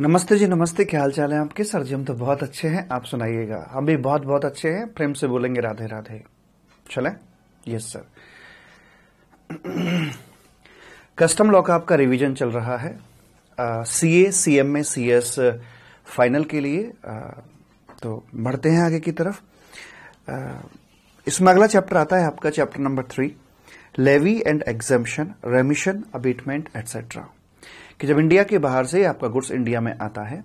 नमस्ते जी नमस्ते क्या हाल चाल है आपके सर जी हम तो बहुत अच्छे हैं आप सुनाइएगा हम भी बहुत बहुत अच्छे हैं प्रेम से बोलेंगे राधे राधे चले यस सर कस्टम लॉ का आपका रिवीजन चल रहा है C A C M A C S final के लिए आ, तो बढ़ते हैं आगे की तरफ इसमें अगला चैप्टर आता है आपका chapter number three levy and exemption remission abatement etcetera कि जब इंडिया के बाहर से आपका गुड्स इंडिया में आता है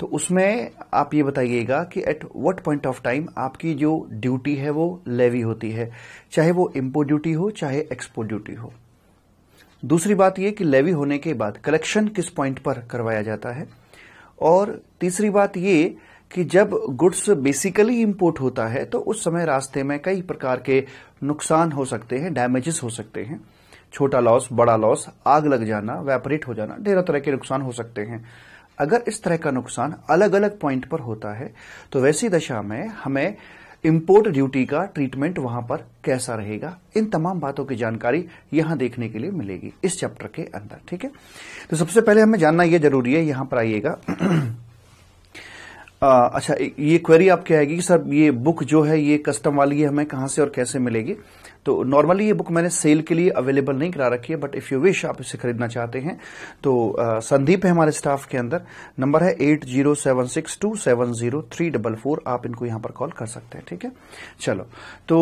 तो उसमें आप ये बताइएगा कि at what point of time आपकी जो ड्यूटी है वो लेवी होती है चाहे वो इम्पोर्ट ड्यूटी हो चाहे एक्सपोर्ट ड्यूटी हो दूसरी बात यह कि लेवी होने के बाद कलेक्शन किस पॉइंट पर करवाया जाता है और तीसरी बात ये कि जब गुड्स बेसिकली इम्पोर्ट होता है तो उस समय रास्ते में कई प्रकार के नुकसान हो सकते हैं डैमेजेस हो सकते हैं छोटा लॉस बड़ा लॉस आग लग जाना वेपरेट हो जाना ढेर तरह के नुकसान हो सकते हैं अगर इस तरह का नुकसान अलग अलग पॉइंट पर होता है तो वैसी दशा में हमें इम्पोर्ट ड्यूटी का ट्रीटमेंट वहां पर कैसा रहेगा इन तमाम बातों की जानकारी यहां देखने के लिए मिलेगी इस चैप्टर के अंदर ठीक है तो सबसे पहले हमें जानना यह जरूरी है यहां पर आइएगा अच्छा ये क्वेरी आपकी आएगी कि सर ये बुक जो है ये कस्टम वाली है हमें कहां से और कैसे मिलेगी तो नॉर्मली ये बुक मैंने सेल के लिए अवेलेबल नहीं करा रखी है बट इफ़ यू विश आप इसे खरीदना चाहते हैं तो संदीप है हमारे स्टाफ के अंदर नंबर है eight zero seven six two seven zero three double four आप इनको यहां पर कॉल कर सकते हैं ठीक है चलो तो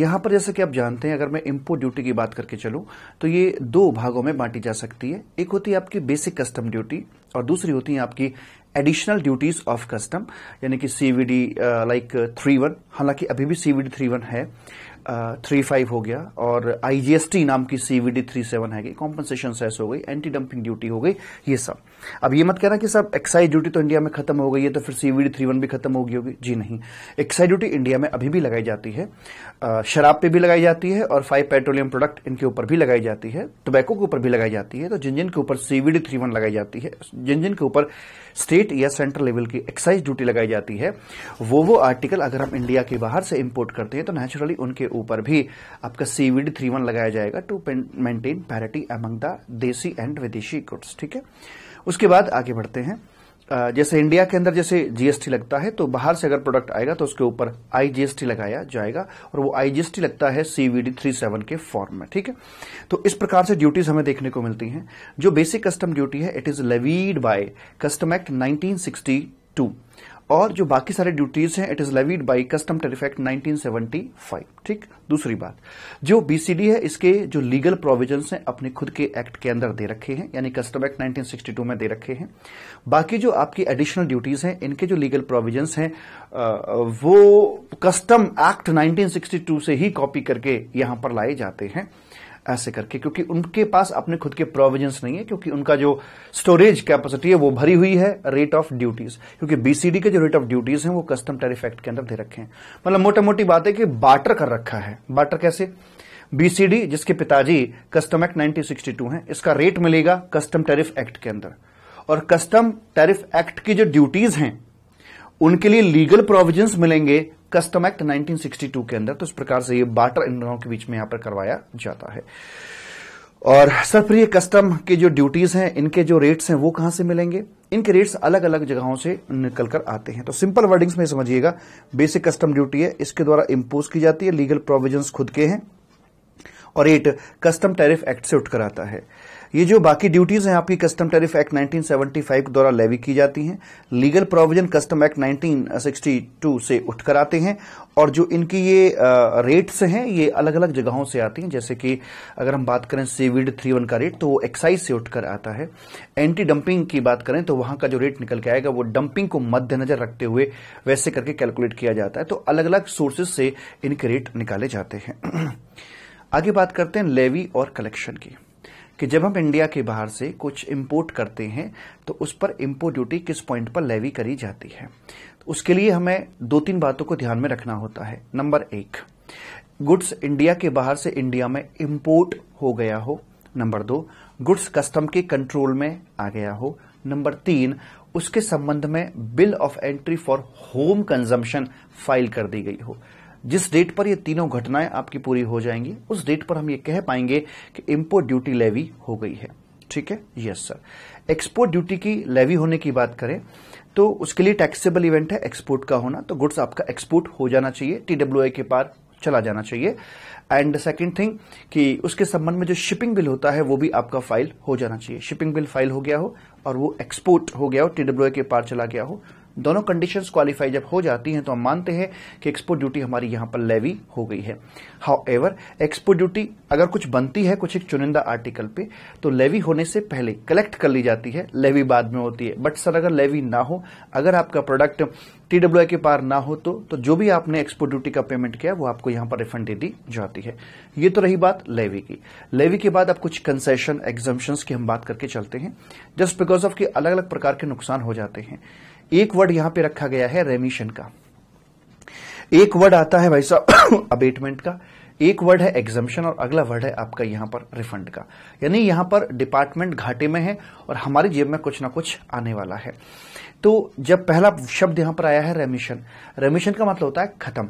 यहां पर जैसे कि आप जानते हैं अगर मैं इम्पोर्ट ड्यूटी की बात करके चलू तो ये दो भागों में बांटी जा सकती है एक होती है आपकी बेसिक कस्टम ड्यूटी और दूसरी होती है आपकी एडिशनल ड्यूटीज ऑफ कस्टम यानी कि सीवीडी लाइक थ्री वन हालांकि अभी भी सीवीडी थ्री वन है थ्री फाइव हो गया और आईजीएसटी नाम की सीवीडी थ्री सेवन है कॉम्पनसेशन सेस हो गई एंटी डंपिंग ड्यूटी हो गई ये सब अब ये मत कहना कि सब एक्साइज ड्यूटी तो इंडिया में खत्म हो गई है तो फिर सीवीडी थ्री वन भी खत्म होगी होगी जी नहीं एक्साइज ड्यूटी इंडिया में अभी भी लगाई जाती है शराब पे भी लगाई जाती है और फाइव पेट्रोलियम प्रोडक्ट इनके ऊपर भी लगाई जाती है टोबैको के ऊपर भी लगाई जाती है तो जिन जिन के ऊपर सीवीडी थ्री वन लगाई जाती है जिन जिन के ऊपर स्टेट या सेंट्रल लेवल की एक्साइज ड्यूटी लगाई जाती है वो वो आर्टिकल अगर हम इंडिया के बाहर से इम्पोर्ट करते हैं तो नेचुरली उनके ऊपर भी आपका सीविड थ्री वन लगाया जाएगा to maintain parity among the देसी एंड विदेशी गुड्स ठीक है उसके बाद आगे बढ़ते हैं जैसे इंडिया के अंदर जैसे जीएसटी लगता है तो बाहर से अगर प्रोडक्ट आएगा तो उसके ऊपर आईजीएसटी लगाया जाएगा और वो आईजीएसटी लगता है सीवीडी थ्री सेवन के फॉर्म में ठीक है तो इस प्रकार से ड्यूटीज हमें देखने को मिलती हैं जो बेसिक कस्टम ड्यूटी है it is levied by custom act nineteen और जो बाकी सारे ड्यूटीज हैं it is levied by custom tariff act nineteen ठीक दूसरी बात जो बीसीडी है इसके जो लीगल प्रोविजन हैं अपने खुद के एक्ट के अंदर दे रखे हैं यानी कस्टम एक्ट 1962 में दे रखे हैं बाकी जो आपकी एडिशनल ड्यूटीज हैं इनके जो लीगल प्रोविजन हैं वो कस्टम एक्ट 1962 से ही कॉपी करके यहां पर लाए जाते हैं ऐसे करके क्योंकि उनके पास अपने खुद के प्रोविजंस नहीं है क्योंकि उनका जो स्टोरेज कैपेसिटी है वो भरी हुई है रेट ऑफ ड्यूटीज क्योंकि बीसीडी के जो रेट ऑफ ड्यूटीज हैं वो कस्टम टैरिफ एक्ट के अंदर दे रखे हैं मतलब मोटा मोटी बात है कि बाटर कर रखा है बाटर कैसे बीसीडी जिसके पिताजी कस्टम एक्ट नाइनटीन है इसका रेट मिलेगा कस्टम टैरिफ एक्ट के अंदर और कस्टम टैरिफ एक्ट की जो ड्यूटीज हैं उनके लिए लीगल प्रोविजंस मिलेंगे कस्टम एक्ट 1962 के अंदर तो इस प्रकार से ये बाटर इन दोनों के बीच में यहां पर करवाया जाता है और सर फिर ये कस्टम के जो ड्यूटीज हैं इनके जो रेट्स हैं वो कहां से मिलेंगे इनके रेट्स अलग अलग जगहों से निकलकर आते हैं तो सिंपल वर्डिंग्स में समझिएगा बेसिक कस्टम ड्यूटी है इसके द्वारा इम्पोज की जाती है लीगल प्रोविजन खुद के हैं और एट कस्टम टैरिफ एक्ट से उठकर आता है ये जो बाकी ड्यूटीज हैं आपकी कस्टम टैरिफ एक्ट 1975 के द्वारा लेवी की जाती हैं लीगल प्रोविजन कस्टम एक्ट 1962 से उठकर आते हैं और जो इनकी ये रेट्स हैं ये अलग अलग जगहों से आती हैं जैसे कि अगर हम बात करें सीविड थ्री वन का रेट तो वो एक्साइज से उठकर आता है एंटी डंपिंग की बात करें तो वहां का जो रेट निकल के आएगा वो डंपिंग को मद्देनजर रखते हुए वैसे करके कैलकुलेट किया जाता है तो अलग अलग सोर्सेज से इनके रेट निकाले जाते हैं आगे बात करते हैं लेवी और कलेक्शन की कि जब हम इंडिया के बाहर से कुछ इम्पोर्ट करते हैं तो उस पर इम्पोर्ट ड्यूटी किस पॉइंट पर लेवी करी जाती है तो उसके लिए हमें दो तीन बातों को ध्यान में रखना होता है नंबर एक गुड्स इंडिया के बाहर से इंडिया में इम्पोर्ट हो गया हो नंबर दो गुड्स कस्टम के कंट्रोल में आ गया हो नंबर तीन उसके संबंध में bill of entry for home consumption file कर दी गई हो जिस डेट पर ये तीनों घटनाएं आपकी पूरी हो जाएंगी उस डेट पर हम ये कह पाएंगे कि इम्पोर्ट ड्यूटी लेवी हो गई है ठीक है यस सर एक्सपोर्ट ड्यूटी की लेवी होने की बात करें तो उसके लिए टैक्सेबल इवेंट है एक्सपोर्ट का होना तो गुड्स आपका एक्सपोर्ट हो जाना चाहिए टीडब्ल्यू के पार चला जाना चाहिए एंड सेकेंड थिंग कि उसके संबंध में जो शिपिंग बिल होता है वो भी आपका फाइल हो जाना चाहिए शिपिंग बिल फाइल हो गया हो और वो एक्सपोर्ट हो गया हो टीडब्ल्यू के पार चला गया हो दोनों कंडीशन क्वालिफाई जब हो जाती हैं तो हम मानते हैं कि एक्सपोर्ट ड्यूटी हमारी यहां पर लेवी हो गई है हाउ एवर एक्सपोर्ट ड्यूटी अगर कुछ बनती है कुछ एक चुनिंदा आर्टिकल पे तो लेवी होने से पहले कलेक्ट कर ली जाती है लेवी बाद में होती है बट सर अगर लेवी ना हो अगर आपका प्रोडक्ट टीडब्ल्यू के पार ना हो तो, तो जो भी आपने एक्सपोर्ट ड्यूटी का पेमेंट किया वो आपको यहां पर रिफंड दे दी जाती है ये तो रही बात लेवी की लेवी के बाद आप कुछ कंसेशन एग्जामेशन की हम बात करके चलते हैं जस्ट बिकॉज ऑफ कि अलग अलग प्रकार के नुकसान हो जाते हैं एक वर्ड यहां पे रखा गया है रेमिशन का एक वर्ड आता है भाई साहब अबेटमेंट का एक वर्ड है एग्जामेशन और अगला वर्ड है आपका यहां पर रिफंड का यानी यहां पर डिपार्टमेंट घाटे में है और हमारी जेब में कुछ ना कुछ आने वाला है तो जब पहला शब्द यहां पर आया है रेमिशन रेमिशन का मतलब होता है खत्म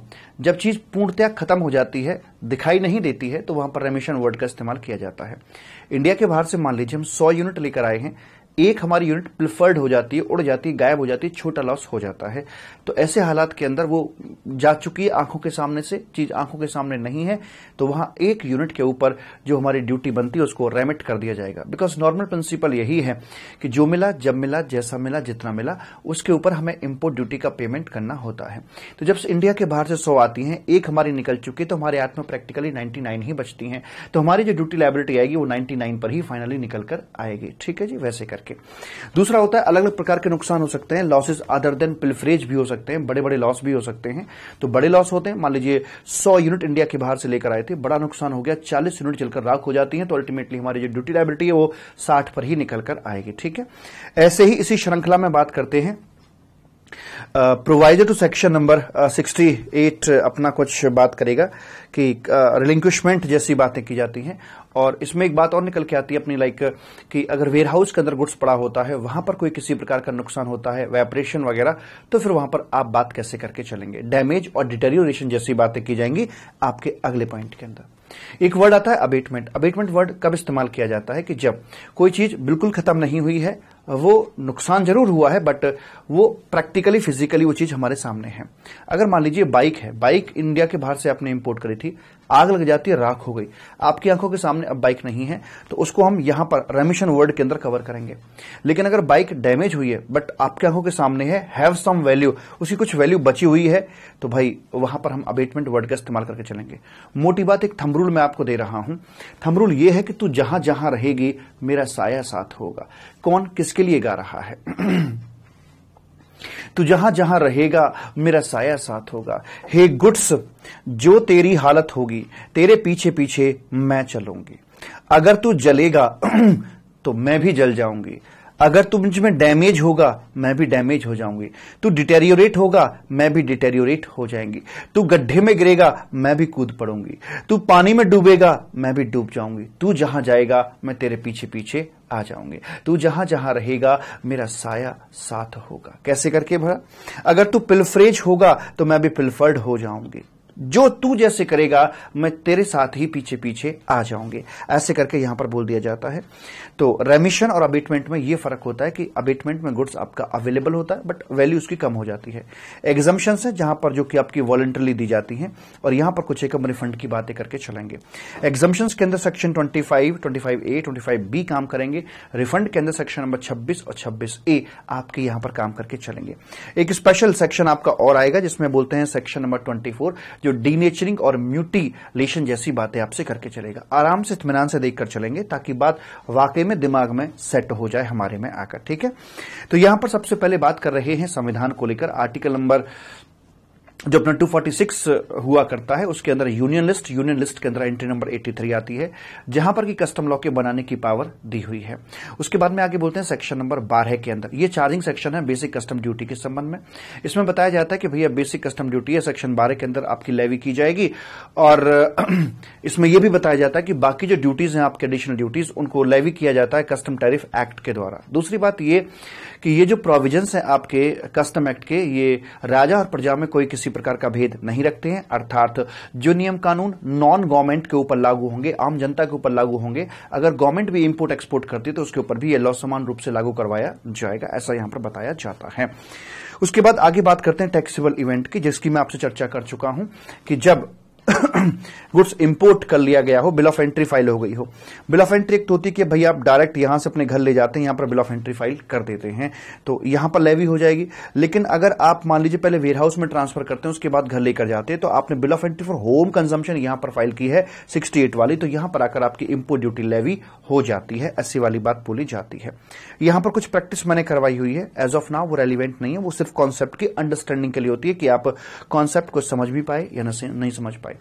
जब चीज पूर्णतया खत्म हो जाती है दिखाई नहीं देती है तो वहां पर रेमिशन वर्ड का इस्तेमाल किया जाता है इंडिया के बाहर से मान लीजिए हम सौ यूनिट लेकर आए हैं एक हमारी यूनिट प्लिफर्ड हो जाती है उड़ जाती है गायब हो जाती है छोटा लॉस हो जाता है तो ऐसे हालात के अंदर वो जा चुकी है आंखों के सामने से चीज आंखों के सामने नहीं है तो वहां एक यूनिट के ऊपर जो हमारी ड्यूटी बनती है उसको रेमिट कर दिया जाएगा बिकॉज नॉर्मल प्रिंसिपल यही है कि जो मिला जब मिला जैसा मिला जितना मिला उसके ऊपर हमें इम्पोर्ट ड्यूटी का पेमेंट करना होता है तो जब इंडिया के बाहर से सौ आती है एक हमारी निकल चुकी है तो हमारे हाथ में प्रैक्टिकली 99 ही बचती है तो हमारी जो ड्यूटी लाइबिलिटी आएगी वो 99 पर ही फाइनली निकल कर आएगी ठीक है जी वैसे करके के दूसरा होता है अलग अलग प्रकार के नुकसान हो सकते हैं लॉसेज अदर देन पिल्फरेज भी हो सकते हैं बड़े बड़े लॉस भी हो सकते हैं तो बड़े लॉस होते हैं मान लीजिए सौ यूनिट इंडिया के बाहर से लेकर आए थे बड़ा नुकसान हो गया चालीस यूनिट चलकर राख हो जाती है तो अल्टीमेटली हमारी जो ड्यूटी लाइबिलिटी है वो साठ पर ही निकलकर आएगी ठीक है ऐसे ही इसी श्रृंखला में बात करते हैं प्रोवाइजर टू सेक्शन नंबर 68 अपना कुछ बात करेगा कि रिलिंक्विशमेंट uh, जैसी बातें की जाती हैं और इसमें एक बात और निकल के आती है अपनी लाइक कि अगर वेयर हाउस के अंदर गुड्स पड़ा होता है वहां पर कोई किसी प्रकार का नुकसान होता है वेपरेशन वगैरह तो फिर वहां पर आप बात कैसे करके चलेंगे डैमेज और डिटेरियोरेशन जैसी बातें की जाएंगी आपके अगले पॉइंट के अंदर एक वर्ड आता है अबेटमेंट अबेटमेंट वर्ड कब इस्तेमाल किया जाता है कि जब कोई चीज बिल्कुल खत्म नहीं हुई है वो नुकसान जरूर हुआ है बट वो प्रैक्टिकली फिजिकली वो चीज हमारे सामने है अगर मान लीजिए बाइक है बाइक इंडिया के बाहर से आपने इम्पोर्ट करी थी आग लग जाती है राख हो गई आपकी आंखों के सामने अब बाइक नहीं है तो उसको हम यहां पर रेमिशन वर्ड के अंदर कवर करेंगे लेकिन अगर बाइक डैमेज हुई है बट आपकी आंखों के सामने है हैव सम वैल्यू उसकी कुछ वैल्यू बची हुई है तो भाई वहां पर हम अबेटमेंट वर्ड का इस्तेमाल करके चलेंगे मोटी बात एक थमरूल मैं आपको दे रहा हूं थमरूल यह है कि तू जहां जहां रहेगी मेरा साया साथ होगा कौन किसके लिए गा रहा है तू जहां जहां रहेगा मेरा साया साथ होगा हे गुड्स जो तेरी हालत होगी तेरे पीछे पीछे मैं चलूंगी अगर तू जलेगा तो मैं भी जल जाऊंगी अगर तुम में डैमेज होगा मैं भी डैमेज हो जाऊंगी तू डिटेरियोरेट होगा मैं भी डिटेरियोरेट हो जाएंगी तू गड्ढे में गिरेगा मैं भी कूद पड़ूंगी तू पानी में डूबेगा मैं भी डूब जाऊंगी तू जहां जाएगा मैं तेरे पीछे पीछे आ जाऊंगे तू जहां जहां रहेगा मेरा साया साथ होगा कैसे करके भरा अगर तू पिल्फ्रेज होगा तो मैं भी पिल्फर्ड हो जाऊंगी जो तू जैसे करेगा मैं तेरे साथ ही पीछे पीछे आ जाऊंगे ऐसे करके यहां पर बोल दिया जाता है तो रेमिशन और अबेटमेंट में यह फर्क होता है कि अबेटमेंट में गुड्स आपका अवेलेबल होता है बट वैल्यू उसकी कम हो जाती है एग्जामेशन है जहां पर जो कि आपकी वॉलेंटरली दी जाती है और यहां पर कुछ एक रिफंड की बातें करके चलेंगे एग्जामेशन के अंदर section twenty five twenty five A twenty five B काम करेंगे रिफंड के अंदर सेक्शन नंबर छब्बीस और छब्बीस ए आपके यहां पर काम करके चलेंगे एक स्पेशल सेक्शन आपका और आएगा जिसमें बोलते हैं सेक्शन नंबर ट्वेंटी जो जो डीनेचरिंग और म्यूटिलेशन जैसी बातें आपसे करके चलेगा आराम से इतमान से देखकर चलेंगे ताकि बात वाकई में दिमाग में सेट हो जाए हमारे में आकर ठीक है तो यहां पर सबसे पहले बात कर रहे हैं संविधान को लेकर आर्टिकल नंबर जो अपना 246 हुआ करता है उसके अंदर यूनियन लिस्ट यूनियन लिस्ट के अंदर एंट्री नंबर 83 आती है जहां पर कि कस्टम लॉ के बनाने की पावर दी हुई है उसके बाद में आगे बोलते हैं सेक्शन नंबर 12 के अंदर ये चार्जिंग सेक्शन है बेसिक कस्टम ड्यूटी के संबंध में इसमें बताया जाता है कि भैया बेसिक कस्टम ड्यूटी है सेक्शन बारह के अंदर आपकी लेवी की जाएगी और इसमें यह भी बताया जाता है कि बाकी जो ड्यूटीज हैं आपके एडिशनल ड्यूटीज उनको लेवी किया जाता है कस्टम टैरिफ एक्ट के द्वारा दूसरी बात यह कि ये जो प्रोविजन है आपके कस्टम एक्ट के ये राजा और प्रजा में कोई किसी किसी प्रकार का भेद नहीं रखते हैं अर्थात जो नियम कानून नॉन गवर्नमेंट के ऊपर लागू होंगे आम जनता के ऊपर लागू होंगे अगर गवर्नमेंट भी इंपोर्ट एक्सपोर्ट करती है तो उसके ऊपर भी यह लॉ समान रूप से लागू करवाया जाएगा ऐसा यहां पर बताया जाता है उसके बाद आगे बात करते हैं टैक्सेबल इवेंट की जिसकी मैं आपसे चर्चा कर चुका हूं कि जब गुड्स इंपोर्ट कर लिया गया हो बिल ऑफ एंट्री फाइल हो गई हो बिल ऑफ एंट्री एक तो होती है कि भाई आप डायरेक्ट यहां से अपने घर ले जाते हैं यहां पर बिल ऑफ एंट्री फाइल कर देते हैं तो यहां पर लेवी हो जाएगी लेकिन अगर आप मान लीजिए पहले वेयर हाउस में ट्रांसफर करते हैं उसके बाद घर लेकर जाते हैं तो आपने bill of entry for home consumption यहां पर फाइल की है सिक्सटी एट वाली तो यहां पर आकर आपकी इम्पोर्ट ड्यूटी लेवी हो जाती है अस्सी वाली बात बोली जाती है यहां पर कुछ प्रैक्टिस मैंने करवाई हुई है एज ऑफ नाउ वो रेलिवेंट नहीं है वो सिर्फ कॉन्सेप्ट की अंडरस्टैंडिंग के लिए होती है कि आप कॉन्सेप्ट को समझ भी पाए या नहीं समझ पाए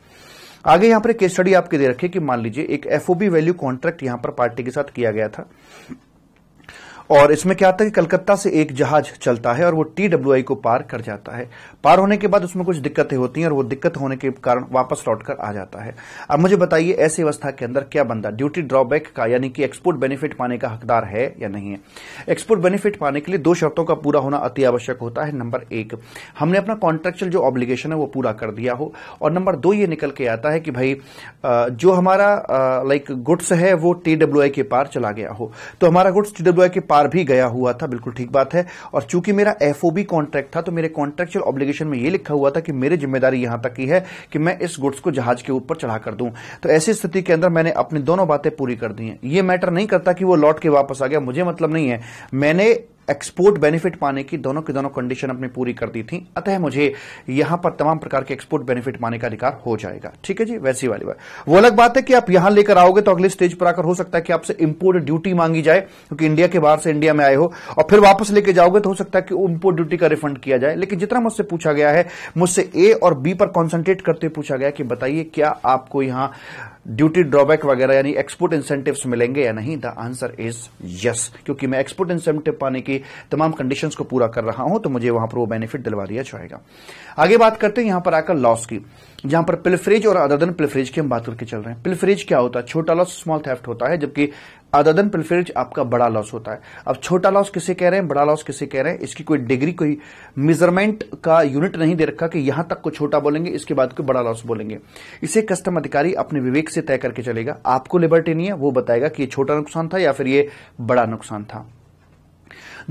आगे यहां पर केस स्टडी आपके दे रखे कि मान लीजिए एक एफओबी वैल्यू कॉन्ट्रैक्ट यहां पर पार्टी के साथ किया गया था और इसमें क्या आता है कि कलकत्ता से एक जहाज चलता है और वो टी को पार कर जाता है पार होने के बाद उसमें कुछ दिक्कतें होती हैं और वो दिक्कत होने के कारण वापस लौटकर आ जाता है अब मुझे बताइए ऐसी अवस्था के अंदर क्या बंदा ड्यूटी ड्रॉबैक का यानी कि एक्सपोर्ट बेनिफिट पाने का हकदार है या नहीं है एक्सपोर्ट बेनिफिट पाने के लिए दो शर्तों का पूरा होना अति आवश्यक होता है नंबर एक हमने अपना कॉन्ट्रेक्चुअल जो ऑब्लिगेशन है वो पूरा कर दिया हो और नंबर दो ये निकल के आता है कि भाई जो हमारा लाइक गुड्स है वो टी के पार चला गया हो तो हमारा गुड्स टी के पार पार भी गया हुआ था बिल्कुल ठीक बात है और चूंकि मेरा एफ कॉन्ट्रैक्ट था तो मेरे कॉन्ट्रेक्चुअल ऑब्लिगेशन में यह लिखा हुआ था कि मेरी जिम्मेदारी यहां तक की है कि मैं इस गुड्स को जहाज के ऊपर चढ़ा कर दूं तो ऐसी स्थिति के अंदर मैंने अपनी दोनों बातें पूरी कर दी हैं यह मैटर नहीं करता कि वो लौट के वापस आ गया मुझे मतलब नहीं है मैंने एक्सपोर्ट बेनिफिट पाने की दोनों की दोनों कंडीशन अपनी पूरी कर दी थी अतः मुझे यहां पर तमाम प्रकार के एक्सपोर्ट बेनिफिट पाने का अधिकार हो जाएगा ठीक है जी वैसी वाली बात वो अलग बात है कि आप यहां लेकर आओगे तो अगले स्टेज पर आकर हो सकता है कि आपसे इंपोर्ट ड्यूटी मांगी जाए क्योंकि इंडिया के बाहर से इंडिया में आए हो और फिर वापस लेके जाओगे तो हो सकता है कि इम्पोर्ट ड्यूटी का रिफंड किया जाए लेकिन जितना मुझसे पूछा गया है मुझसे ए और बी पर कॉन्सेंट्रेट करते पूछा गया कि बताइए क्या आपको यहां ड्यूटी ड्रॉबैक वगैरह यानी एक्सपोर्ट इंसेंटिव्स मिलेंगे या नहीं द आंसर इज यस क्योंकि मैं एक्सपोर्ट इंसेंटिव पाने की तमाम कंडीशंस को पूरा कर रहा हूं तो मुझे वहां पर वो बेनिफिट दिलवा दिया जाएगा आगे बात करते हैं यहां पर आकर लॉस की जहां पर पिलफ्रिज और अदरदन पिलफ्रिज की हम बात करके चल रहे हैं पिलफ्रिज क्या होता है छोटा लॉस स्मॉल थेफ्ट होता है जबकि अददन पर आपका बड़ा लॉस होता है अब छोटा लॉस किसे कह रहे हैं बड़ा लॉस किसे कह रहे हैं इसकी कोई डिग्री कोई मेजरमेंट का यूनिट नहीं दे रखा कि यहां तक को छोटा बोलेंगे इसके बाद को बड़ा लॉस बोलेंगे इसे कस्टम अधिकारी अपने विवेक से तय करके चलेगा आपको लिबर्टी नहीं है वो बताएगा कि ये छोटा नुकसान था या फिर ये बड़ा नुकसान था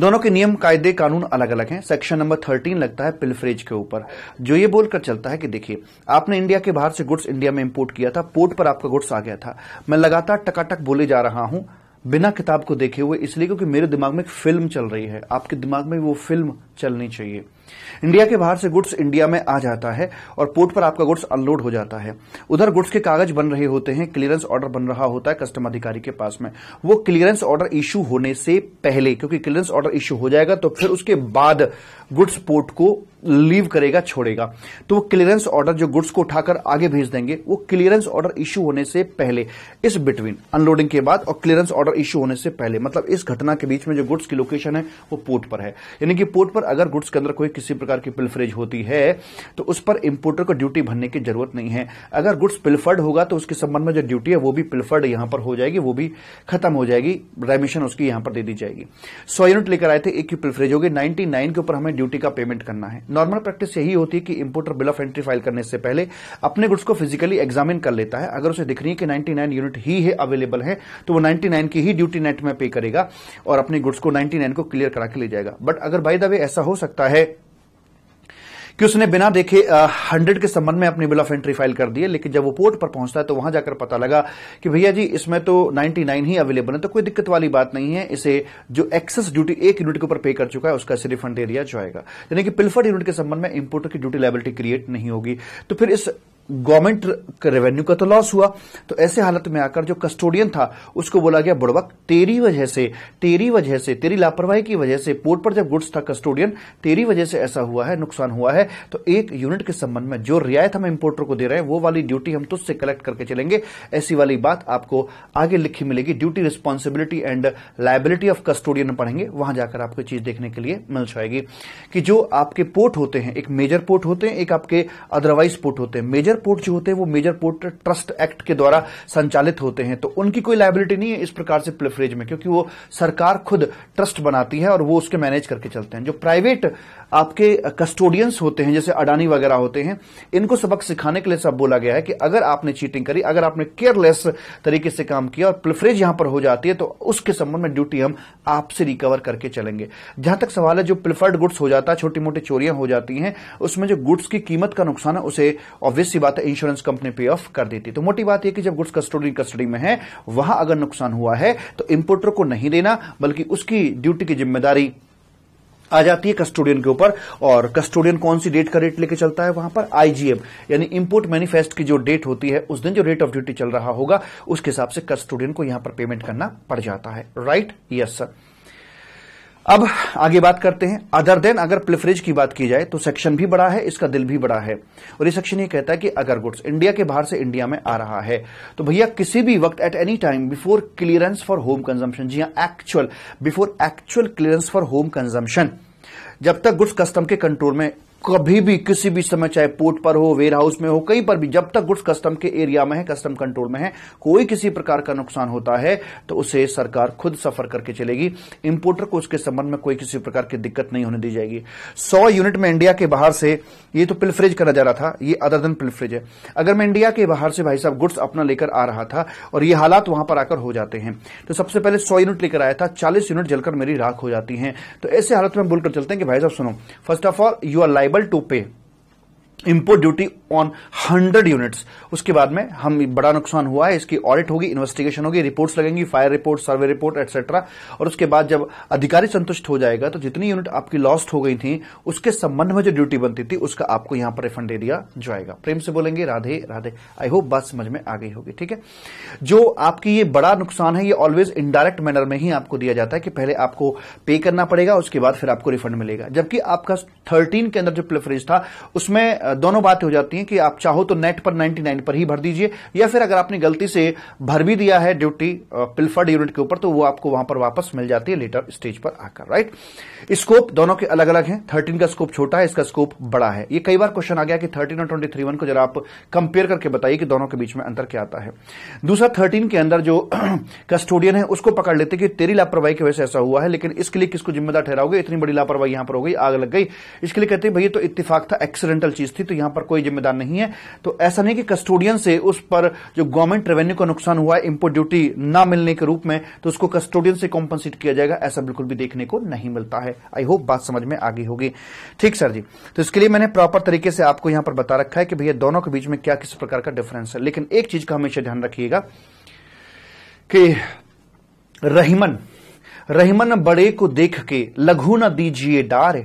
दोनों के नियम कायदे कानून अलग अलग हैं सेक्शन नंबर थर्टीन लगता है पिलफ्रेज के ऊपर जो ये बोलकर चलता है कि देखिए आपने इंडिया के बाहर से गुड्स इंडिया में इम्पोर्ट किया था पोर्ट पर आपका गुड्स आ गया था मैं लगातार टकाटक बोले जा रहा हूं बिना किताब को देखे हुए इसलिए क्योंकि मेरे दिमाग में एक फिल्म चल रही है आपके दिमाग में वो फिल्म चलनी चाहिए इंडिया के बाहर से गुड्स इंडिया में आ जाता है और पोर्ट पर आपका गुड्स अनलोड हो जाता है उधर गुड्स के कागज बन रहे होते हैं क्लियरेंस ऑर्डर बन रहा होता है कस्टम अधिकारी के पास में वो क्लियरेंस ऑर्डर इश्यू होने से पहले क्योंकि क्लियरेंस ऑर्डर इश्यू हो जाएगा तो फिर उसके बाद गुड्स पोर्ट को लीव करेगा छोड़ेगा तो वो क्लियरेंस ऑर्डर जो गुड्स को उठाकर आगे भेज देंगे वो क्लियरेंस ऑर्डर इश्यू होने से पहले इस बिटवीन अनलोडिंग के बाद और क्लियरेंस ऑर्डर इश्यू होने से पहले मतलब इस घटना के बीच में जो गुड्स की लोकेशन है वो पोर्ट पर है यानी कि पोर्ट पर अगर गुड्स के अंदर कोई किसी प्रकार की पिल्फरेज होती है तो उस पर इंपोर्टर को ड्यूटी भरने की जरूरत नहीं है अगर गुड्स पिल्फर्ड होगा तो उसके संबंध में जो ड्यूटी है वो भी पिल्फर्ड यहां पर हो जाएगी वो भी खत्म हो जाएगी रेमिशन उसकी यहां पर दे दी जाएगी सौ यूनिट लेकर आए थे एक की पिल्फरेज होगी नाइनटी के ऊपर हमें ड्यूटी का पेमेंट करना है नॉर्मल प्रैक्टिस यही होती है कि importer bill of entry file करने से पहले अपने गुड्स को फिजिकली एग्जामिन कर लेता है अगर उसे दिख रही है कि नाइन यूनिट ही है अवेलेबल है तो वो नाइन की ही ड्यूटी नेट में पे करेगा और अपने गुड्स को नाइन को क्लियर करा के ले जाएगा बट अगर बाई द वे ऐसा हो सकता है कि उसने बिना देखे हंड्रेड के संबंध में अपनी बिल ऑफ एंट्री फाइल कर दी है लेकिन जब वो पोर्ट पर पहुंचता है तो वहां जाकर पता लगा कि भैया जी इसमें तो नाइन ही अवेलेबल है तो कोई दिक्कत वाली बात नहीं है इसे जो एक्सेस ड्यूटी एक यूनिट के ऊपर पे कर चुका है उसका इसे रिफंड दे दिया जाएगा यानी कि पिल्फर्ड यूनिट के संबंध में इंपोर्टर की ड्यूटी लाइबिलिटी क्रिएट नहीं होगी तो फिर इस गवर्नमेंट रेवेन्यू का तो लॉस हुआ तो ऐसे हालत में आकर जो कस्टोडियन था उसको बोला गया बुड़वक तेरी वजह से तेरी वजह से तेरी लापरवाही की वजह से पोर्ट पर जब गुड्स था कस्टोडियन तेरी वजह से ऐसा हुआ है नुकसान हुआ है तो एक यूनिट के संबंध में जो रियायत हम इम्पोर्टर को दे रहे हैं वो वाली ड्यूटी हम तुझसे कलेक्ट करके चलेंगे ऐसी वाली बात आपको आगे लिखी मिलेगी duty responsibility and liability of custodian पढ़ेंगे वहां जाकर आपको चीज देखने के लिए मिल जाएगी कि जो आपके पोर्ट होते हैं एक मेजर पोर्ट होते हैं एक आपके अदरवाइज पोर्ट होते हैं मेजर मेजर पोर्ट जो होते हैं वो मेजर पोर्ट ट्रस्ट एक्ट के द्वारा संचालित होते हैं तो उनकी कोई लाइबिलिटी नहीं है इस प्रकार से प्लेफरेज में क्योंकि वो सरकार खुद ट्रस्ट बनाती है और वो उसके मैनेज करके चलते हैं जो प्राइवेट आपके कस्टोडियंस होते हैं जैसे अडानी वगैरह होते हैं इनको सबक सिखाने के लिए सब बोला गया है कि अगर आपने चीटिंग करी अगर आपने केयरलेस तरीके से काम किया और प्लेफरेज यहां पर हो जाती है तो उसके संबंध में ड्यूटी हम आपसे रिकवर करके चलेंगे जहां तक सवाल है जो प्रिफर्ड गुड्स हो जाता है छोटी मोटी चोरियां हो जाती हैं उसमें जो गुड्स की कीमत का नुकसान है उसे ऑब्वियसली बात है इंश्योरेंस कंपनी पे ऑफ कर देती है तो मोटी बात यह कि जब गुड्स कस्टोडी कस्टडी में है वहां अगर नुकसान हुआ है तो इंपोर्टर को नहीं देना बल्कि उसकी ड्यूटी की जिम्मेदारी आ जाती है कस्टोडियन के ऊपर और कस्टोडियन कौन सी डेट का रेट लेके चलता है वहां पर आईजीएम यानी इंपोर्ट मैनिफेस्ट की जो डेट होती है उस दिन जो रेट ऑफ ड्यूटी चल रहा होगा उसके हिसाब से कस्टोडियन को यहां पर पेमेंट करना पड़ जाता है राइट यस सर अब आगे बात करते हैं अदर देन अगर प्लिफरेज की बात की जाए तो सेक्शन भी बड़ा है इसका दिल भी बड़ा है और ये सेक्शन ये कहता है कि अगर गुड्स इंडिया के बाहर से इंडिया में आ रहा है तो भैया किसी भी वक्त at any time before clearance for home consumption जी हाँ actual before actual clearance for home consumption जब तक गुड्स कस्टम के कंट्रोल में कभी भी किसी भी समय चाहे पोर्ट पर हो वेयर हाउस में हो कहीं पर भी जब तक गुड्स कस्टम के एरिया में है कस्टम कंट्रोल में है कोई किसी प्रकार का नुकसान होता है तो उसे सरकार खुद सफर करके चलेगी इंपोर्टर को उसके संबंध में कोई किसी प्रकार की दिक्कत नहीं होने दी जाएगी सौ यूनिट में इंडिया के बाहर से ये तो पिलफ्रिज का रहा था ये अदर देन पिलफ्रिज है अगर मैं इंडिया के बाहर से भाई साहब गुड्स अपना लेकर आ रहा था और ये हालात वहां पर आकर हो जाते हैं तो सबसे पहले सौ यूनिट लेकर आया था चालीस यूनिट जलकर मेरी राख हो जाती है तो ऐसे हालत में बोलकर चलते हैं कि भाई साहब सुनो first of all you are like liable to pay import duty on hundred units उसके बाद में हम बड़ा नुकसान हुआ है इसकी ऑडिट होगी इन्वेस्टिगेशन होगी रिपोर्ट्स लगेंगी fire report survey report etcetera और उसके बाद जब अधिकारी संतुष्ट हो जाएगा तो जितनी यूनिट आपकी लॉस्ट हो गई थी उसके संबंध में जो ड्यूटी बनती थी उसका आपको यहां पर रिफंड दे दिया जाएगा प्रेम से बोलेंगे राधे राधे आई होप बात समझ में आ गई होगी ठीक है जो आपकी ये बड़ा नुकसान है ये ऑलवेज इनडायरेक्ट मैनर में ही आपको दिया जाता है कि पहले आपको पे करना पड़ेगा उसके बाद फिर आपको रिफंड मिलेगा जबकि आपका थर्टीन के अंदर जो प्लेफरेज था उसमें दोनों बातें हो जाती हैं कि आप चाहो तो नेट पर 99 पर ही भर दीजिए या फिर अगर आपने गलती से भर भी दिया है ड्यूटी पिल्फर्ड यूनिट के ऊपर तो वो आपको वहां पर वापस मिल जाती है लेटर स्टेज पर आकर राइट स्कोप दोनों के अलग अलग हैं थर्टीन का स्कोप छोटा है इसका स्कोप बड़ा है ये कई बार क्वेश्चन आ गया कि थर्टीन और ट्वेंटी थ्री वन को जरा आप कंपेयर करके बताइए कि दोनों के बीच में अंतर क्या आता है दूसरा थर्टीन के अंदर जो कस्टोडियन है उसको पकड़ लेते कि तेरी लापरवाही की वजह से ऐसा हुआ है लेकिन इसके लिए किसको जिम्मेदार ठहराओगे इतनी बड़ी लापरवाही यहां पर हो गई आग लग गई इसके लिए कहते भैया तो इतफाक था एक्सीडेंटल चीज थी तो यहां पर कोई जिम्मेदार नहीं है तो ऐसा नहीं कि कस्टोडियन से उस पर जो गवर्नमेंट रेवेन्यू का नुकसान हुआ है इम्पोर्ट ड्यूटी ना मिलने के रूप में तो उसको कस्टोडियन से कॉम्पनसेट किया जाएगा ऐसा बिल्कुल भी देखने को नहीं मिलता है आई होप बात समझ में आगे होगी ठीक सर जी तो इसके लिए मैंने प्रॉपर तरीके से आपको यहां पर बता रखा है कि भैया दोनों के बीच में क्या किस प्रकार का डिफरेंस है लेकिन एक चीज का हमेशा ध्यान रखिएगा कि रहीमन रहीमन बड़े को देख के लघु न दीजिए डार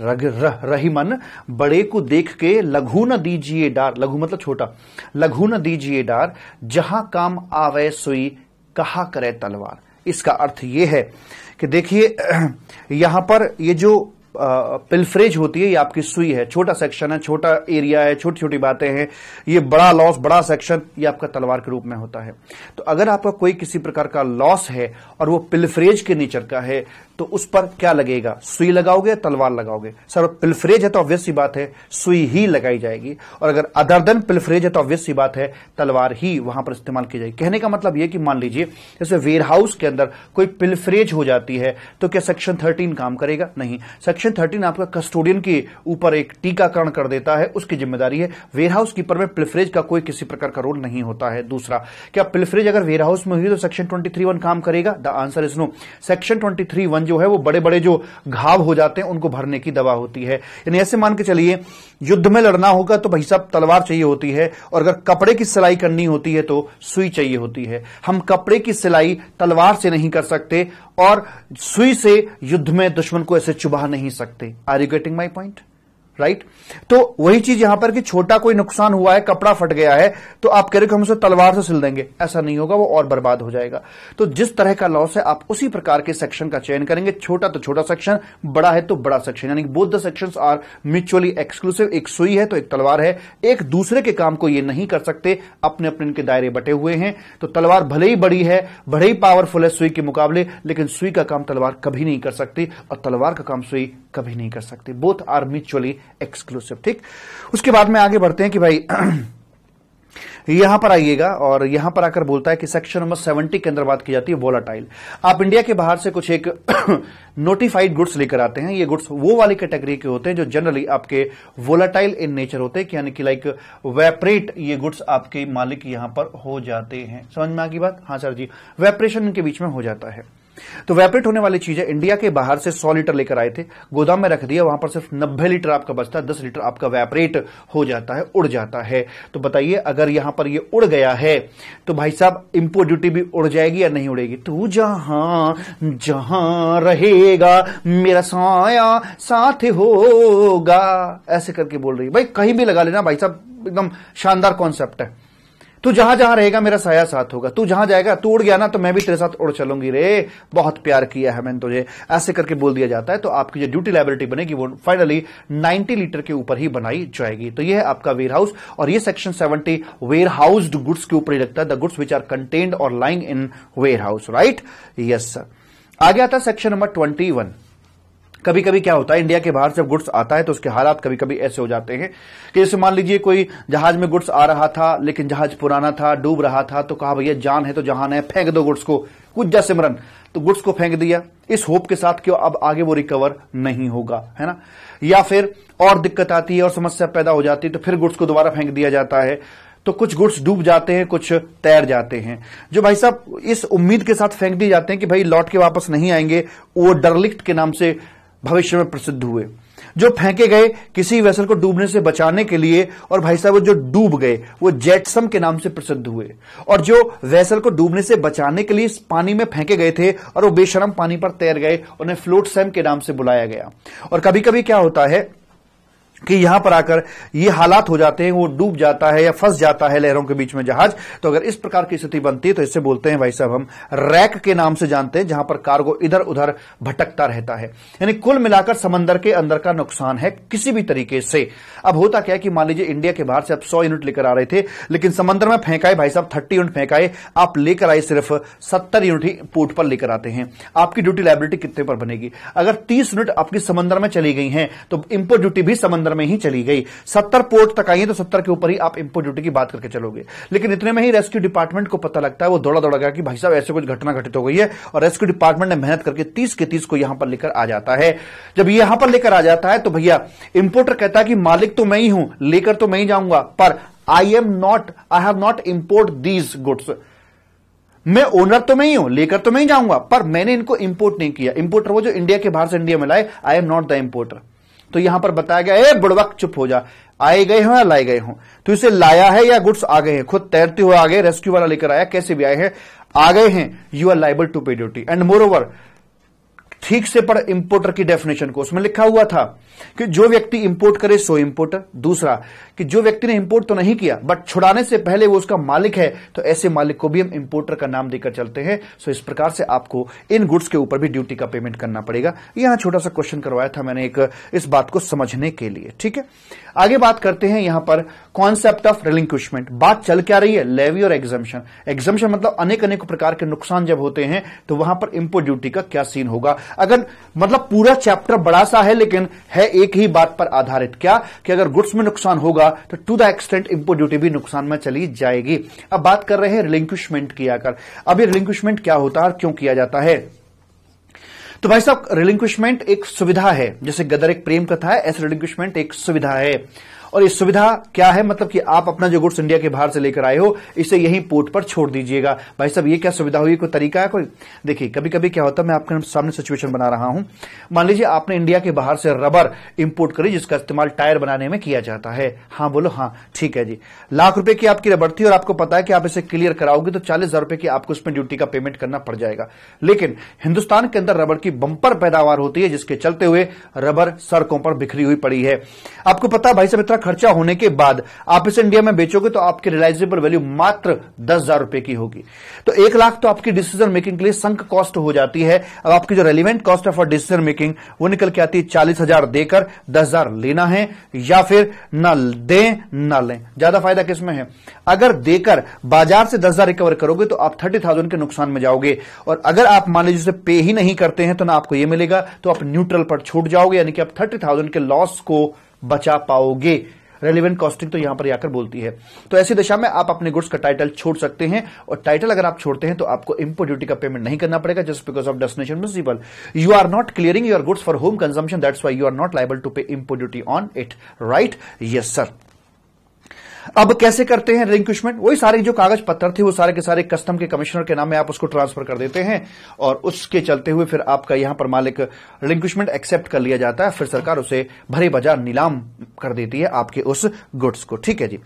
रग रह, रही मन बड़े को देख के लघु न दीजिए डार लघु मतलब छोटा लघु न दीजिए डार जहां काम आवे सुई कहा करे तलवार इसका अर्थ यह है कि देखिए यहां पर ये जो पिलफ्रेज होती है ये आपकी सुई है छोटा सेक्शन है छोटा एरिया है छोटी छोटी बातें हैं ये बड़ा लॉस बड़ा सेक्शन ये आपका तलवार के रूप में होता है तो अगर आपका कोई किसी प्रकार का लॉस है और वो पिलफ्रेज के नेचर का है तो उस पर क्या लगेगा सुई लगाओगे तलवार लगाओगे सर पिल्फ्रेज है तो ऑब्वियस सी बात है सुई ही लगाई जाएगी और अगर अदरदन देन है तो ऑब्वियस सी बात है तलवार ही वहां पर इस्तेमाल की जाएगी कहने का मतलब यह कि मान लीजिए जैसे वेयर हाउस के अंदर कोई पिल्फ्रेज हो जाती है तो क्या सेक्शन थर्टीन काम करेगा नहीं सेक्शन थर्टीन आपका कस्टोडियन के ऊपर एक टीकाकरण कर देता है उसकी जिम्मेदारी है वेयर हाउस कीपर में पिल्फ्रेज का कोई किसी प्रकार का रोल नहीं होता है दूसरा क्या पिल्फ्रेज अगर वेयर हाउस में हुई तो सेक्शन ट्वेंटी थ्री वन काम करेगा the answer is no section twenty three one जो है वो बड़े बड़े जो घाव हो जाते हैं उनको भरने की दवा होती है यानी ऐसे मान के चलिए युद्ध में लड़ना होगा तो भाई साहब तलवार चाहिए होती है और अगर कपड़े की सिलाई करनी होती है तो सुई चाहिए होती है हम कपड़े की सिलाई तलवार से नहीं कर सकते और सुई से युद्ध में दुश्मन को ऐसे चुभा नहीं सकते are you getting my point right तो वही चीज यहां पर कि छोटा कोई नुकसान हुआ है कपड़ा फट गया है तो आप कह रहे हम उसे तलवार से सिल देंगे ऐसा नहीं होगा वो और बर्बाद हो जाएगा तो जिस तरह का लॉस है आप उसी प्रकार के सेक्शन का चयन करेंगे छोटा तो छोटा सेक्शन बड़ा है तो बड़ा सेक्शन यानी both the sections are mutually exclusive एक सुई है तो एक तलवार है एक दूसरे के काम को ये नहीं कर सकते अपने अपने इनके दायरे बटे हुए हैं तो तलवार भले ही बड़ी है भले ही पावरफुल है सुई के मुकाबले लेकिन सुई का काम तलवार कभी नहीं कर सकती और तलवार का काम सुई कभी नहीं कर सकते बोथ आर म्यूचुअली एक्सक्लूसिव ठीक उसके बाद में आगे बढ़ते हैं कि भाई यहां पर आइएगा और यहां पर आकर बोलता है कि सेक्शन नंबर सेवेंटी के अंदर बात की जाती है वोलाटाइल आप इंडिया के बाहर से कुछ एक नोटिफाइड गुड्स लेकर आते हैं ये गुड्स वो वाली कैटेगरी के होते हैं जो जनरली आपके वोलाटाइल इन नेचर होते हैं यानी कि लाइक वेपरेट ये गुड्स आपके मालिक यहां पर हो जाते हैं समझ में आगे बात हाँ सर जी वेपरेशन इनके बीच में हो जाता है तो वेपरेट होने वाली चीजें इंडिया के बाहर से 100 लीटर लेकर आए थे गोदाम में रख दिया वहां पर सिर्फ 90 लीटर आपका बचता है 10 लीटर आपका वेपरेट हो जाता है उड़ जाता है तो बताइए अगर यहां पर ये यह उड़ गया है तो भाई साहब इम्पोर्ट ड्यूटी भी उड़ जाएगी या नहीं उड़ेगी तू जहां जहां रहेगा मेरा साया साथ होगा ऐसे करके बोल रही भाई कहीं भी लगा लेना भाई साहब एकदम शानदार कॉन्सेप्ट है तू जहां जहां रहेगा मेरा साया साथ होगा तू जहां जाएगा तू उड़ गया ना तो मैं भी तेरे साथ उड़ चलूंगी रे बहुत प्यार किया है मैंने तुझे ऐसे करके बोल दिया जाता है तो आपकी जो ड्यूटी लाइबिलिटी बनेगी वो फाइनली 90 लीटर के ऊपर ही बनाई जाएगी तो यह है आपका वेयर हाउस और ये section seventy warehoused goods के ऊपर ही लगता है the goods which are contained और lying in warehouse right yes sir आगे आता सेक्शन नंबर ट्वेंटी वन कभी कभी क्या होता है इंडिया के बाहर से गुड्स आता है तो उसके हालात कभी कभी ऐसे हो जाते हैं कि जैसे मान लीजिए कोई जहाज में गुड्स आ रहा था लेकिन जहाज पुराना था डूब रहा था तो कहा भैया जान है तो जहान है फेंक दो गुड्स को कुछ जा सिमरन तो गुड्स को फेंक दिया इस होप के साथ क्यों अब आगे वो रिकवर नहीं होगा है ना या फिर और दिक्कत आती है और समस्या पैदा हो जाती है तो फिर गुड्स को दोबारा फेंक दिया जाता है तो कुछ गुड्स डूब जाते हैं कुछ तैर जाते हैं जो भाई साहब इस उम्मीद के साथ फेंक दिए जाते हैं कि भाई लौट के वापस नहीं आएंगे वो डरलिक्ट के नाम से भविष्य में प्रसिद्ध हुए जो फेंके गए किसी वेसल को डूबने से बचाने के लिए और भाई साहब जो डूब गए वो जेटसम के नाम से प्रसिद्ध हुए और जो वेसल को डूबने से बचाने के लिए पानी में फेंके गए थे और वो बेशरम पानी पर तैर गए उन्हें फ्लोट सैम के नाम से बुलाया गया और कभी कभी क्या होता है कि यहां पर आकर ये हालात हो जाते हैं वो डूब जाता है या फंस जाता है लहरों के बीच में जहाज तो अगर इस प्रकार की स्थिति बनती है तो इससे बोलते हैं भाई साहब हम रैक के नाम से जानते हैं जहां पर कार्गो इधर उधर भटकता रहता है यानी कुल मिलाकर समंदर के अंदर का नुकसान है किसी भी तरीके से अब होता क्या है कि मान लीजिए इंडिया के बाहर से आप सौ यूनिट लेकर आ रहे थे लेकिन समंदर में फेंकाए भाई साहब थर्टी यूनिट फेंकाए आप लेकर आए सिर्फ सत्तर यूनिट ही पोर्ट पर लेकर आते हैं आपकी ड्यूटी लाइबिलिटी कितने पर बनेगी अगर तीस यूनिट आपकी समंदर में चली गई है तो इम्पोर्ट ड्यूटी भी समंदर अंदर में ही चली गई सत्तर पोर्ट तक आई है तो सत्तर के ऊपर ही आप इम्पोर्ट ड्यूटी की बात करके चलोगे लेकिन इतने में ही रेस्क्यू डिपार्टमेंट को पता लगता है वो दौड़ा दौड़ा गया कि भाई साहब ऐसे कुछ घटना घटित हो गई है और रेस्क्यू डिपार्टमेंट ने मेहनत करके तीस के तीस को यहां पर लेकर आ जाता है जब यहां पर लेकर आ जाता है तो भैया इंपोर्टर कहता है कि मालिक तो मैं ही हूं लेकर तो मैं ही जाऊंगा पर I am not I have not import these goods मैं ओनर तो मैं ही हूं लेकर तो मैं ही जाऊंगा पर मैंने इनको इंपोर्ट नहीं किया इंपोर्टर वो जो इंडिया के बाहर से इंडिया में लाए I am not the importer तो यहां पर बताया गया ए बुड़वक चुप हो जा आए गए हो या लाए गए हो तो इसे लाया है या गुड्स आ गए हैं खुद तैरते हुए आ गए रेस्क्यू वाला लेकर आया कैसे भी आए हैं आ गए हैं you are liable to pay duty and moreover ठीक से पढ़ इंपोर्टर की डेफिनेशन को उसमें लिखा हुआ था कि जो व्यक्ति इंपोर्ट करे सो इंपोर्टर दूसरा कि जो व्यक्ति ने इंपोर्ट तो नहीं किया बट छुड़ाने से पहले वो उसका मालिक है तो ऐसे मालिक को भी हम इंपोर्टर का नाम देकर चलते हैं सो इस प्रकार से आपको इन गुड्स के ऊपर भी ड्यूटी का पेमेंट करना पड़ेगा यहां छोटा सा क्वेश्चन करवाया था मैंने एक इस बात को समझने के लिए ठीक है आगे बात करते हैं यहां पर कॉन्सेप्ट ऑफ रिलिंक्विशमेंट बात चल क्या रही है लेवी और एग्जामेशन एग्जामेशन मतलब अनेक अनेक प्रकार के नुकसान जब होते हैं तो वहां पर इम्पोर्ट ड्यूटी का क्या सीन होगा अगर मतलब पूरा चैप्टर बड़ा सा है लेकिन है एक ही बात पर आधारित क्या कि अगर गुड्स में नुकसान होगा तो to the extent import duty भी नुकसान में चली जाएगी अब बात कर रहे हैं रिलिंक्विशमेंट की आकर अब ये रिलिंक्विशमेंट क्या होता है और क्यों किया जाता है तो भाई साहब रिलिंक्विशमेंट एक सुविधा है जैसे गदर एक प्रेम कथा है ऐसे रिलिंक्विशमेंट एक सुविधा है और ये सुविधा क्या है मतलब कि आप अपना जो गुड्स इंडिया के बाहर से लेकर आए हो इसे यहीं पोर्ट पर छोड़ दीजिएगा भाई साहब ये क्या सुविधा हुई कोई तरीका है कोई देखिए कभी कभी क्या होता है मैं आपके सामने सिचुएशन बना रहा हूं मान लीजिए आपने इंडिया के बाहर से रबर इंपोर्ट करी जिसका इस्तेमाल टायर बनाने में किया जाता है हाँ बोलो हाँ ठीक है जी लाख रुपए की आपकी रबर थी और आपको पता है कि आप इसे क्लियर कराओगे तो चालीस हजार रुपए की आपको उसमें ड्यूटी का पेमेंट करना पड़ जाएगा लेकिन हिंदुस्तान के अंदर रबर की बंपर पैदावार होती है जिसके चलते हुए रबर सड़कों पर बिखरी हुई पड़ी है आपको पता भाई साहब इतना खर्चा होने के बाद आप इसे इंडिया में बेचोगे तो आपकी रिलाइजेबल वैल्यू मात्र दस हजार रुपए की होगी तो एक लाख तो आपकी डिसीजन मेकिंग के लिए संक कॉस्ट हो जाती है अब आपकी जो relevant cost of decision making वो निकल के आती है चालीस हजार देकर दस हजार लेना है या फिर न दें न लें ज्यादा फायदा किसमें है अगर देकर बाजार से दस हजार रिकवर करोगे तो आप थर्टी थाउजेंड के नुकसान में जाओगे और अगर आप मान लीजिए पे ही नहीं करते हैं तो ना आपको यह मिलेगा तो आप न्यूट्रल पर छूट जाओगे यानी कि आप थर्टी थाउजेंड के लॉस को बचा पाओगे रेलिवेंट कॉस्टिंग तो यहां पर आकर बोलती है तो ऐसी दशा में आप अपने गुड्स का टाइटल छोड़ सकते हैं और टाइटल अगर आप छोड़ते हैं तो आपको इम्पोर्ट ड्यूटी का पेमेंट नहीं करना पड़ेगा just because of destination principle you are not clearing your goods for home consumption that's why you are not liable to pay import duty on it right yes sir अब कैसे करते हैं रिंक्विशमेंट वही सारे जो कागज पत्थर थे वो सारे के सारे कस्टम के कमिश्नर के नाम में आप उसको ट्रांसफर कर देते हैं और उसके चलते हुए फिर आपका यहां पर मालिक रिंक्विशमेंट एक्सेप्ट कर लिया जाता है फिर सरकार उसे भरे बाजार नीलाम कर देती है आपके उस गुड्स को ठीक है जी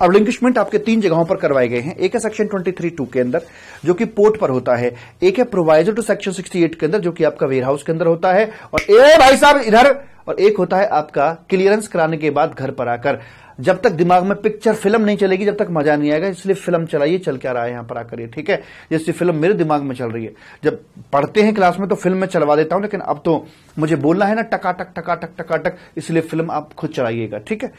अब रिंक्विशमेंट आपके तीन जगहों पर करवाए गए हैं एक है सेक्शन ट्वेंटी थ्री टू के अंदर जो कि पोर्ट पर होता है एक है proviso to section sixty eight के अंदर जो कि आपका वेयर हाउस के अंदर होता है और ए भाई साहब इधर और एक होता है आपका क्लियरेंस कराने के बाद घर पर आकर जब तक दिमाग में पिक्चर फिल्म नहीं चलेगी जब तक मजा नहीं आएगा इसलिए फिल्म चलाइए चल क्या रहा है यहां पर आकर ये ठीक है जैसी फिल्म मेरे दिमाग में चल रही है जब पढ़ते हैं क्लास में तो फिल्म में चलवा देता हूं लेकिन अब तो मुझे बोलना है ना टकाटक टकाटक टकाटक इसलिए फिल्म आप खुद चलाइएगा ठीक है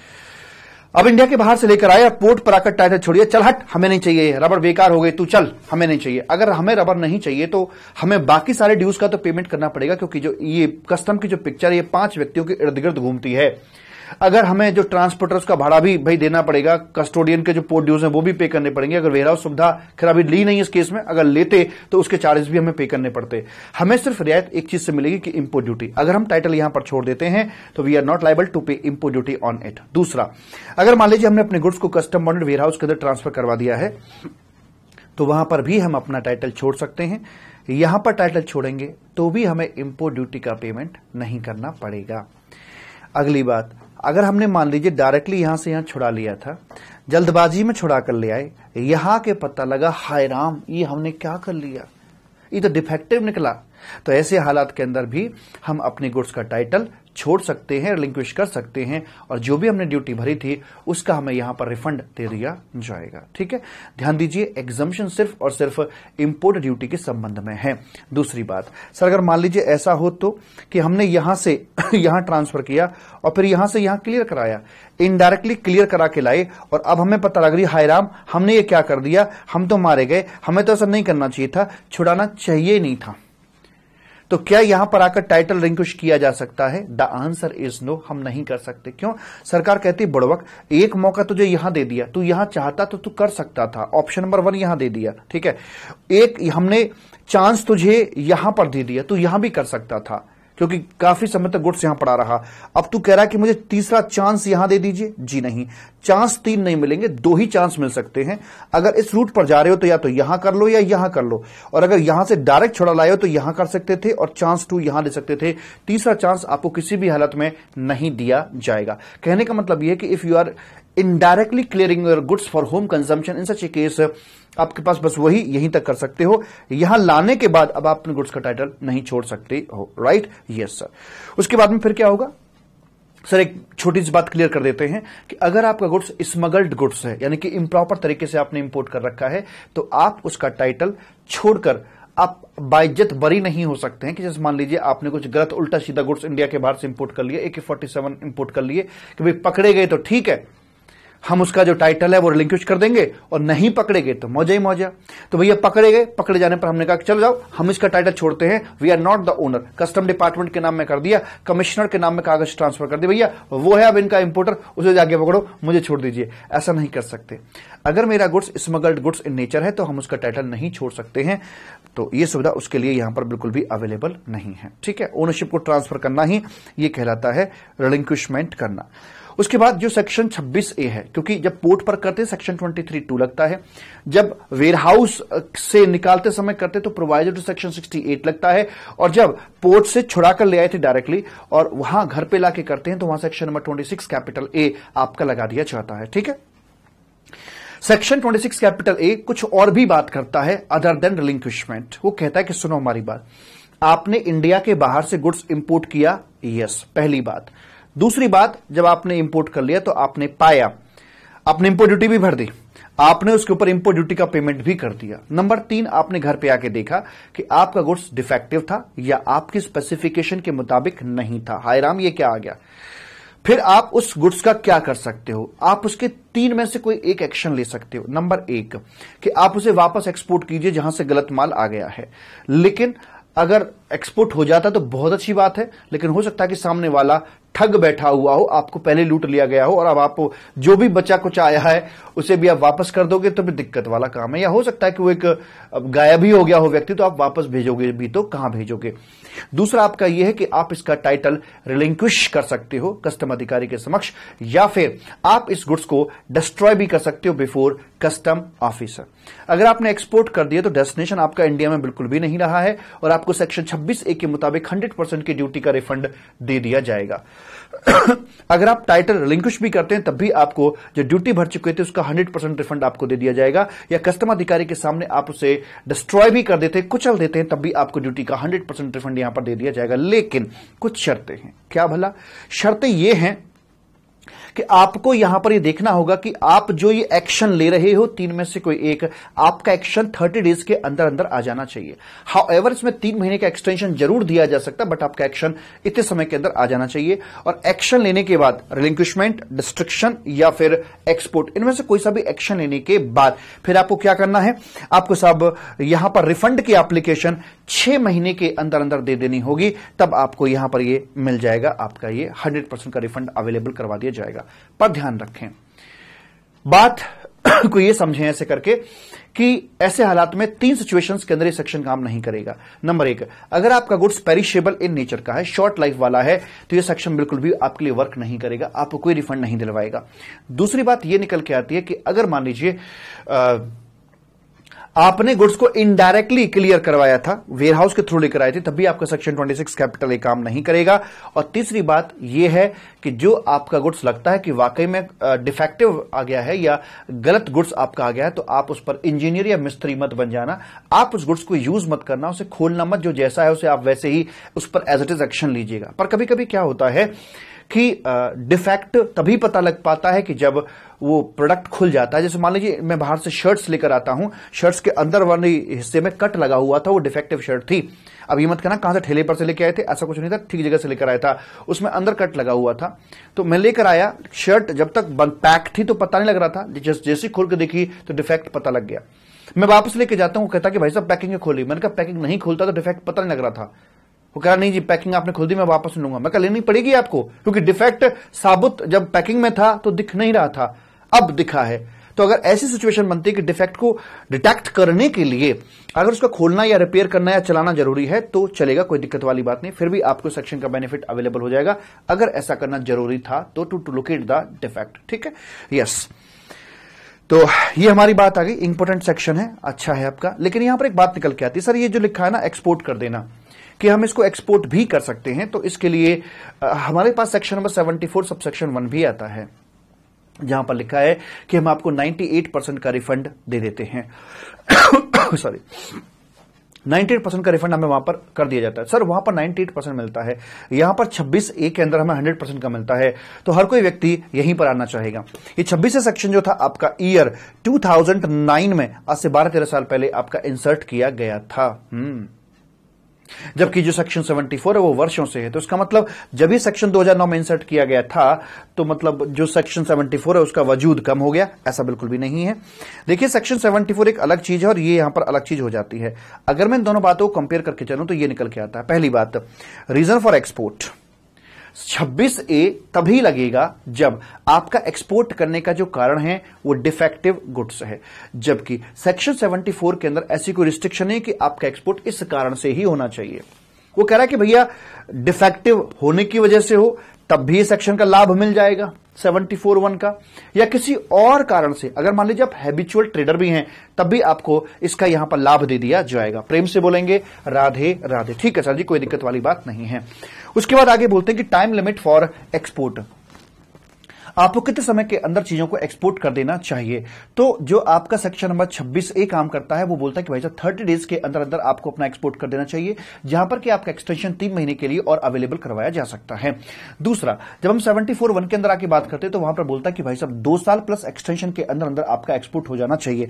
अब इंडिया के बाहर से लेकर आए पोर्ट पर आकर टाइटल छोड़िए चल हट हमें नहीं चाहिए रबर बेकार हो गई तू चल हमें नहीं चाहिए अगर हमें रबर नहीं चाहिए तो हमें बाकी सारे ड्यूज का तो पेमेंट करना पड़ेगा क्योंकि जो ये कस्टम की जो पिक्चर ये पांच व्यक्तियों के इर्द गिर्द घूमती है अगर हमें जो ट्रांसपोर्टर्स का भाड़ा भी भाई देना पड़ेगा कस्टोडियन के जो पोर्ट ड्यूज है वो भी पे करने पड़ेंगे अगर वेयरहाउस सुविधा खैर अभी ली नहीं इस केस में अगर लेते तो उसके चार्जेस भी हमें पे करने पड़ते हमें सिर्फ रियायत एक चीज से मिलेगी कि इम्पोर्ट ड्यूटी अगर हम टाइटल यहां पर छोड़ देते हैं तो we are not liable to pay import duty on it दूसरा अगर मान लीजिए हमने अपने गुड्स को कस्टम बॉन्डेड वेयर हाउस के अंदर ट्रांसफर करवा दिया है तो वहां पर भी हम अपना टाइटल छोड़ सकते हैं यहां पर टाइटल छोड़ेंगे तो भी हमें इम्पोर्ट ड्यूटी का पेमेंट नहीं करना पड़ेगा अगली बात अगर हमने मान लीजिए डायरेक्टली यहां से यहां छुड़ा लिया था जल्दबाजी में छुड़ा कर ले आए यहां के पता लगा हाय राम ये हमने क्या कर लिया ये तो डिफेक्टिव निकला तो ऐसे हालात के अंदर भी हम अपने गुड्स का टाइटल छोड़ सकते हैं रिलिंक्विश कर सकते हैं और जो भी हमने ड्यूटी भरी थी उसका हमें यहां पर रिफंड दे दिया जाएगा ठीक है ध्यान दीजिए एग्जामेशन सिर्फ और सिर्फ इंपोर्ट ड्यूटी के संबंध में है दूसरी बात सर अगर मान लीजिए ऐसा हो तो कि हमने यहां से यहां ट्रांसफर किया और फिर यहां से यहां क्लियर कराया इनडायरेक्टली क्लियर करा के लाए और अब हमें पता लग रही हाय राम हमने ये क्या कर दिया हम तो मारे गए हमें तो ऐसा नहीं करना चाहिए था छुड़ाना चाहिए नहीं था तो क्या यहां पर आकर टाइटल रिंकुश किया जा सकता है द आंसर इज नो हम नहीं कर सकते क्यों सरकार कहती बुड़वक एक मौका तुझे यहां दे दिया तू यहां चाहता तो तू कर सकता था ऑप्शन नंबर वन यहां दे दिया ठीक है एक हमने चांस तुझे यहां पर दे दिया तू यहां भी कर सकता था क्योंकि काफी समय तक गुड्स यहां पड़ा रहा अब तू कह रहा कि मुझे तीसरा चांस यहां दे दीजिए जी नहीं चांस तीन नहीं मिलेंगे दो ही चांस मिल सकते हैं अगर इस रूट पर जा रहे हो तो या तो यहां कर लो या यहां कर लो और अगर यहां से डायरेक्ट छोड़ा लाए हो तो यहां कर सकते थे और चांस टू यहां ले सकते थे तीसरा चांस आपको किसी भी हालत में नहीं दिया जाएगा कहने का मतलब यह कि if you are indirectly clearing your goods for home consumption in such a case आपके पास बस वही यहीं तक कर सकते हो यहां लाने के बाद अब आप अपने गुड्स का टाइटल नहीं छोड़ सकते हो राइट यस सर उसके बाद में फिर क्या होगा सर एक छोटी सी बात क्लियर कर देते हैं कि अगर आपका गुड्स स्मगल्ड गुड्स है यानी कि इम्प्रॉपर तरीके से आपने इंपोर्ट कर रखा है तो आप उसका टाइटल छोड़कर आप बाइज्जत बरी नहीं हो सकते हैं कि जैसे मान लीजिए आपने कुछ गलत उल्टा सीधा गुड्स इंडिया के बाहर से इंपोर्ट कर लिए ए के फोर्टी सेवन इंपोर्ट कर लिए कि भाई पकड़े गए तो ठीक है हम उसका जो टाइटल है वो रिलिंक्विश कर देंगे और नहीं पकड़े गए तो मौजा ही मौजा तो भैया पकड़े गए पकड़े जाने पर हमने कहा चलो जाओ हम इसका टाइटल छोड़ते हैं we are not the owner custom department के नाम में कर दिया कमिश्नर के नाम में कागज ट्रांसफर कर दिया भैया वो है अब इनका इंपोर्टर उसे जाके पकड़ो मुझे छोड़ दीजिए ऐसा नहीं कर सकते अगर मेरा goods smuggled goods in nature है तो हम उसका टाइटल नहीं छोड़ सकते हैं तो ये सुविधा उसके लिए यहां पर बिल्कुल भी अवेलेबल नहीं है ठीक है ओनरशिप को ट्रांसफर करना ही ये कहलाता है रिलिंक्विशमेंट करना उसके बाद जो सेक्शन 26 ए है क्योंकि जब पोर्ट पर करते सेक्शन 23 टू लगता है जब वेयरहाउस से निकालते समय करते तो प्रोवाइजर टू सेक्शन 68 लगता है और जब पोर्ट से छुड़ा कर ले आए थे डायरेक्टली और वहां घर पे लाके करते हैं तो वहां सेक्शन नंबर 26 कैपिटल ए आपका लगा दिया जाता है ठीक है सेक्शन 26 कैपिटल ए कुछ और भी बात करता है अदर देन रिलिंक्विशमेंट वो कहता है कि सुनो हमारी बात आपने इंडिया के बाहर से गुड्स इंपोर्ट किया यस पहली बात दूसरी बात जब आपने इंपोर्ट कर लिया तो आपने पाया आपने इंपोर्ट ड्यूटी भी भर दी आपने उसके ऊपर इंपोर्ट ड्यूटी का पेमेंट भी कर दिया नंबर तीन आपने घर पे आके देखा कि आपका गुड्स डिफेक्टिव था या आपकी स्पेसिफिकेशन के मुताबिक नहीं था हाय राम ये क्या आ गया फिर आप उस गुड्स का क्या कर सकते हो आप उसके तीन में से कोई एक एक्शन ले सकते हो नंबर एक कि आप उसे वापस एक्सपोर्ट कीजिए जहां से गलत माल आ गया है लेकिन अगर एक्सपोर्ट हो जाता तो बहुत अच्छी बात है लेकिन हो सकता है कि सामने वाला ठग बैठा हुआ हो आपको पहले लूट लिया गया हो और अब आप जो भी बचा कुछ आया है उसे भी आप वापस कर दोगे तो भी दिक्कत वाला काम है या हो सकता है कि वो एक गायब ही हो गया हो व्यक्ति तो आप वापस भेजोगे भी तो कहां भेजोगे दूसरा आपका यह है कि आप इसका टाइटल रिलिंक्विश कर सकते हो कस्टम अधिकारी के समक्ष या फिर आप इस गुड्स को डिस्ट्रॉय भी कर सकते हो बिफोर कस्टम ऑफिसर अगर आपने एक्सपोर्ट कर दिया तो डेस्टिनेशन आपका इंडिया में बिल्कुल भी नहीं रहा है और आपको सेक्शन 26 ए के मुताबिक 100 परसेंट की ड्यूटी का रिफंड दे दिया जाएगा अगर आप टाइटल रिलिंक्विश भी करते हैं तब भी आपको जो ड्यूटी भर चुके थे उसका हंड्रेड परसेंट रिफंड आपको दे दिया जाएगा या कस्टम अधिकारी के सामने आप उसे डिस्ट्रॉय भी कर देते हैं कुचल देते हैं तब भी आपको ड्यूटी का हंड्रेड परसेंट रिफंड यहां पर दे दिया जाएगा लेकिन कुछ शर्तें हैं क्या भला शर्तें ये हैं कि आपको यहां पर ये देखना होगा कि आप जो ये एक्शन ले रहे हो तीन में से कोई एक आपका एक्शन थर्टी डेज के अंदर अंदर आ जाना चाहिए हाउ इसमें तीन महीने का एक्सटेंशन जरूर दिया जा सकता है बट आपका एक्शन इतने समय के अंदर आ जाना चाहिए और एक्शन लेने के बाद रिलिंक्विशमेंट डिस्ट्रिक्शन या फिर एक्सपोर्ट इनमें से कोई सा भी एक्शन लेने के बाद फिर आपको क्या करना है आपको साहब यहां पर रिफंड की एप्लीकेशन छह महीने के अंदर अंदर दे देनी होगी तब आपको यहां पर ये मिल जाएगा आपका ये हंड्रेड परसेंट का रिफंड अवेलेबल करवा दिया जाएगा पर ध्यान रखें बात को ये समझें ऐसे करके कि ऐसे हालात में तीन सिचुएशंस के अंदर ये सेक्शन काम नहीं करेगा नंबर एक अगर आपका गुड्स पेरिशेबल इन नेचर का है शॉर्ट लाइफ वाला है तो ये सेक्शन बिल्कुल भी आपके लिए वर्क नहीं करेगा आपको कोई रिफंड नहीं दिलवाएगा दूसरी बात ये निकल के आती है कि अगर मान लीजिए आपने गुड्स को इनडायरेक्टली क्लियर करवाया था वेयरहाउस के थ्रू लेकर आए थे तब भी आपका सेक्शन 26 कैपिटल ये काम नहीं करेगा और तीसरी बात यह है कि जो आपका गुड्स लगता है कि वाकई में डिफेक्टिव आ गया है या गलत गुड्स आपका आ गया है तो आप उस पर इंजीनियर या मिस्त्री मत बन जाना आप उस गुड्स को यूज मत करना उसे खोलना मत जो जैसा है उसे आप वैसे ही उस पर एज इट इज एक्शन लीजिएगा पर कभी कभी क्या होता है कि डिफेक्ट तभी पता लग पाता है कि जब वो प्रोडक्ट खुल जाता है जैसे मान लीजिए मैं बाहर से शर्ट्स लेकर आता हूं शर्ट्स के अंदर वाले हिस्से में कट लगा हुआ था वो डिफेक्टिव शर्ट थी अब ये मत कहना कहां से ठेले पर से लेके आए थे ऐसा कुछ नहीं था ठीक जगह से लेकर आया था उसमें अंदर कट लगा हुआ था तो मैं लेकर आया शर्ट जब तक पैक थी तो पता नहीं लग रहा था जैसे खोल के देखी तो डिफेक्ट पता लग गया मैं वापस लेके जाता हूँ कहता कि भाई साहब पैकिंग खोली मैंने कहा पैकिंग नहीं खोलता तो डिफेक्ट पता नहीं लग रहा था वो कह रहा नहीं जी पैकिंग आपने खोल दी मैं वापस लूंगा मैं कह लेनी पड़ेगी आपको क्योंकि डिफेक्ट साबुत जब पैकिंग में था तो दिख नहीं रहा था अब दिखा है तो अगर ऐसी सिचुएशन बनती है कि डिफेक्ट को डिटेक्ट करने के लिए अगर उसका खोलना या रिपेयर करना या चलाना जरूरी है तो चलेगा कोई दिक्कत वाली बात नहीं फिर भी आपको सेक्शन का बेनिफिट अवेलेबल हो जाएगा अगर ऐसा करना जरूरी था तो to to locate the defect ठीक है यस तो ये हमारी बात आ गई इंपोर्टेंट सेक्शन है अच्छा है आपका लेकिन यहां पर एक बात निकल के आती है सर ये जो लिखा है ना एक्सपोर्ट कर देना कि हम इसको एक्सपोर्ट भी कर सकते हैं तो इसके लिए हमारे पास section number seventy four sub section one भी आता है जहां पर लिखा है कि हम आपको 98 परसेंट का रिफंड दे देते हैं सॉरी 98 परसेंट का रिफंड हमें वहां पर कर दिया जाता है सर वहां पर 98 परसेंट मिलता है यहां पर 26 ए के अंदर हमें 100 परसेंट का मिलता है तो हर कोई व्यक्ति यहीं पर आना चाहेगा ये 26 सेक्शन जो था आपका ईयर 2009 में आज से 12 तेरह साल पहले आपका इंसर्ट किया गया था हम्म जबकि जो सेक्शन 74 है वो वर्षों से है तो इसका मतलब जब ही सेक्शन 2009 में इंसर्ट किया गया था तो मतलब जो सेक्शन 74 है उसका वजूद कम हो गया ऐसा बिल्कुल भी नहीं है देखिए सेक्शन 74 एक अलग चीज है और ये यहां पर अलग चीज हो जाती है अगर मैं इन दोनों बातों को कंपेयर करके चलूं तो ये निकल के आता है पहली बात रीजन फॉर एक्सपोर्ट छब्बीस ए तभी लगेगा जब आपका एक्सपोर्ट करने का जो कारण है वो डिफेक्टिव गुड्स है जबकि सेक्शन 74 के अंदर ऐसी कोई रिस्ट्रिक्शन है कि आपका एक्सपोर्ट इस कारण से ही होना चाहिए वो कह रहा है कि भैया डिफेक्टिव होने की वजह से हो तब भी इस एक्शन का लाभ मिल जाएगा सेवेंटी फोर वन का या किसी और कारण से अगर मान लीजिए आप हैबिचुअल ट्रेडर भी हैं तब भी आपको इसका यहां पर लाभ दे दिया जाएगा प्रेम से बोलेंगे राधे राधे ठीक है सर जी कोई दिक्कत वाली बात नहीं है उसके बाद आगे बोलते हैं कि टाइम लिमिट फॉर एक्सपोर्ट आपको कितने समय के अंदर चीजों को एक्सपोर्ट कर देना चाहिए तो जो आपका सेक्शन नंबर छब्बीस ए काम करता है वो बोलता है कि भाई साहब थर्टी डेज के अंदर अंदर आपको अपना एक्सपोर्ट कर देना चाहिए जहां पर कि आपका एक्सटेंशन तीन महीने के लिए और अवेलेबल करवाया जा सकता है दूसरा जब हम सेवेंटी फोर वन के अंदर आके बात करते हैं तो वहां पर बोलता है कि भाई साहब दो साल प्लस एक्सटेंशन के अंदर अंदर आपका एक्सपोर्ट हो जाना चाहिए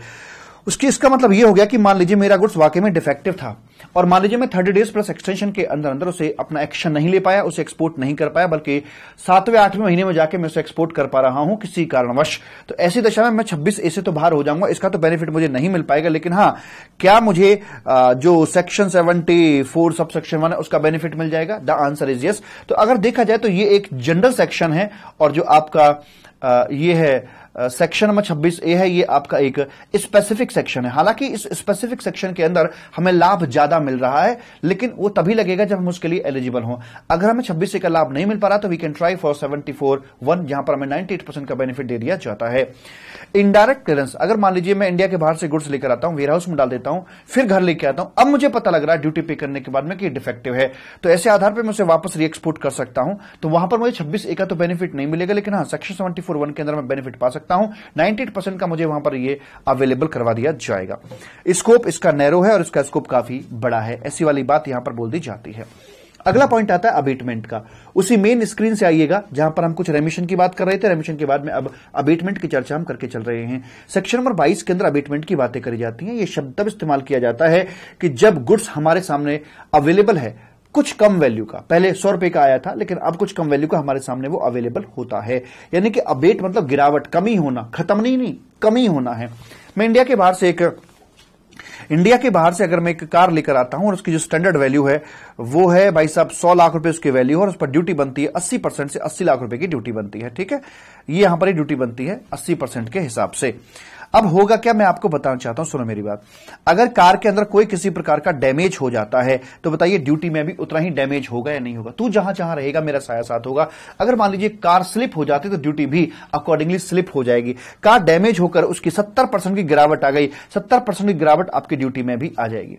उसके इसका मतलब ये हो गया कि मान लीजिए मेरा गुड्स वाकई में डिफेक्टिव था और मान लीजिए मैं थर्टी डेज प्लस एक्सटेंशन के अंदर अंदर उसे अपना एक्शन नहीं ले पाया उसे एक्सपोर्ट नहीं कर पाया बल्कि सातवें आठवें महीने में जाके मैं उसे एक्सपोर्ट कर पा रहा हूं किसी कारणवश तो ऐसी दशा में मैं छब्बीस ए से तो बाहर हो जाऊंगा इसका तो बेनिफिट मुझे नहीं मिल पाएगा लेकिन हाँ क्या मुझे जो section seventy four sub section one है उसका बेनिफिट मिल जाएगा द आंसर इज यस तो अगर देखा जाए तो ये एक जनरल सेक्शन है और जो आपका ये है सेक्शन नंबर 26 ए है ये आपका एक स्पेसिफिक सेक्शन है हालांकि इस स्पेसिफिक सेक्शन के अंदर हमें लाभ ज्यादा मिल रहा है लेकिन वो तभी लगेगा जब हम उसके लिए एलिजिबल हों अगर हमें छब्बीस ए का लाभ नहीं मिल पा रहा तो we can try for seventy four one जहां पर हमें नाइनटी एट परसेंट का बेनिफिट दे दिया जाता है इनडायरेक्ट क्लियरेंस अगर मान लीजिए मैं इंडिया के बाहर से गुड्स लेकर आता हूं वेयर हाउस में डाल देता हूं फिर घर लेकर आता हूं अब मुझे पता लग रहा है ड्यूटी पे करने के बाद में कि डिफेक्टिव है तो ऐसे आधार पर मैं उसे वापस रीएक्सपोर्ट कर सकता हूं तो वहां पर मुझे छब्बीस ए का तो बेनिफिट नहीं मिलेगा लेकिन हाँ सेक्शन सेवेंटी फोर वन के अंदर मैं बेनिफिट पा सकता सकता हूं 98% का मुझे वहां पर ये अवेलेबल करवा दिया जाएगा स्कोप इसका नैरो है और इसका स्कोप काफी बड़ा है ऐसी वाली बात यहां पर बोल दी जाती है अगला पॉइंट आता है अबेटमेंट का उसी मेन स्क्रीन से आइएगा जहां पर हम कुछ रेमिशन की बात कर रहे थे रेमिशन के बाद में अब अबेटमेंट की चर्चा हम करके चल रहे हैं सेक्शन नंबर 22 के अंदर अबेटमेंट की बातें करी जाती हैं ये शब्द तब इस्तेमाल किया जाता है कि जब गुड्स हमारे सामने अवेलेबल है कुछ कम वैल्यू का पहले सौ रुपए का आया था लेकिन अब कुछ कम वैल्यू का हमारे सामने वो अवेलेबल होता है यानी कि अबेट मतलब गिरावट कमी होना खत्म नहीं नहीं कमी होना है मैं इंडिया के बाहर से एक इंडिया के बाहर से अगर मैं एक कार लेकर आता हूं और उसकी जो स्टैंडर्ड वैल्यू है वो है भाई साहब सौ लाख रुपए उसकी वैल्यू है और उस पर ड्यूटी बनती है अस्सी परसेंट से अस्सी लाख रुपए की ड्यूटी बनती है ठीक है ये यहां पर ही ड्यूटी बनती है अस्सी परसेंट के हिसाब से अब होगा क्या मैं आपको बताना चाहता हूं सुनो मेरी बात अगर कार के अंदर कोई किसी प्रकार का डैमेज हो जाता है तो बताइए ड्यूटी में भी उतना ही डैमेज होगा या नहीं होगा तू जहां जहां रहेगा मेरा साया साथ होगा अगर मान लीजिए कार स्लिप हो जाती तो ड्यूटी भी अकॉर्डिंगली स्लिप हो जाएगी कार डैमेज होकर उसकी सत्तर की गिरावट आ गई सत्तर की गिरावट आपकी ड्यूटी में भी आ जाएगी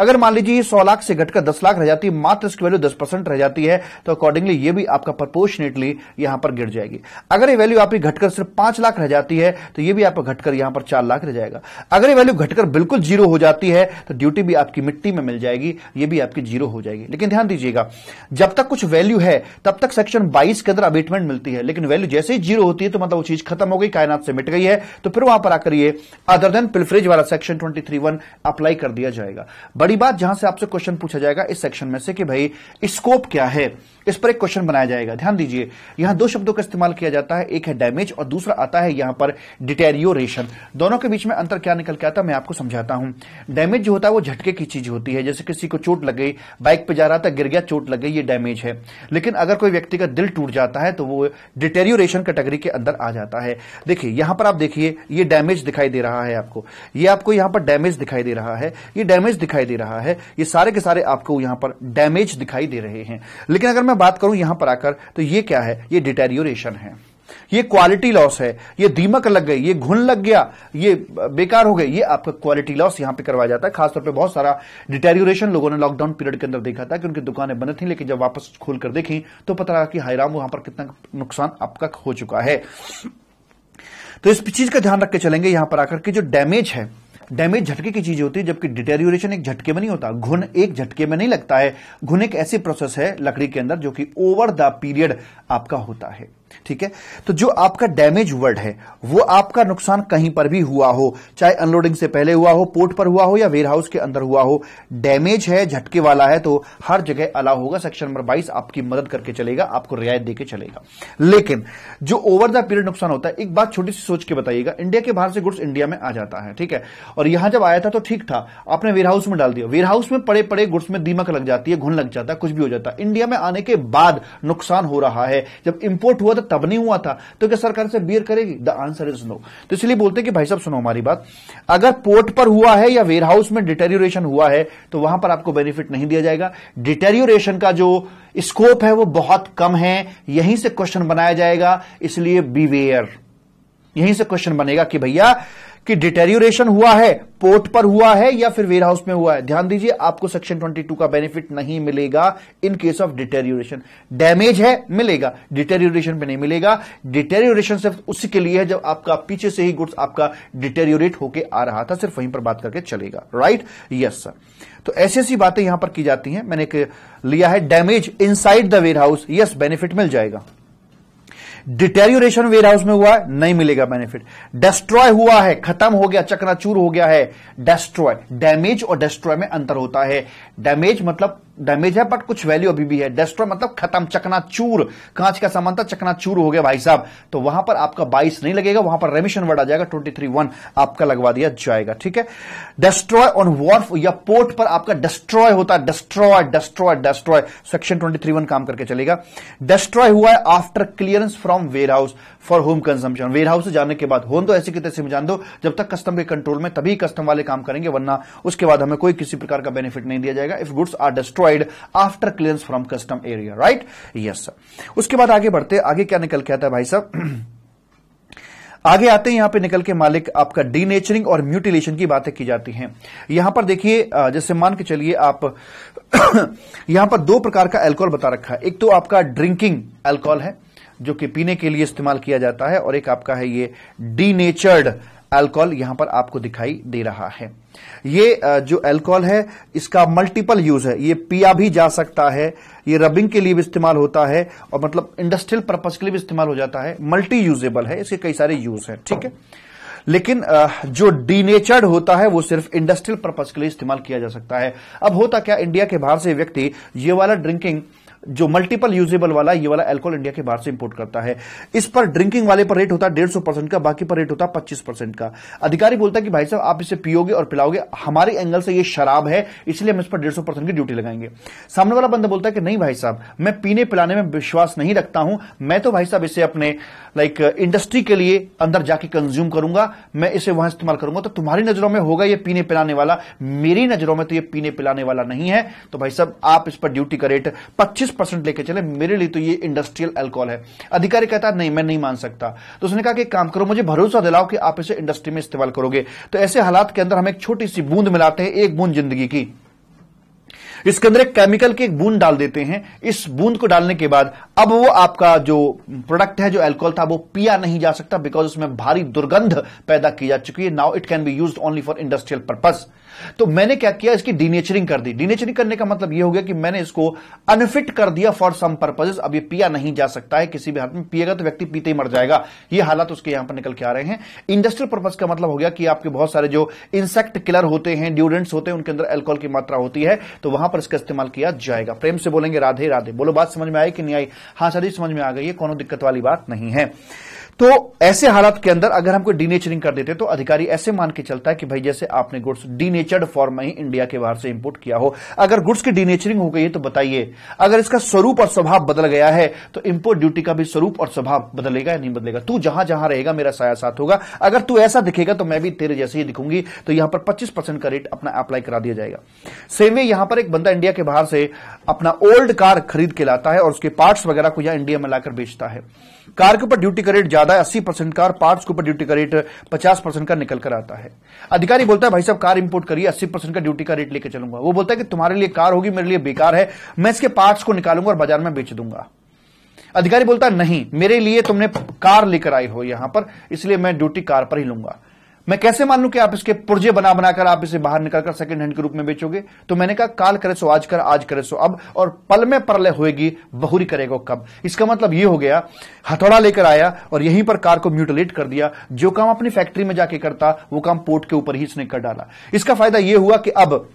अगर मान लीजिए सौ लाख से घटकर दस लाख रह जाती है मात्र इसकी वैल्यू दस परसेंट रह जाती है तो अकॉर्डिंगली ये भी आपका प्रपोर्शनेटली यहां पर गिर जाएगी अगर ये वैल्यू आपकी घटकर सिर्फ पांच लाख रह जाती है तो ये भी आपका घटकर यहां पर चार लाख रह जाएगा अगर ये वैल्यू घटकर बिल्कुल जीरो हो जाती है तो ड्यूटी भी आपकी मिट्टी में मिल जाएगी ये भी आपकी जीरो हो जाएगी लेकिन ध्यान दीजिएगा जब तक कुछ वैल्यू है तब तक सेक्शन बाईस के अंदर अबेटमेंट मिलती है लेकिन वैल्यू जैसे ही जीरो होती है तो मतलब वो चीज खत्म हो गई कायनात से मिट गई है तो फिर वहां पर आकर ये अदर देन पिल्फ्रेज वाला section twenty three one apply कर दिया जाएगा बड़ी बात जहां से आपसे क्वेश्चन पूछा जाएगा इस सेक्शन में से कि भाई स्कोप क्या है इस पर एक क्वेश्चन बनाया जाएगा ध्यान दीजिए यहां दो शब्दों का इस्तेमाल किया जाता है एक है डैमेज और दूसरा आता है यहां पर डिटेरियोरेशन दोनों के बीच में अंतर क्या निकल के आता है मैं आपको समझाता हूं डैमेज जो होता है वो झटके की चीज होती है जैसे किसी को चोट लग गई बाइक पर जा रहा था गिर गया चोट लग गई ये डैमेज है लेकिन अगर कोई व्यक्ति का दिल टूट जाता है तो वो डिटेरियोरेशन कैटेगरी के अंदर आ जाता है देखिए यहां पर आप देखिए ये डैमेज दिखाई दे रहा है आपको ये आपको यहां पर डैमेज दिखाई दे रहा है ये डैमेज दिखाई दिखाई दे रहा है ये सारे के सारे आपको यहां पर डैमेज दिखाई दे रहे हैं लेकिन अगर मैं बात करूं यहां पर आकर तो ये क्या है ये डिटेरियोरेशन है ये क्वालिटी लॉस है ये दीमक लग गई ये घुन लग गया ये बेकार हो गए ये आपका क्वालिटी लॉस यहां पे करवाया जाता है खासतौर पे बहुत सारा डिटेरियोरेशन लोगों ने लॉकडाउन पीरियड के अंदर देखा था कि उनकी दुकानें बंद थी लेकिन जब वापस खोलकर देखी तो पता लगा कि हैराम वहां पर कितना नुकसान आपका हो चुका है तो इस चीज का ध्यान रख के चलेंगे यहां पर आकर के जो डैमेज है डैमेज झटके की चीज होती है जबकि डिटेरियोरेशन एक झटके में नहीं होता घुन एक झटके में नहीं लगता है घुन एक ऐसी प्रोसेस है लकड़ी के अंदर जो कि ओवर द पीरियड आपका होता है ठीक है तो जो आपका डैमेज वर्ड है वो आपका नुकसान कहीं पर भी हुआ हो चाहे अनलोडिंग से पहले हुआ हो पोर्ट पर हुआ हो या वेयर हाउस के अंदर हुआ हो डैमेज है झटके वाला है तो हर जगह अलाव होगा सेक्शन नंबर बाईस आपकी मदद करके चलेगा आपको रियायत देकर चलेगा लेकिन जो ओवर द पीरियड नुकसान होता है एक बात छोटी सी सोच के बताइएगा इंडिया के बाहर से गुड्स इंडिया में आ जाता है ठीक है और यहां जब आया था तो ठीक था आपने वेयर हाउस में डाल दिया वेयर हाउस में पड़े पड़े गुड्स में दीमक लग जाती है घुन लग जाता है कुछ भी हो जाता है इंडिया में आने के बाद नुकसान हो रहा है जब इंपोर्ट हुआ तो तब नहीं हुआ था तो क्या सरकार से बियर करेगी द आंसर इज नो तो इसलिए बोलते हैं कि भाई साहब सुनो हमारी बात अगर पोर्ट पर हुआ है या वेयर हाउस में डिटेरियोरेशन हुआ है तो वहां पर आपको बेनिफिट नहीं दिया जाएगा डिटेरियोरेशन का जो स्कोप है वो बहुत कम है यहीं से क्वेश्चन बनाया जाएगा इसलिए बीवेयर यहीं से क्वेश्चन बनेगा कि भैया कि डिटेरियोरेशन हुआ है पोर्ट पर हुआ है या फिर वेयरहाउस में हुआ है ध्यान दीजिए आपको सेक्शन 22 का बेनिफिट नहीं मिलेगा in case of deterioration damage है मिलेगा डिटेरियोरेशन पे नहीं मिलेगा डिटेरियोरेशन सिर्फ उसी के लिए है जब आपका पीछे से ही गुड्स आपका डिटेरियोरेट होकर आ रहा था सिर्फ वहीं पर बात करके चलेगा राइट यस सर तो ऐसी ऐसी बातें यहां पर की जाती हैं मैंने एक लिया है damage inside the warehouse yes benefit मिल जाएगा डिटेरियोरेशन वेयर हाउस में हुआ है नहीं मिलेगा बेनिफिट डेस्ट्रॉय हुआ है खत्म हो गया चकनाचूर हो गया है डेस्ट्रॉय डैमेज और डेस्ट्रॉय में अंतर होता है डैमेज मतलब डैमेज है बट कुछ वैल्यू अभी भी है डेस्ट्रॉय मतलब खत्म चकनाचूर कांच का सामान था चकनाचूर हो गया भाई साहब तो वहां पर आपका 22 नहीं लगेगा वहां पर रेमिशन वर्ड आ जाएगा वन आपका लगवा दिया जाएगा ठीक है डेस्ट्रॉय ऑन वॉर्फ या पोर्ट पर आपका डिस्ट्रॉय होता है destroy destroy destroy section twenty काम करके चलेगा डिस्ट्रॉय हुआ है after clearance from warehouse for home consumption warehouse जाने के बाद होम तो ऐसे की से में जान दो जब तक कस्टम के कंट्रोल में तभी कस्टम वाले काम करेंगे वरना उसके बाद हमें कोई किसी प्रकार का बेनिफिट नहीं दिया जाएगा if goods are destroy destroyed after clearance from custom area right yes sir उसके बाद आगे बढ़ते आगे क्या निकल के आता है भाई साहब आगे आते हैं यहां पे निकल के मालिक आपका डीनेचरिंग और म्यूटिलेशन की बातें की जाती हैं यहां पर देखिए जैसे मान के चलिए आप यहां पर दो प्रकार का अल्कोहल बता रखा है एक तो आपका ड्रिंकिंग अल्कोहल है जो कि पीने के लिए इस्तेमाल किया जाता है और एक आपका है ये डीनेचर्ड अल्कोहल यहां पर आपको दिखाई दे रहा है ये जो अल्कोहल है इसका मल्टीपल यूज है ये पिया भी जा सकता है ये रबिंग के लिए भी इस्तेमाल होता है और मतलब इंडस्ट्रियल पर्पज के लिए भी इस्तेमाल हो जाता है मल्टी यूजेबल है इसके कई सारे यूज है ठीक है लेकिन जो डीनेचर्ड होता है वो सिर्फ इंडस्ट्रियल पर्पज के लिए इस्तेमाल किया जा सकता है अब होता क्या इंडिया के बाहर से व्यक्ति ये वाला ड्रिंकिंग जो मल्टीपल यूजेबल वाला ये वाला एल्कोल इंडिया के बाहर से इंपोर्ट करता है इस पर ड्रिंकिंग वाले पर रेट होता है डेढ़ सौ परसेंट का बाकी पर रेट होता है पच्चीस परसेंट का अधिकारी बोलता है कि भाई साहब आप इसे पियोगे और पिलाओगे हमारे एंगल से ये शराब है इसलिए हम इस पर डेढ़ सौ परसेंट की ड्यूटी लगाएंगे सामने वाला बंदा बोलता है कि नहीं भाई साहब मैं पीने पिलाने में विश्वास नहीं रखता हूं मैं तो भाई साहब इसे अपने लाइक इंडस्ट्री uh, के लिए अंदर जाके कंज्यूम करूंगा मैं इसे वहां इस्तेमाल करूंगा तो तुम्हारी नजरों में होगा ये पीने पिलाने वाला मेरी नजरों में तो ये पीने पिलाने वाला नहीं है तो भाई साहब आप इस पर ड्यूटी का रेट पच्चीस परसेंट लेके चले मेरे लिए तो ये इंडस्ट्रियल एल्कोहल है अधिकारी कहता नहीं मैं नहीं मान सकता तो उसने कहा कि काम करो मुझे भरोसा दिलाओ कि आप इसे इंडस्ट्री में इस्तेमाल करोगे तो ऐसे हालात के अंदर हम एक छोटी सी बूंद मिलाते हैं एक बूंद जिंदगी की इसके अंदर एक केमिकल की एक बूंद डाल देते हैं इस बूंद को डालने के बाद अब वो आपका जो प्रोडक्ट है जो एल्कोहल था वो पिया नहीं जा सकता बिकॉज उसमें भारी दुर्गंध पैदा की जा चुकी है now it can be use only for industrial purpose तो मैंने क्या किया इसकी डीनेचरिंग कर दी डीनेचरिंग करने का मतलब यह हो गया कि मैंने इसको अनफिट कर दिया फॉर सम पर्पजेस अब ये पिया नहीं जा सकता है किसी भी हालत में पिएगा तो व्यक्ति पीते ही मर जाएगा ये हालात उसके यहां पर निकल के आ रहे हैं इंडस्ट्रियल पर्पज का मतलब हो गया कि आपके बहुत सारे जो इंसेक्ट किलर होते हैं ड्यूडेंट्स होते हैं उनके अंदर एल्कोहल की मात्रा होती है तो वहां पर इसका इस्तेमाल किया जाएगा प्रेम से बोलेंगे राधे राधे बोलो बात समझ में आई कि नहीं आई हाँ सर समझ में आ गई है दिक्कत वाली बात नहीं है तो ऐसे हालात के अंदर अगर हम कोई डीनेचरिंग कर देते तो अधिकारी ऐसे मान के चलता है कि भाई जैसे आपने गुड्स डीनेचर्ड फॉर्म में ही इंडिया के बाहर से इंपोर्ट किया हो अगर गुड्स की डीनेचरिंग हो गई है तो बताइए अगर इसका स्वरूप और स्वभाव बदल गया है तो इंपोर्ट ड्यूटी का भी स्वरूप और स्वभाव बदलेगा या नहीं बदलेगा तू जहां जहां रहेगा मेरा साया साथ होगा अगर तू ऐसा दिखेगा तो मैं भी तेरे जैसे ही दिखूंगी तो यहां पर पच्चीस का रेट अपना अप्लाई करा दिया जाएगा सेम वे यहां पर एक बंदा इंडिया के बाहर से अपना ओल्ड कार खरीद के लाता है और उसके पार्ट्स वगैरह को यहां इंडिया में लाकर बेचता है कार के ऊपर ड्यूटी का रेट ज्यादा बढ़ा है अस्सी परसेंट का और पार्ट्स के ऊपर ड्यूटी का रेट पचास परसेंट का निकल कर आता है अधिकारी बोलता है भाई साहब कार इंपोर्ट करिए अस्सी परसेंट का ड्यूटी का रेट लेकर चलूंगा वो बोलता है कि तुम्हारे लिए कार होगी मेरे लिए बेकार है मैं इसके पार्ट्स को निकालूंगा और बाजार में बेच दूंगा अधिकारी बोलता है नहीं मेरे लिए तुमने कार लेकर आई हो यहां पर इसलिए मैं ड्यूटी कार पर ही लूंगा मैं कैसे मान लू कि आप इसके पुर्जे बना बनाकर आप इसे बाहर निकलकर सेकंड हैंड के रूप में बेचोगे तो मैंने कहा काल करे सो आज कर आज करे सो अब और पल में पल होएगी बहुरी करेगा कब इसका मतलब यह हो गया हथौड़ा लेकर आया और यहीं पर कार को म्यूटिलेट कर दिया जो काम अपनी फैक्ट्री में जाके करता वो काम पोर्ट के ऊपर ही इसने कर डाला इसका फायदा यह हुआ कि अब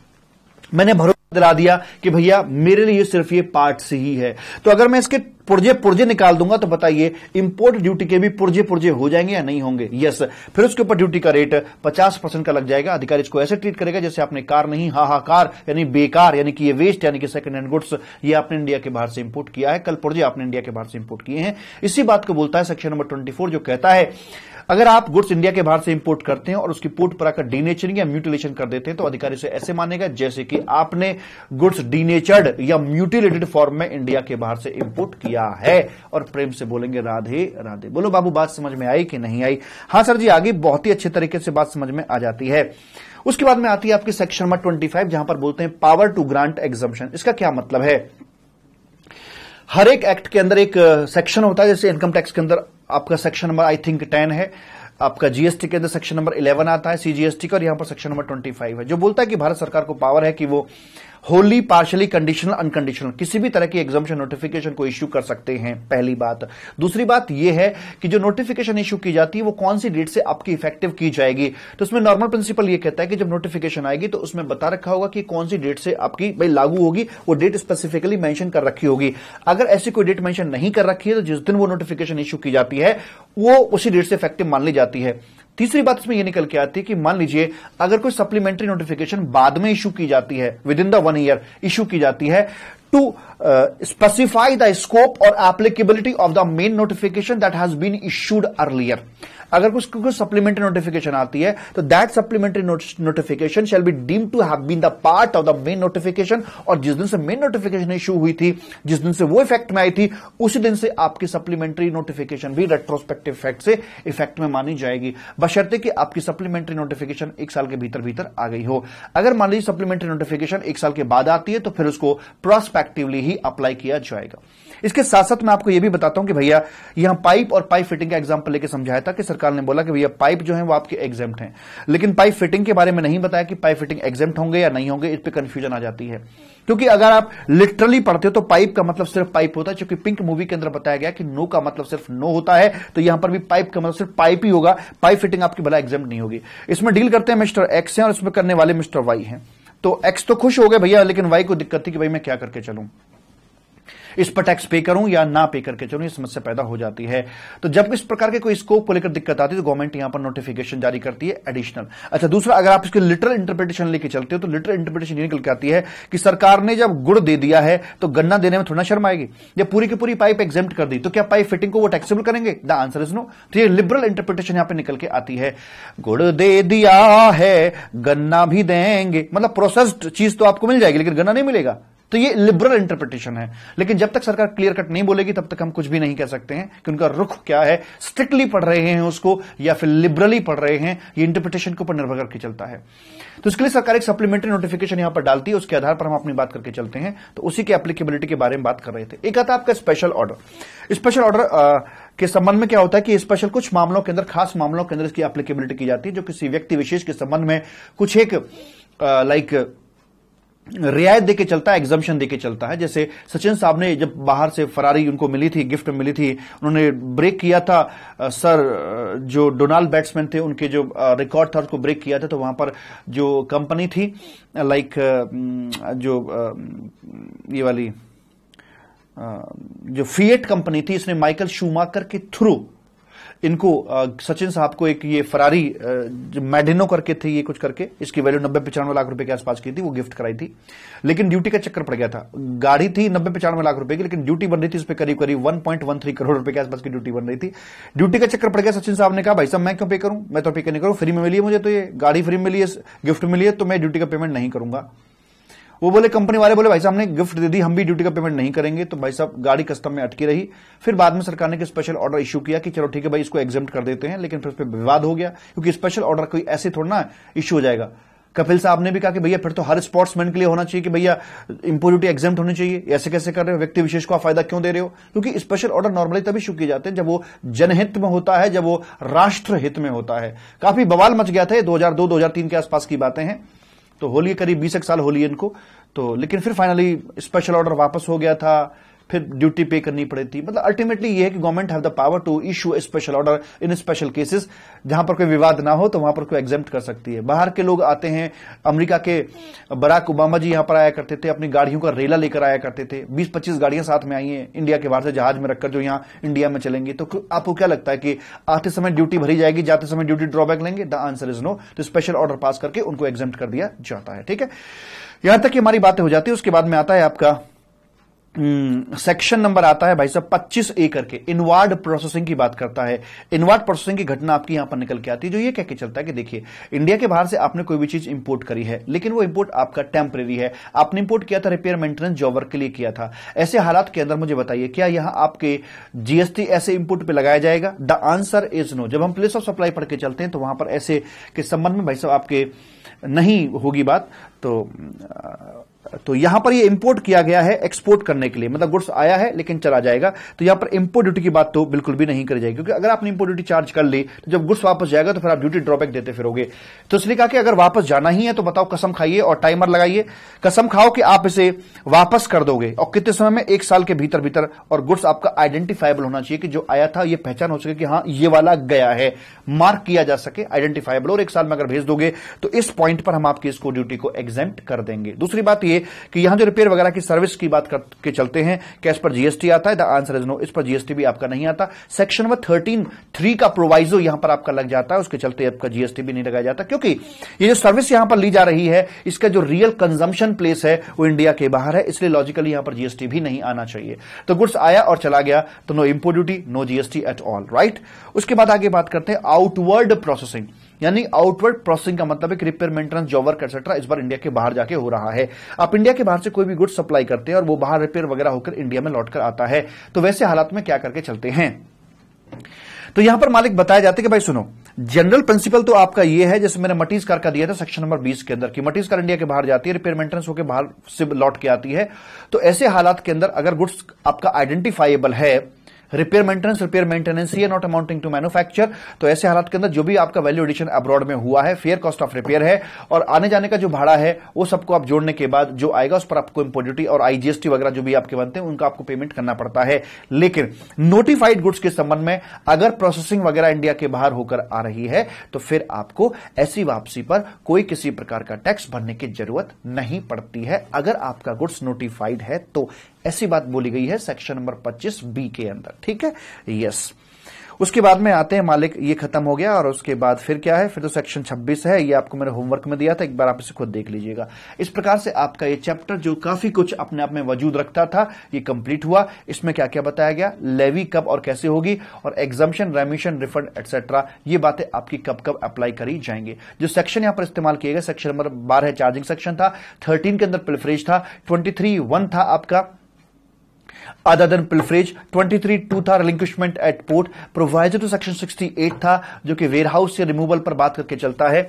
मैंने भरोसा दिला दिया कि भैया मेरे लिए सिर्फ ये पार्ट से ही है तो अगर मैं इसके पुर्जे पुर्जे निकाल दूंगा तो बताइए इंपोर्ट ड्यूटी के भी पुर्जे पुर्जे हो जाएंगे या नहीं होंगे यस फिर उसके ऊपर ड्यूटी का रेट 50 परसेंट का लग जाएगा अधिकारी इसको ऐसे ट्रीट करेगा जैसे आपने कार नहीं हाहाकार यानी बेकार यानी कि ये वेस्ट यानी कि सेकंड हैंड गुड्स ये आपने इंडिया के बाहर से इंपोर्ट किया है कल पुर्जे आपने इंडिया के बाहर से इंपोर्ट किए हैं इसी बात को बोलता है सेक्शन नंबर ट्वेंटी जो कहता है अगर आप गुड्स इंडिया के बाहर से इंपोर्ट करते हैं और उसकी पोर्ट पर आकर डीनेचरिंग या म्यूटिलेशन कर देते हैं तो अधिकारी से ऐसे मानेगा जैसे कि आपने गुड्स डीनेचर्ड या म्यूटिलेटेड फॉर्म में इंडिया के बाहर से इंपोर्ट किया है और प्रेम से बोलेंगे राधे राधे बोलो बाबू बात समझ में आई कि नहीं आई हाँ सर जी आगे बहुत ही अच्छे तरीके से बात समझ में आ जाती है उसके बाद में आती है आपकी सेक्शन नंबर ट्वेंटी फाइव जहां पर बोलते हैं पावर टू ग्रांट एग्जामेशन इसका क्या मतलब है हर एक एक्ट के अंदर एक सेक्शन होता है जैसे इनकम टैक्स के अंदर आपका section number I think ten है आपका जीएसटी के अंदर सेक्शन नंबर इलेवन आता है सीजीएसटी का और यहां पर सेक्शन नंबर ट्वेंटी फाइव है जो बोलता है कि भारत सरकार को पावर है कि वो होली पार्शली कंडीशनल अनकंडीशनल किसी भी तरह की एग्जामेशन नोटिफिकेशन को इश्यू कर सकते हैं पहली बात दूसरी बात यह है कि जो नोटिफिकेशन इश्यू की जाती है वो कौन सी डेट से आपकी इफेक्टिव की जाएगी तो उसमें नॉर्मल प्रिंसिपल ये कहता है कि जब नोटिफिकेशन आएगी तो उसमें बता रखा होगा कि कौन सी डेट से आपकी भाई लागू होगी वो डेट स्पेसिफिकली मेंशन कर रखी होगी अगर ऐसी कोई डेट मेंशन नहीं कर रखी है तो जिस दिन वो नोटिफिकेशन इश्यू की जाती है वो उसी डेट से इफेक्टिव मान ली जाती है तीसरी बात इसमें यह निकल के आती है कि मान लीजिए अगर कोई सप्लीमेंट्री नोटिफिकेशन बाद में इशू की जाती है with in the one year issue की जाती है टू स्पेसिफाई द स्कोप और applicability of the main notification that has been issued earlier अगर कुछ कुछ सप्लीमेंट्री नोटिफिकेशन आती है तो that supplementary notification shall be deemed to have been the part of the main notification और जिस दिन से मेन नोटिफिकेशन इशू हुई थी जिस दिन से वो इफेक्ट में आई थी उसी दिन से आपकी सप्लीमेंट्री नोटिफिकेशन भी रेट्रोस्पेक्टिव इफेक्ट से इफेक्ट में मानी जाएगी बशर्ते कि आपकी सप्लीमेंट्री नोटिफिकेशन एक साल के भीतर भीतर आ गई हो अगर मान लीजिए सप्लीमेंट्री नोटिफिकेशन एक साल के बाद आती है तो फिर उसको प्रोस्पेक्टिवली ही अप्लाई किया जाएगा इसके साथ साथ मैं आपको यह भी बताता हूं कि भैया यहां पाइप और पाइप फिटिंग का एग्जाम्पल लेकर समझाया था कि सर सरकार ने बोला कि भैया पाइप जो है वो आपके एग्जेम्प्ट हैं लेकिन पाइप फिटिंग के बारे में नहीं बताया कि पाइप फिटिंग एग्जेम्प्ट होंगे या नहीं होंगे इस पर कंफ्यूजन आ जाती है क्योंकि अगर आप लिटरली पढ़ते हो तो पाइप का मतलब सिर्फ पाइप होता है क्योंकि पिंक मूवी के अंदर बताया गया कि नो का मतलब सिर्फ नो होता है तो यहां पर भी पाइप का मतलब सिर्फ पाइप ही होगा पाइप फिटिंग आपकी भला एग्जाम नहीं होगी इसमें डील करते हैं मिस्टर एक्स है और इसमें करने वाले मिस्टर वाई है तो एक्स तो खुश हो गए भैया लेकिन वाई को दिक्कत थी कि भाई मैं क्या करके चलूं इस पर टैक्स पे करूं या ना पे करके चलूं ये समस्या पैदा हो जाती है तो जब इस प्रकार के कोई स्कोप को लेकर दिक्कत आती है तो गवर्नमेंट यहां पर नोटिफिकेशन जारी करती है एडिशनल अच्छा दूसरा अगर आप इसके लिटरल इंटरप्रिटेशन लेकर चलते हो तो लिटरल इंटरप्रिटेशन ये निकल के आती है कि सरकार ने जब गुड़ दे दिया है तो गन्ना देने में थोड़ा शर्म आएगी जब पूरी की पूरी पाइप एग्जेप्ट कर दी तो क्या पाइप फिटिंग को वो टैक्सेबल करेंगे द आंसर इज नो तो ये लिबरल इंटरप्रिटेशन यहां पर निकल के आती है गुड़ दे दिया है गन्ना भी देंगे मतलब प्रोसेस्ड चीज तो आपको मिल जाएगी लेकिन गन्ना नहीं मिलेगा तो ये लिबरल इंटरप्रिटेशन है लेकिन जब तक सरकार क्लियर कट नहीं बोलेगी तब तक हम कुछ भी नहीं कह सकते हैं कि उनका रुख क्या है स्ट्रिक्टली पढ़ रहे हैं उसको या फिर लिबरली पढ़ रहे हैं ये इंटरप्रिटेशन के ऊपर निर्भर करके चलता है तो इसके लिए सरकार एक सप्लीमेंट्री नोटिफिकेशन यहां पर डालती है उसके आधार पर हम अपनी बात करके चलते हैं तो उसी की एप्लीकेबिलिटी के बारे में बात कर रहे थे एक आता आपका स्पेशल ऑर्डर स्पेशल ऑर्डर के संबंध में क्या होता है कि स्पेशल कुछ मामलों के अंदर खास मामलों के अंदर इसकी एप्लीकेबिलिटी की जाती है जो किसी व्यक्ति विशेष के संबंध में कुछ एक लाइक रियायत देके चलता है एग्जामेशन देके चलता है जैसे सचिन साहब ने जब बाहर से फरारी उनको मिली थी गिफ्ट मिली थी उन्होंने ब्रेक किया था सर जो डोनाल्ड बैट्समैन थे उनके जो रिकॉर्ड था उसको ब्रेक किया था तो वहां पर जो कंपनी थी लाइक जो ये वाली जो फीएट कंपनी थी इसने माइकल शूमाकर के थ्रू इनको सचिन साहब को एक ये फरारी मैडिनो करके थे ये कुछ करके इसकी वैल्यू नब्बे पचानवे लाख रुपए के आसपास की थी वो गिफ्ट कराई थी लेकिन ड्यूटी का चक्कर पड़ गया था गाड़ी थी नब्बे पचानवे लाख रुपए की लेकिन ड्यूटी बन रही थी उस पर करीब करीब one point one three crore रुपए के आसपास की ड्यूटी बन रही थी ड्यूटी का चक्कर पड़ गया सचिन साहब ने कहा भाई साहब मैं क्यों पे करूं मैं तो पे नहीं करूं फ्री में मिली मुझे तो ये गाड़ी फ्री मिली है गिफ्ट मिली है तो मैं ड्यूटी का पेमेंट नहीं करूंगा वो बोले कंपनी वाले बोले भाई साहब हमने गिफ्ट दे दी हम भी ड्यूटी का पेमेंट नहीं करेंगे तो भाई साहब गाड़ी कस्टम में अटकी रही फिर बाद में सरकार ने स्पेशल ऑर्डर इश्यू किया कि चलो ठीक है भाई इसको एग्जाम कर देते हैं लेकिन फिर उस पर विवाद हो गया क्योंकि स्पेशल ऑर्डर कोई ऐसे थोड़ा ना इश्यू हो जाएगा कपिल साहब ने भी कहा कि भैया फिर तो हर स्पोर्ट्समैन के लिए होना चाहिए कि भैया इंपोरिटी एग्जाम होनी चाहिए ऐसे कैसे कर रहे हो व्यक्ति विशेष को आप फायदा क्यों दे रहे हो क्योंकि स्पेशल ऑर्डर नॉर्मली तभी शुरू किए जाते हैं जब वो जनहित में होता है जब वो राष्ट्र हित में होता है काफी बवाल मच गया था दो हजार के आसपास की बातें हैं तो होली करीब बीस एक साल होली इनको तो लेकिन फिर फाइनली स्पेशल ऑर्डर वापस हो गया था फिर ड्यूटी पे करनी पड़ती मतलब अल्टीमेटली ये है कि government have the power to issue special order in special cases जहां पर कोई विवाद ना हो तो वहां पर कोई एग्जाम कर सकती है बाहर के लोग आते हैं अमरीका के बराक ओबामा जी यहां पर आया करते थे अपनी गाड़ियों का रेला लेकर आया करते थे बीस पच्चीस गाड़ियां साथ में आई हैं इंडिया के बाहर से जहाज में रखकर जो यहां इंडिया में चलेंगे तो आपको क्या लगता है कि आते समय ड्यूटी भरी जाएगी जाते समय ड्यूटी ड्रॉबैक लेंगे द आंसर इज नो तो स्पेशल ऑर्डर पास करके उनको एग्जाम कर दिया जाता है ठीक है यहां तक हमारी बातें हो जाती है उसके बाद में आता है आपका सेक्शन हम्म, नंबर आता है भाई साहब 25 ए करके इनवार्ड प्रोसेसिंग की बात करता है इनवार्ड प्रोसेसिंग की घटना आपकी यहां पर निकल के आती है जो ये कह के चलता है कि देखिए इंडिया के बाहर से आपने कोई भी चीज इंपोर्ट करी है लेकिन वो इंपोर्ट आपका टेम्परेरी है आपने इंपोर्ट किया था रिपेयर मेंटेनेंस जॉब वर्क के लिए किया था ऐसे हालात के अंदर मुझे बताइए क्या यहां आपके जीएसटी ऐसे इंपोर्ट पर लगाया जाएगा द आंसर इज नो जब हम प्लेस ऑफ सप्लाई पढ़ के चलते हैं तो वहां पर ऐसे के संबंध में भाई साहब आपके नहीं होगी बात तो तो यहां पर ये इंपोर्ट किया गया है एक्सपोर्ट करने के लिए मतलब गुड्स आया है लेकिन चला जाएगा तो यहां पर इंपोर्ट ड्यूटी की बात तो बिल्कुल भी नहीं करी जाएगी क्योंकि अगर आपने इंपोर्ट ड्यूटी चार्ज कर ली तो जब गुड्स वापस जाएगा तो फिर आप ड्यूटी ड्रॉबैक देते फिरोगे तो इसलिए कहा कि अगर वापस जाना ही है तो बताओ कसम खाइए और टाइमर लगाइए कसम खाओ कि आप इसे वापस कर दोगे और कितने समय में एक साल के भीतर भीतर और गुड्स आपका आइडेंटिफाइबल होना चाहिए कि जो आया था यह पहचान हो सके कि हाँ ये वाला गया है मार्क किया जा सके आइडेंटिफाइबल और एक साल में अगर भेज दोगे तो इस पॉइंट पर हम आपकी इसको ड्यूटी को एग्जेंट कर देंगे दूसरी बात ये चाहिए कि यहां जो रिपेयर वगैरह की सर्विस की बात करके चलते हैं क्या इस पर जीएसटी आता है द आंसर इज नो इस पर जीएसटी भी आपका नहीं आता सेक्शन नंबर थर्टीन थ्री का प्रोवाइजो यहां पर आपका लग जाता है उसके चलते आपका जीएसटी भी नहीं लगाया जाता क्योंकि ये जो सर्विस यहां पर ली जा रही है इसका जो रियल कंजम्पशन प्लेस है वो इंडिया के बाहर है इसलिए लॉजिकली यहां पर जीएसटी भी नहीं आना चाहिए तो गुड्स आया और चला गया तो no import duty no GST at all right उसके बाद आगे बात करते हैं आउटवर्ड प्रोसेसिंग यानी आउटवर्ड प्रोसेसिंग का मतलब repair maintenance job work etcetera इस बार इंडिया के बाहर जाके हो रहा है आप इंडिया के बाहर से कोई भी गुड सप्लाई करते हैं और वो बाहर रिपेयर वगैरह होकर इंडिया में लौटकर आता है तो वैसे हालात में क्या करके चलते हैं तो यहां पर मालिक बताया जाते है कि भाई सुनो जनरल प्रिंसिपल तो आपका यह है जैसे मैंने मटीज कार का दिया था सेक्शन नंबर 20 के अंदर कि मटीज कार इंडिया के बाहर जाती है रिपेयर मेंटेनेंस होकर बाहर से लौट के आती है तो ऐसे हालात के अंदर अगर गुड्स आपका आइडेंटिफाइबल है रिपेयर मेंटेनेंस रिपेयर मेंटेनेंस ही नॉट अमाउंटिंग टू मैन्युफैक्चर तो ऐसे हालात के अंदर जो भी आपका वैल्यू एडिशन अब्रॉड में हुआ है फेयर कॉस्ट ऑफ रिपेयर है और आने जाने का जो भाड़ा है वो सबको आप जोड़ने के बाद जो आएगा उस पर आपको इंपोर्ट्यूटी और आईजीएसटी वगैरह जो भी आपके बनते हैं उनका आपको पेमेंट करना पड़ता है लेकिन नोटिफाइड गुड्स के संबंध में अगर प्रोसेसिंग वगैरह इंडिया के बाहर होकर आ रही है तो फिर आपको ऐसी वापसी पर कोई किसी प्रकार का टैक्स भरने की जरूरत नहीं पड़ती है अगर आपका गुड्स नोटिफाइड है तो ऐसी बात बोली गई है सेक्शन नंबर 25 बी के अंदर ठीक है यस उसके बाद में आते हैं मालिक ये खत्म हो गया और उसके बाद फिर क्या है फिर तो सेक्शन 26 है ये आपको मैंने होमवर्क में दिया था एक बार आप इसे खुद देख लीजिएगा इस प्रकार से आपका ये चैप्टर जो काफी कुछ अपने आप में वजूद रखता था ये कंप्लीट हुआ इसमें क्या क्या बताया गया लेवी कब और कैसे होगी और एग्जामेशन रेमिशन रिफंड एक्सेट्रा ये बातें आपकी कब कब अप्लाई करी जाएंगे जो सेक्शन यहां पर इस्तेमाल किए गए सेक्शन नंबर बारह चार्जिंग सेक्शन था थर्टीन के अंदर प्रिफरेज था ट्वेंटी वन था आपका देन पिलफ्रेज 23 टू था relinquishment at port proviso to section 68 था जो कि वेयरहाउस या रिमूवल पर बात करके चलता है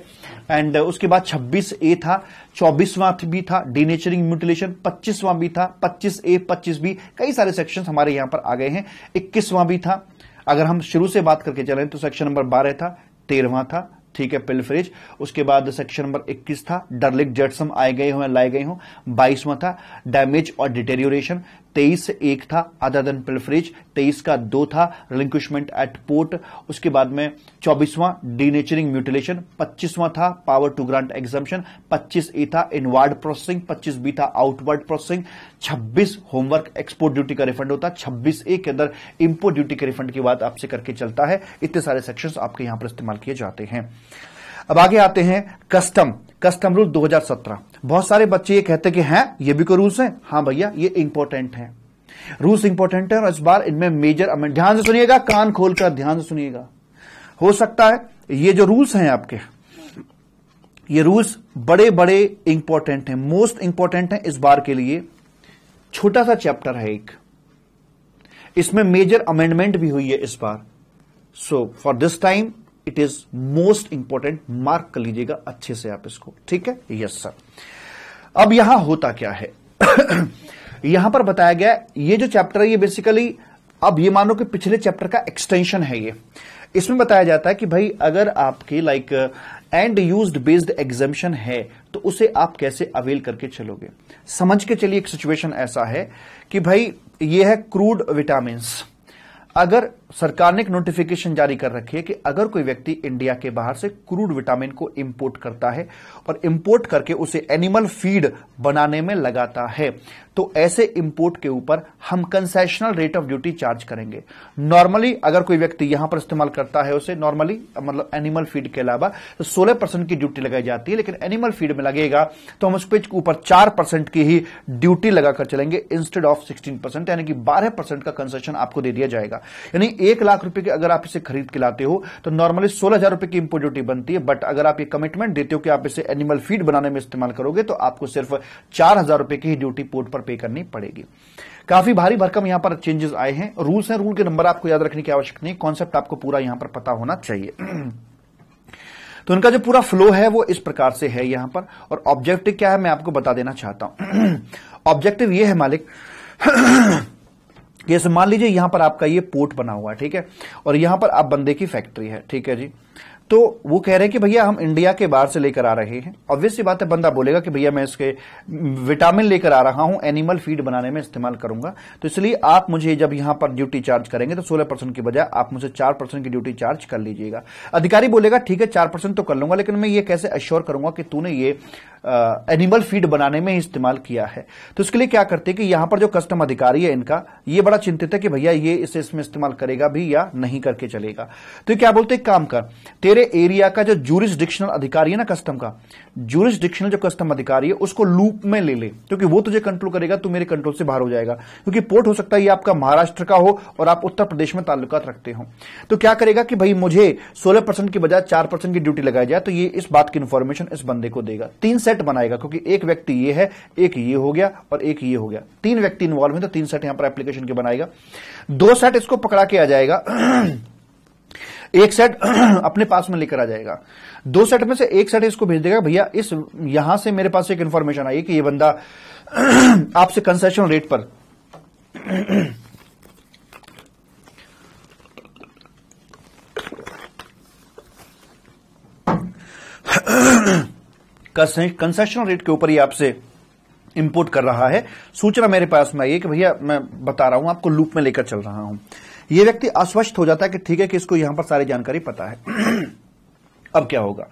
एंड uh, उसके बाद 26 ए था 24वां भी था डीनेचरिंग म्यूटिलेशन 25वां भी था 25 ए 25 बी कई सारे सेक्शन हमारे यहां पर आ गए हैं इक्कीसवां भी था अगर हम शुरू से बात करके चले तो सेक्शन नंबर बारह था तेरहवां था ठीक है पिलफरेज उसके बाद सेक्शन नंबर 21 था डरलिक जेटसम आए गए हों लाए गए हों बाईसवां था डैमेज और डिटेरियोरेशन तेईस एक था अदर देन पिलफरेज तेईस का दो था रिलिंक्विशमेंट एट पोर्ट उसके बाद में चौबीसवां डीनेचरिंग म्यूटिलेशन पच्चीसवां था पावर टू ग्रांट एग्जामेशन पच्चीस ए था इनवर्ड प्रोसेसिंग पच्चीस बी था आउटवर्ड प्रोसेसिंग छब्बीस होमवर्क एक्सपोर्ट ड्यूटी का रिफंड होता छब्बीस ए के अंदर इम्पोर्ट ड्यूटी के रिफंड की बात आपसे करके चलता है इतने सारे सेक्शन आपके यहां पर इस्तेमाल किए जाते हैं अब आगे आते हैं कस्टम कस्टम रूल 2017 बहुत सारे बच्चे ये कहते कि हैं ये भी कोई रूल्स हैं हाँ भैया ये इंपॉर्टेंट है रूल्स इंपॉर्टेंट है और इस बार इनमें मेजर अमेंड ध्यान से सुनिएगा कान खोलकर ध्यान से सुनिएगा हो सकता है ये जो रूल्स हैं आपके ये रूल्स बड़े बड़े इंपॉर्टेंट हैं मोस्ट इंपॉर्टेंट हैं इस बार के लिए छोटा सा चैप्टर है एक इसमें मेजर अमेंडमेंट भी हुई है इस बार so for this time it is most important mark कर लीजिएगा अच्छे से आप इसको ठीक है यस सर अब यहां होता क्या है यहां पर बताया गया ये जो चैप्टर है ये बेसिकली अब ये मानो कि पिछले चैप्टर का एक्सटेंशन है ये इसमें बताया जाता है कि भाई अगर आपकी like end use based exemption है तो उसे आप कैसे अवेल करके चलोगे समझ के चलिए एक सिचुएशन ऐसा है कि भाई ये है क्रूड विटामिन अगर सरकार ने एक नोटिफिकेशन जारी कर रखी है कि अगर कोई व्यक्ति इंडिया के बाहर से क्रूड विटामिन को इंपोर्ट करता है और इंपोर्ट करके उसे एनिमल फीड बनाने में लगाता है तो ऐसे इंपोर्ट के ऊपर हम concessional rate of duty charge करेंगे नॉर्मली अगर कोई व्यक्ति यहां पर इस्तेमाल करता है उसे नॉर्मली मतलब एनिमल फीड के अलावा तो सोलह परसेंट की ड्यूटी लगाई जाती है लेकिन एनिमल फीड में लगेगा तो हम उस पर ऊपर चार परसेंट की ही ड्यूटी लगाकर चलेंगे इंस्टेड ऑफ सिक्सटीन परसेंट यानी कि बारह परसेंट का कंसेशन आपको दे दिया जाएगा यानी एक लाख रुपए की अगर आप इसे खरीद के लाते हो तो नॉर्मली सोलह हजार रुपए की इंपोर्ट ड्यूटी बनती है बट अगर आप ये कमिटमेंट देते हो कि आप इसे एनिमल फीड बनाने में इस्तेमाल करोगे तो आपको सिर्फ चार हजार रुपए की ही ड्यूटी पोर्ट पर पे करनी पड़ेगी काफी भारी भरकम यहां पर चेंजेस आए हैं रूल्स हैं रूल के नंबर आपको याद रखने की आवश्यकता नहीं कॉन्सेप्ट आपको पूरा यहां पर पता होना चाहिए तो उनका जो पूरा फ्लो है वो इस प्रकार से है यहां पर और ऑब्जेक्टिव क्या है मैं आपको बता देना चाहता हूं ऑब्जेक्टिव ये है मालिक जैसे मान लीजिए यहां पर आपका ये पोर्ट बना हुआ है ठीक है और यहां पर आप बंदे की फैक्ट्री है ठीक है जी तो वो कह रहे हैं कि भैया हम इंडिया के बाहर से लेकर आ रहे हैं ऑब्वियस सी बात है बंदा बोलेगा कि भैया मैं इसके विटामिन लेकर आ रहा हूं एनिमल फीड बनाने में इस्तेमाल करूंगा तो इसलिए आप मुझे जब यहां पर ड्यूटी चार्ज करेंगे तो 16 परसेंट की बजाय आप मुझे 4 परसेंट की ड्यूटी चार्ज कर लीजिएगा अधिकारी बोलेगा ठीक है चार परसेंट तो कर लूंगा लेकिन मैं ये कैसे अश्योर करूंगा कि तूने ये एनिमल फीड बनाने में इस्तेमाल किया है तो इसके लिए क्या करते हैं कि यहां पर जो कस्टम अधिकारी है इनका ये बड़ा चिंतित है कि भैया ये इसे इसमें इस्तेमाल करेगा भी या नहीं करके चलेगा तो क्या बोलते हैं काम कर तेरे एरिया का जो डिक्शनल अधिकारी है ना कस्टम का डिक्शनल जो कस्टम अधिकारी है उसको लूप में ले ले क्योंकि वो तुझे कंट्रोल करेगा तू मेरे कंट्रोल से बाहर हो जाएगा क्योंकि पोर्ट हो सकता है ये आपका महाराष्ट्र का हो और आप उत्तर प्रदेश में ताल्लुकात रखते हो तो क्या करेगा कि भाई मुझे सोलह परसेंट की बजाय चार परसेंट की ड्यूटी लगाई जाए तो ये इस बात की इंफॉर्मेशन इस बंदे को देगा तीन सेट बनाएगा क्योंकि एक व्यक्ति ये है एक ये हो गया और एक ये हो गया तीन व्यक्ति इन्वॉल्व है तो तीन सेट यहां पर एप्लीकेशन के बनाएगा दो सेट इसको पकड़ा के आ जाएगा एक सेट अपने पास में लेकर आ जाएगा दो सेट में से एक सेट इसको भेज देगा भैया इस यहां से मेरे पास एक इंफॉर्मेशन आई कि ये बंदा आपसे कंसेशन रेट पर कंसेशनल रेट के ऊपर ही आपसे इम्पोर्ट कर रहा है सूचना मेरे पास में आई है कि भैया मैं बता रहा हूं आपको लूप में लेकर चल रहा हूं यह व्यक्ति अस्वस्थ हो जाता है कि ठीक है कि इसको यहां पर सारी जानकारी पता है अब क्या होगा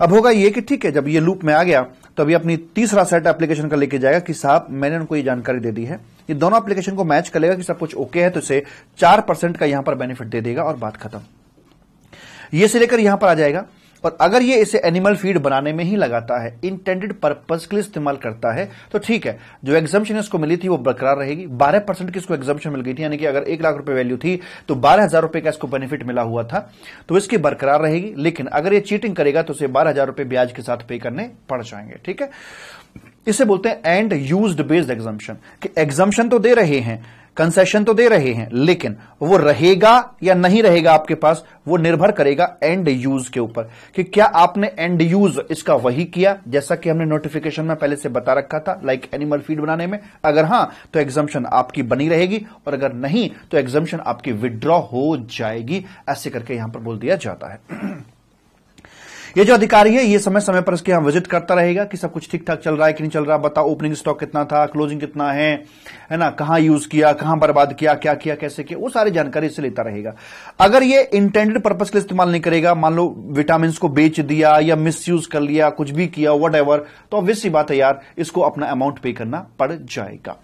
अब होगा ये कि ठीक है जब ये लूप में आ गया तो अभी अपनी तीसरा सेट एप्लीकेशन का लेके जाएगा कि साहब मैंने उनको ये जानकारी दे दी है ये दोनों एप्लीकेशन को मैच कर लेगा कि सब कुछ ओके है तो इसे चार परसेंट का यहां पर बेनिफिट दे देगा और बात खत्म ये से लेकर यहां पर आ जाएगा और अगर ये इसे एनिमल फीड बनाने में ही लगाता है इंटेंडेड पर्पज के लिए इस्तेमाल करता है तो ठीक है जो एग्जामेशन इसको मिली थी वो बरकरार रहेगी बारह परसेंट की इसको एग्जाम्शन मिल गई थी यानी कि अगर एक लाख रुपए वैल्यू थी तो बारह हजार रुपए का इसको बेनिफिट मिला हुआ था तो इसकी बरकरार रहेगी लेकिन अगर ये चीटिंग करेगा तो उसे बारह हजार रुपए ब्याज के साथ पे करने पड़ जाएंगे ठीक है इसे बोलते हैं एंड यूज बेस्ड एग्जामेशन कि एग्जाम्शन तो दे रहे हैं कंसेशन तो दे रहे हैं लेकिन वो रहेगा या नहीं रहेगा आपके पास वो निर्भर करेगा एंड यूज के ऊपर कि क्या आपने एंड यूज इसका वही किया जैसा कि हमने नोटिफिकेशन में पहले से बता रखा था लाइक एनिमल फीड बनाने में अगर हां तो एग्जामेशन आपकी बनी रहेगी और अगर नहीं तो एग्जामेशन आपकी विड्रॉ हो जाएगी ऐसे करके यहां पर बोल दिया जाता है ये जो अधिकारी है ये समय समय पर इसके हम विजिट करता रहेगा कि सब कुछ ठीक ठाक चल रहा है कि नहीं चल रहा बताओ ओपनिंग स्टॉक कितना था क्लोजिंग कितना है है ना कहां यूज किया कहां बर्बाद किया क्या किया कैसे किया वो सारी जानकारी इससे लेता रहेगा अगर ये इंटेंडेड पर्पज के इस्तेमाल नहीं करेगा मान लो विटामिन को बेच दिया या मिस कर लिया कुछ भी किया वट तो ऑब्वियस बात है यार इसको अपना अमाउंट पे करना पड़ जाएगा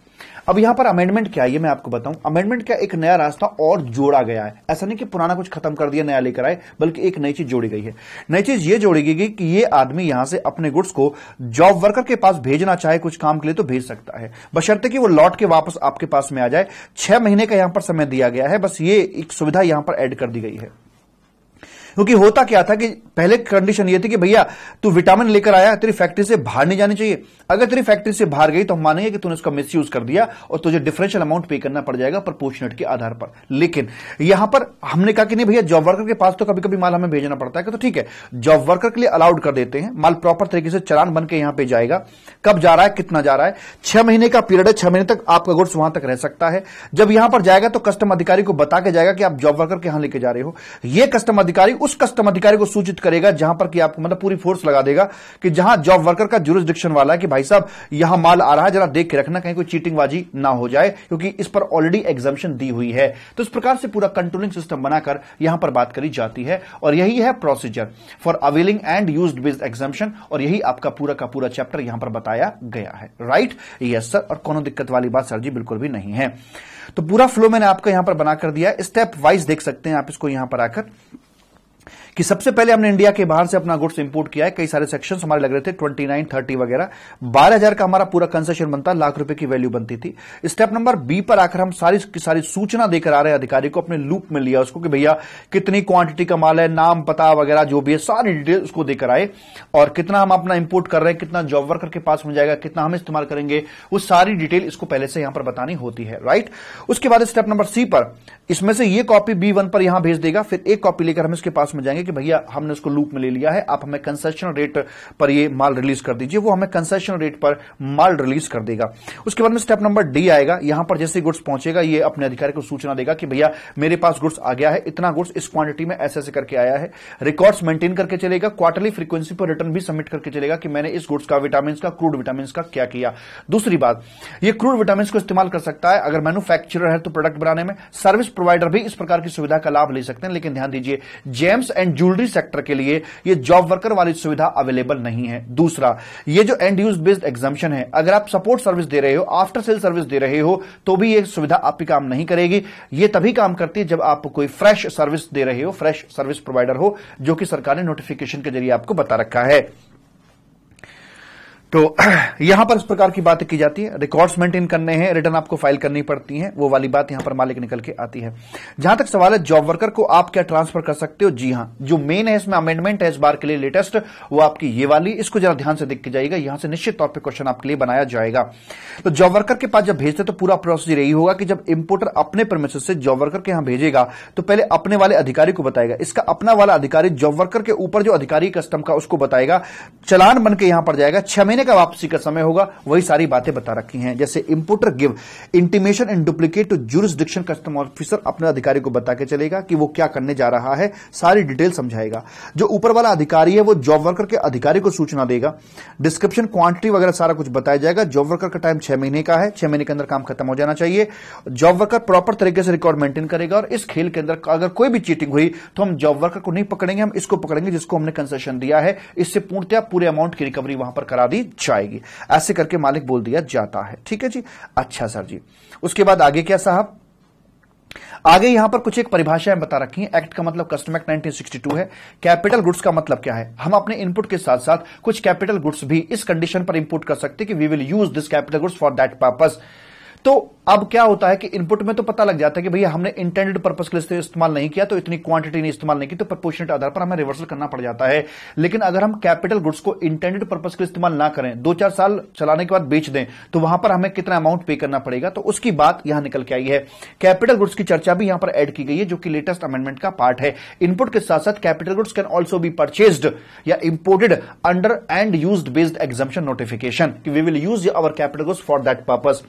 अब यहां पर अमेंडमेंट क्या है ये मैं आपको बताऊं अमेंडमेंट क्या एक नया रास्ता और जोड़ा गया है ऐसा नहीं कि पुराना कुछ खत्म कर दिया नया लेकर आए बल्कि एक नई चीज जोड़ी गई है नई चीज ये जोड़ी गई कि ये आदमी यहां से अपने गुड्स को जॉब वर्कर के पास भेजना चाहे कुछ काम के लिए तो भेज सकता है बशर्ते कि वो लौट के वापस आपके पास में आ जाए छह महीने का यहां पर समय दिया गया है बस ये एक सुविधा यहां पर एड कर दी गई है क्योंकि होता क्या था कि पहले कंडीशन ये थी कि भैया तू विटामिन लेकर आया तेरी फैक्ट्री से बाहर नहीं जानी चाहिए अगर तेरी फैक्ट्री से बाहर गई तो हम मानेंगे कि तूने उसका मिस कर दिया और तुझे डिफरेंशियल अमाउंट पे करना पड़ जाएगा प्रपोर्शनेट के आधार पर लेकिन यहां पर हमने कहा कि नहीं भैया जॉब वर्कर के पास तो कभी कभी माल हमें भेजना पड़ता है तो ठीक है जॉब वर्कर के लिए अलाउड कर देते हैं माल प्रॉपर तरीके से चलान बन के यहां पर जाएगा कब जा रहा है कितना जा रहा है छह महीने का पीरियड है छह महीने तक आपका गुड्स वहां तक रह सकता है जब यहां पर जाएगा तो कस्टम अधिकारी को बता के जाएगा कि आप जॉब वर्कर के यहां लेके जा रहे हो यह कस्टम अधिकारी उस कस्टम अधिकारी को सूचित करेगा जहां पर कि आपको मतलब पूरी फोर्स लगा देगा कि जहां जॉब वर्कर का डिक्शन वाला है कि भाई साहब यहां माल आ रहा है जरा देख के रखना कहीं कोई चीटिंगबाजी ना हो जाए क्योंकि इस पर ऑलरेडी एग्जामेशन दी हुई है तो इस प्रकार से पूरा कंट्रोलिंग सिस्टम बनाकर यहां पर बात करी जाती है और यही है procedure for availing end use based exemption और यही आपका पूरा का पूरा चैप्टर यहां पर बताया गया है राइट यस सर और कोनो दिक्कत वाली बात सर जी बिल्कुल भी नहीं है तो पूरा फ्लो मैंने आपको यहां पर बनाकर दिया स्टेप वाइज देख सकते हैं आप इसको यहां पर आकर कि सबसे पहले हमने इंडिया के बाहर से अपना गुड्स इंपोर्ट किया है कई सारे सेक्शन हमारे लग रहे थे ट्वेंटी नाइन थर्टी वगैरह बारह हजार का हमारा पूरा कंसेशन बनता लाख रुपए की वैल्यू बनती थी स्टेप नंबर बी पर आकर हम सारी की सारी सूचना देकर आ रहे अधिकारी को अपने लूप में लिया उसको कि भैया कितनी क्वांटिटी का माल है नाम पता वगैरह जो भी है सारी डिटेल उसको देकर आए और कितना हम अपना इंपोर्ट कर रहे हैं कितना जॉब वर्कर के पास मिल जाएगा कितना हम इस्तेमाल करेंगे वो सारी डिटेल इसको पहले से यहां पर बतानी होती है राइट उसके बाद स्टेप नंबर सी पर इसमें से ये कॉपी बी वन पर यहां भेज देगा फिर एक कॉपी लेकर हम इसके पास में जाएंगे कहेंगे कि भैया हमने उसको लूप में ले लिया है आप हमें कंसेशन रेट पर ये माल रिलीज कर दीजिए वो हमें कंसेशन रेट पर माल रिलीज कर देगा उसके बाद में स्टेप नंबर डी आएगा यहां पर जैसे गुड्स पहुंचेगा ये अपने अधिकारी को सूचना देगा कि भैया मेरे पास गुड्स आ गया है इतना गुड्स इस क्वांटिटी में ऐसे ऐसे करके आया है रिकॉर्ड्स मेंटेन करके चलेगा क्वार्टरली फ्रीक्वेंसी पर रिटर्न भी सबमिट करके चलेगा कि मैंने इस गुड्स का विटामिन का क्रूड विटामिन का क्या किया दूसरी बात ये क्रूड विटामिन को इस्तेमाल कर सकता है अगर मैन्युफैक्चरर है तो प्रोडक्ट बनाने में सर्विस प्रोवाइडर भी इस प्रकार की सुविधा का लाभ ले सकते हैं लेकिन ध्यान दीजिए जेम्स एंड ज्वेलरी सेक्टर के लिए ये जॉब वर्कर वाली सुविधा अवेलेबल नहीं है दूसरा ये जो एंड यूज बेस्ड एग्जामेशन है अगर आप सपोर्ट सर्विस दे रहे हो आफ्टर सेल सर्विस दे रहे हो तो भी ये सुविधा आपकी काम नहीं करेगी ये तभी काम करती है जब आप कोई फ्रेश सर्विस दे रहे हो फ्रेश सर्विस प्रोवाइडर हो जो कि सरकार ने नोटिफिकेशन के जरिए आपको बता रखा है तो यहां पर इस प्रकार की बातें की जाती है रिकॉर्ड्स मेंटेन करने हैं रिटर्न आपको फाइल करनी पड़ती है वो वाली बात यहां पर मालिक निकल के आती है जहां तक सवाल है जॉब वर्कर को आप क्या ट्रांसफर कर सकते हो जी हां जो मेन है इसमें अमेंडमेंट है इस बार के लिए लेटेस्ट वो आपकी ये वाली इसको जरा ध्यान से देख के जाएगा यहां से निश्चित तौर पर क्वेश्चन आपके लिए बनाया जाएगा तो जॉब वर्कर के पास जब भेजते तो पूरा प्रोसेस यही होगा कि जब इंपोर्टर अपने परमिशन से जॉब वर्कर के यहां भेजेगा तो पहले अपने वाले अधिकारी को बताएगा इसका अपना वाला अधिकारी जॉब वर्कर के ऊपर जो अधिकारी कस्टम का उसको बताएगा चलान बन के यहां पर जाएगा छह महीने महीने का वापसी का समय होगा वही सारी बातें बता रखी हैं जैसे importer give intimation and duplicate to jurisdiction custom officer अपने अधिकारी को बता के चलेगा कि वो क्या करने जा रहा है सारी डिटेल समझाएगा जो ऊपर वाला अधिकारी है वो जॉब वर्कर के अधिकारी को सूचना देगा डिस्क्रिप्शन क्वांटिटी वगैरह सारा कुछ बताया जाएगा जॉब वर्कर का टाइम छह महीने का है छह महीने के अंदर काम खत्म हो जाना चाहिए जॉब वर्कर प्रॉपर तरीके से रिकॉर्ड मेंटेन करेगा और इस खेल के अंदर अगर कोई भी चीटिंग हुई तो हम जॉब वर्कर को नहीं पकड़ेंगे हम इसको पकड़ेंगे जिसको हमने कंसेशन दिया है इससे पूर्णतया पूरे अमाउंट की रिकवरी वहां पर करा दी जाएगी ऐसे करके मालिक बोल दिया जाता है ठीक है जी अच्छा सर जी उसके बाद आगे क्या साहब आगे यहां पर कुछ एक परिभाषाएं बता रखी हैं एक्ट का मतलब कस्टम एक्ट 1962 है कैपिटल गुड्स का मतलब क्या है हम अपने इनपुट के साथ साथ कुछ कैपिटल गुड्स भी इस कंडीशन पर इंपोर्ट कर सकते हैं कि we will use this capital goods for that purpose तो अब क्या होता है कि इनपुट में तो पता लग जाता है कि भैया हमने इंटेंडेड पर्पज के लिए तो इस्तेमाल नहीं किया तो इतनी क्वांटिटी नहीं इस्तेमाल नहीं की तो प्रपोशन आधार पर हमें रिवर्सल करना पड़ जाता है लेकिन अगर हम कैपिटल गुड्स को इंटेंडेड पर्पज के लिए इस्तेमाल ना करें दो चार साल चलाने के बाद बेच दें तो वहां पर हमें कितना अमाउंट पे करना पड़ेगा तो उसकी बात यहां निकल के आई है कैपिटल गुड्स की चर्चा भी यहां पर एड की गई है जो कि लेटेस्ट अमेंडमेंट का पार्ट है इनपुट के साथ साथ capital goods can also be purchased या imported under end use based exemption notification we will use our capital goods for that purpose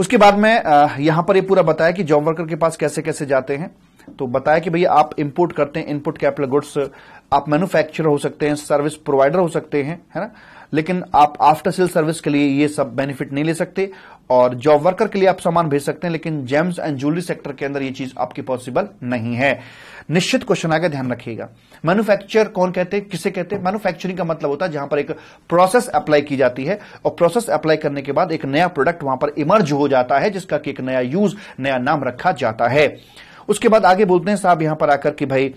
उसके बाद में यहां पर ये यह पूरा बताया कि जॉब वर्कर के पास कैसे कैसे जाते हैं तो बताया कि भैया आप इंपोर्ट करते हैं इनपुट कैपिटल गुड्स आप मैन्युफैक्चरर हो सकते हैं सर्विस प्रोवाइडर हो सकते हैं है ना लेकिन आप आफ्टर सेल सर्विस के लिए ये सब बेनिफिट नहीं ले सकते और जॉब वर्कर के लिए आप सामान भेज सकते हैं लेकिन जेम्स एंड ज्वेलरी सेक्टर के अंदर ये चीज आपकी पॉसिबल नहीं है निश्चित क्वेश्चन आगे ध्यान रखिएगा मैन्युफैक्चर कौन कहते हैं किसे कहते हैं मैन्युफैक्चरिंग का मतलब होता है जहां पर एक प्रोसेस अप्लाई की जाती है और प्रोसेस अप्लाई करने के बाद एक नया प्रोडक्ट वहां पर इमर्ज हो जाता है जिसका कि एक नया यूज नया नाम रखा जाता है उसके बाद आगे बोलते हैं साहब यहां पर आकर कि भाई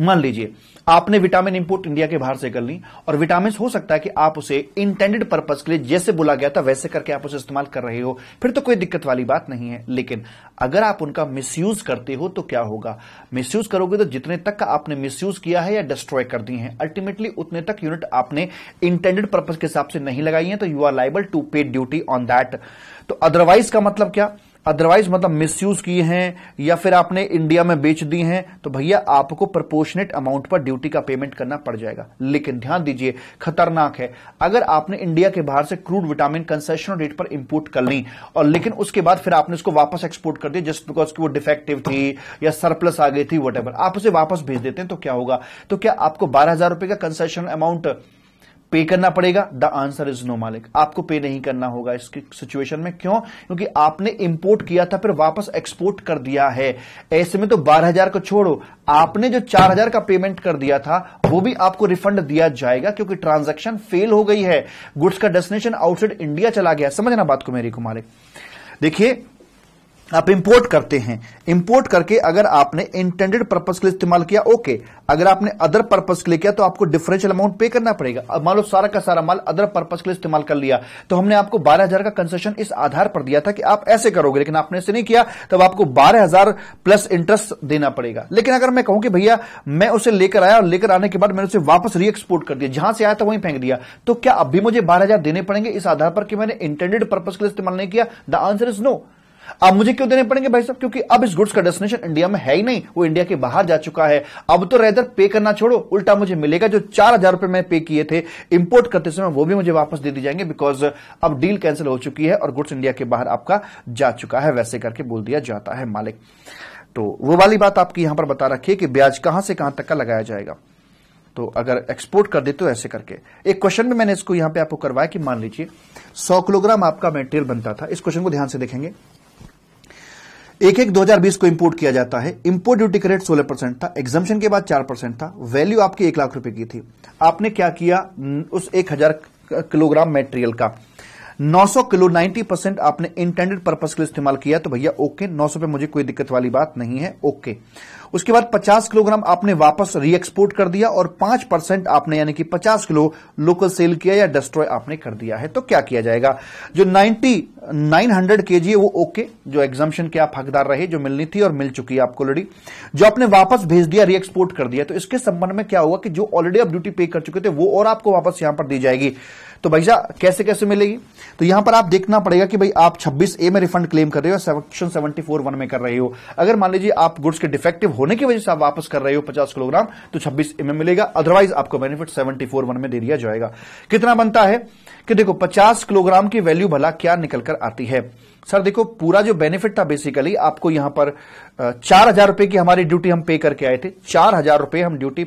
मान लीजिए आपने विटामिन इंपोर्ट इंडिया के बाहर से कर ली और विटामिन हो सकता है कि आप उसे इंटेंडेड पर्पज के लिए जैसे बोला गया था वैसे करके आप उसे इस्तेमाल कर रहे हो फिर तो कोई दिक्कत वाली बात नहीं है लेकिन अगर आप उनका मिसयूज करते हो तो क्या होगा मिसयूज करोगे तो जितने तक आपने मिसयूज किया है या डिस्ट्रॉय कर दी है अल्टीमेटली उतने तक यूनिट आपने इंटेंडेड पर्पज के हिसाब से नहीं लगाई है तो you are liable to pay duty on that तो अदरवाइज का मतलब क्या अदरवाइज मतलब मिसयूज किए हैं या फिर आपने इंडिया में बेच दी हैं तो भैया आपको प्रपोर्शनेट अमाउंट पर ड्यूटी का पेमेंट करना पड़ जाएगा लेकिन ध्यान दीजिए खतरनाक है अगर आपने इंडिया के बाहर से क्रूड विटामिन कंसेशन रेट पर इंपोर्ट कर ली और लेकिन उसके बाद फिर आपने उसको वापस एक्सपोर्ट कर दिया जस्ट बिकॉज की वो डिफेक्टिव थी या सरप्लस आ गई थी वट आप उसे वापस भेज देते हैं तो क्या होगा तो क्या आपको बारह हजार का कंसेशन अमाउंट पे करना पड़ेगा द आंसर इज नो मालिक आपको पे नहीं करना होगा इसकी सिचुएशन में क्यों क्योंकि आपने इंपोर्ट किया था फिर वापस एक्सपोर्ट कर दिया है ऐसे में तो बारह हजार को छोड़ो आपने जो चार हजार का पेमेंट कर दिया था वो भी आपको रिफंड दिया जाएगा क्योंकि ट्रांजेक्शन फेल हो गई है गुड्स का डेस्टिनेशन आउटसाइड इंडिया चला गया समझना बात को मेरी कुमारिक देखिए आप इंपोर्ट करते हैं इंपोर्ट करके अगर आपने इंटेंडेड पर्पज के लिए इस्तेमाल किया ओके अगर आपने अदर पर्पज के लिए किया तो आपको डिफरेंशियल अमाउंट पे करना पड़ेगा मान लो सारा का सारा माल अदर पर्पज के लिए इस्तेमाल कर लिया तो हमने आपको बारह हजार का कंसेशन इस आधार पर दिया था कि आप ऐसे करोगे लेकिन आपने ऐसे नहीं किया तब आपको बारह हजार प्लस इंटरेस्ट देना पड़ेगा लेकिन अगर मैं कहूं कि भैया मैं उसे लेकर आया और लेकर आने के बाद मैंने उसे वापस रीएक्सपोर्ट कर दिया जहां से आया था वहीं फेंक दिया तो क्या अभी मुझे बारह देने पड़ेंगे इस आधार पर कि मैंने इंटेंडेड पर्पज के लिए इस्तेमाल नहीं किया द आंसर इज नो अब मुझे क्यों देने पड़ेंगे भाई साहब क्योंकि अब इस गुड्स का डेस्टिनेशन इंडिया में है ही नहीं वो इंडिया के बाहर जा चुका है अब तो रेदर पे करना छोड़ो उल्टा मुझे मिलेगा जो चार हजार रुपए मैं पे किए थे इंपोर्ट करते समय वो भी मुझे वापस दे दी जाएंगे बिकॉज अब डील कैंसिल हो चुकी है और गुड्स इंडिया के बाहर आपका जा चुका है वैसे करके बोल दिया जाता है मालिक तो वो वाली बात आपकी यहां पर बता रखिए कि ब्याज कहां से कहां तक का लगाया जाएगा तो अगर एक्सपोर्ट कर देते हो ऐसे करके एक क्वेश्चन में मैंने इसको यहां पे आपको करवाया कि मान लीजिए 100 किलोग्राम आपका मेटेरियल बनता था इस क्वेश्चन को ध्यान से देखेंगे एक एक 2020 को इंपोर्ट किया जाता है इंपोर्ट ड्यूटी का रेट सोलह परसेंट था एग्जामेशन के बाद चार परसेंट था वैल्यू आपकी एक लाख रुपए की थी आपने क्या किया उस एक हजार किलोग्राम मेटेरियल का 900 किलो 90 परसेंट आपने इंटेंडेड पर्पज के लिए इस्तेमाल किया तो भैया ओके 900 पे मुझे कोई दिक्कत वाली बात नहीं है ओके उसके बाद 50 किलोग्राम आपने वापस रीएक्सपोर्ट कर दिया और 5 परसेंट आपने यानी कि 50 किलो लोकल सेल किया या डिस्ट्रॉय आपने कर दिया है तो क्या किया जाएगा जो 90 900 केजी है वो ओके जो एग्जामेशन के आप हकदार रहे जो मिलनी थी और मिल चुकी है आपको ऑलरेडी जो आपने वापस भेज दिया रीएक्सपोर्ट कर दिया तो इसके संबंध में क्या हुआ कि जो ऑलरेडी आप ड्यूटी पे कर चुके थे वो और आपको वापस यहां पर दी जाएगी तो भैया कैसे कैसे मिलेगी तो यहां पर आप देखना पड़ेगा कि भाई आप 26 ए में रिफंड क्लेम कर रहे हो सेक्शन 74 वन में कर रहे हो अगर मान लीजिए आप गुड्स के डिफेक्टिव होने की वजह से आप वापस कर रहे हो 50 किलोग्राम तो 26 ए में मिलेगा अदरवाइज आपको बेनिफिट 74 वन में दे दिया जाएगा कितना बनता है कि देखो पचास किलोग्राम की वैल्यू भला क्या निकल कर आती है सर देखो पूरा जो बेनिफिट था बेसिकली आपको यहां पर चार हजार रुपए की हमारी ड्यूटी हम पे करके आए थे चार हजार रुपए हम ड्यूटी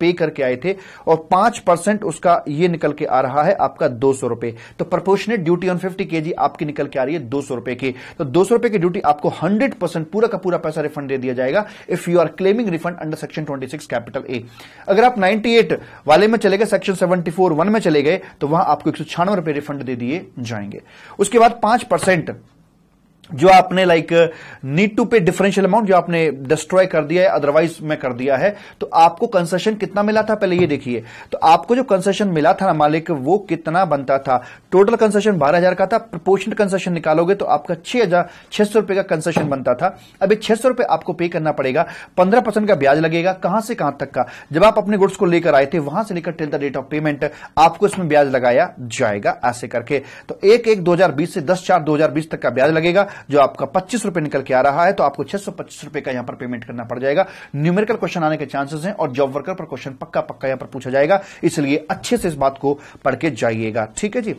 पे करके आए थे और पांच परसेंट उसका ये निकल के आ रहा है आपका दो सौ रुपए तो प्रपोर्शनेट ड्यूटी ऑन फिफ्टी के आपकी निकल के आ रही है दो सौ रुपए की तो दो सौ रुपए की ड्यूटी आपको हंड्रेड परसेंट पूरा का पूरा पैसा रिफंड दे दिया जाएगा if you are claiming refund under section twenty six capital A अगर आप नाइनटी एट वाले में चले गए सेक्शन सेवेंटी फोर वन में चले गए तो वहां आपको एक सौ छियानवे रुपए रिफंड दे दिए जाएंगे उसके बाद पांच परसेंट जो आपने like need to pay differential amount जो आपने डिस्ट्रॉय कर दिया है अदरवाइज में कर दिया है तो आपको कंसेशन कितना मिला था पहले ये देखिए तो आपको जो कंसेशन मिला था ना मालिक वो कितना बनता था टोटल कंसेशन बारह हजार का था प्रपोर्शन कंसेशन निकालोगे तो आपका छह हजार छह सौ रुपए का कंसेशन बनता था अब छह सौ रुपए आपको पे करना पड़ेगा पंद्रह परसेंट का ब्याज लगेगा कहां से कहां तक का जब आप अपने गुड्स को लेकर आए थे वहां से लेकर till the date of payment आपको इसमें ब्याज लगाया जाएगा ऐसे करके तो एक एक दो से दस चार दो तक का ब्याज लगेगा जो आपका पच्चीस रुपए निकल के आ रहा है तो आपको छह सौ पच्चीस रुपए का यहां पर पेमेंट करना पड़ जाएगा न्यूमेरिकल क्वेश्चन आने के चांसेस हैं और जॉब वर्कर पर क्वेश्चन पक्का पक्का यहां पर पूछा जाएगा इसलिए अच्छे से इस बात को पढ़ के जाइएगा ठीक है जी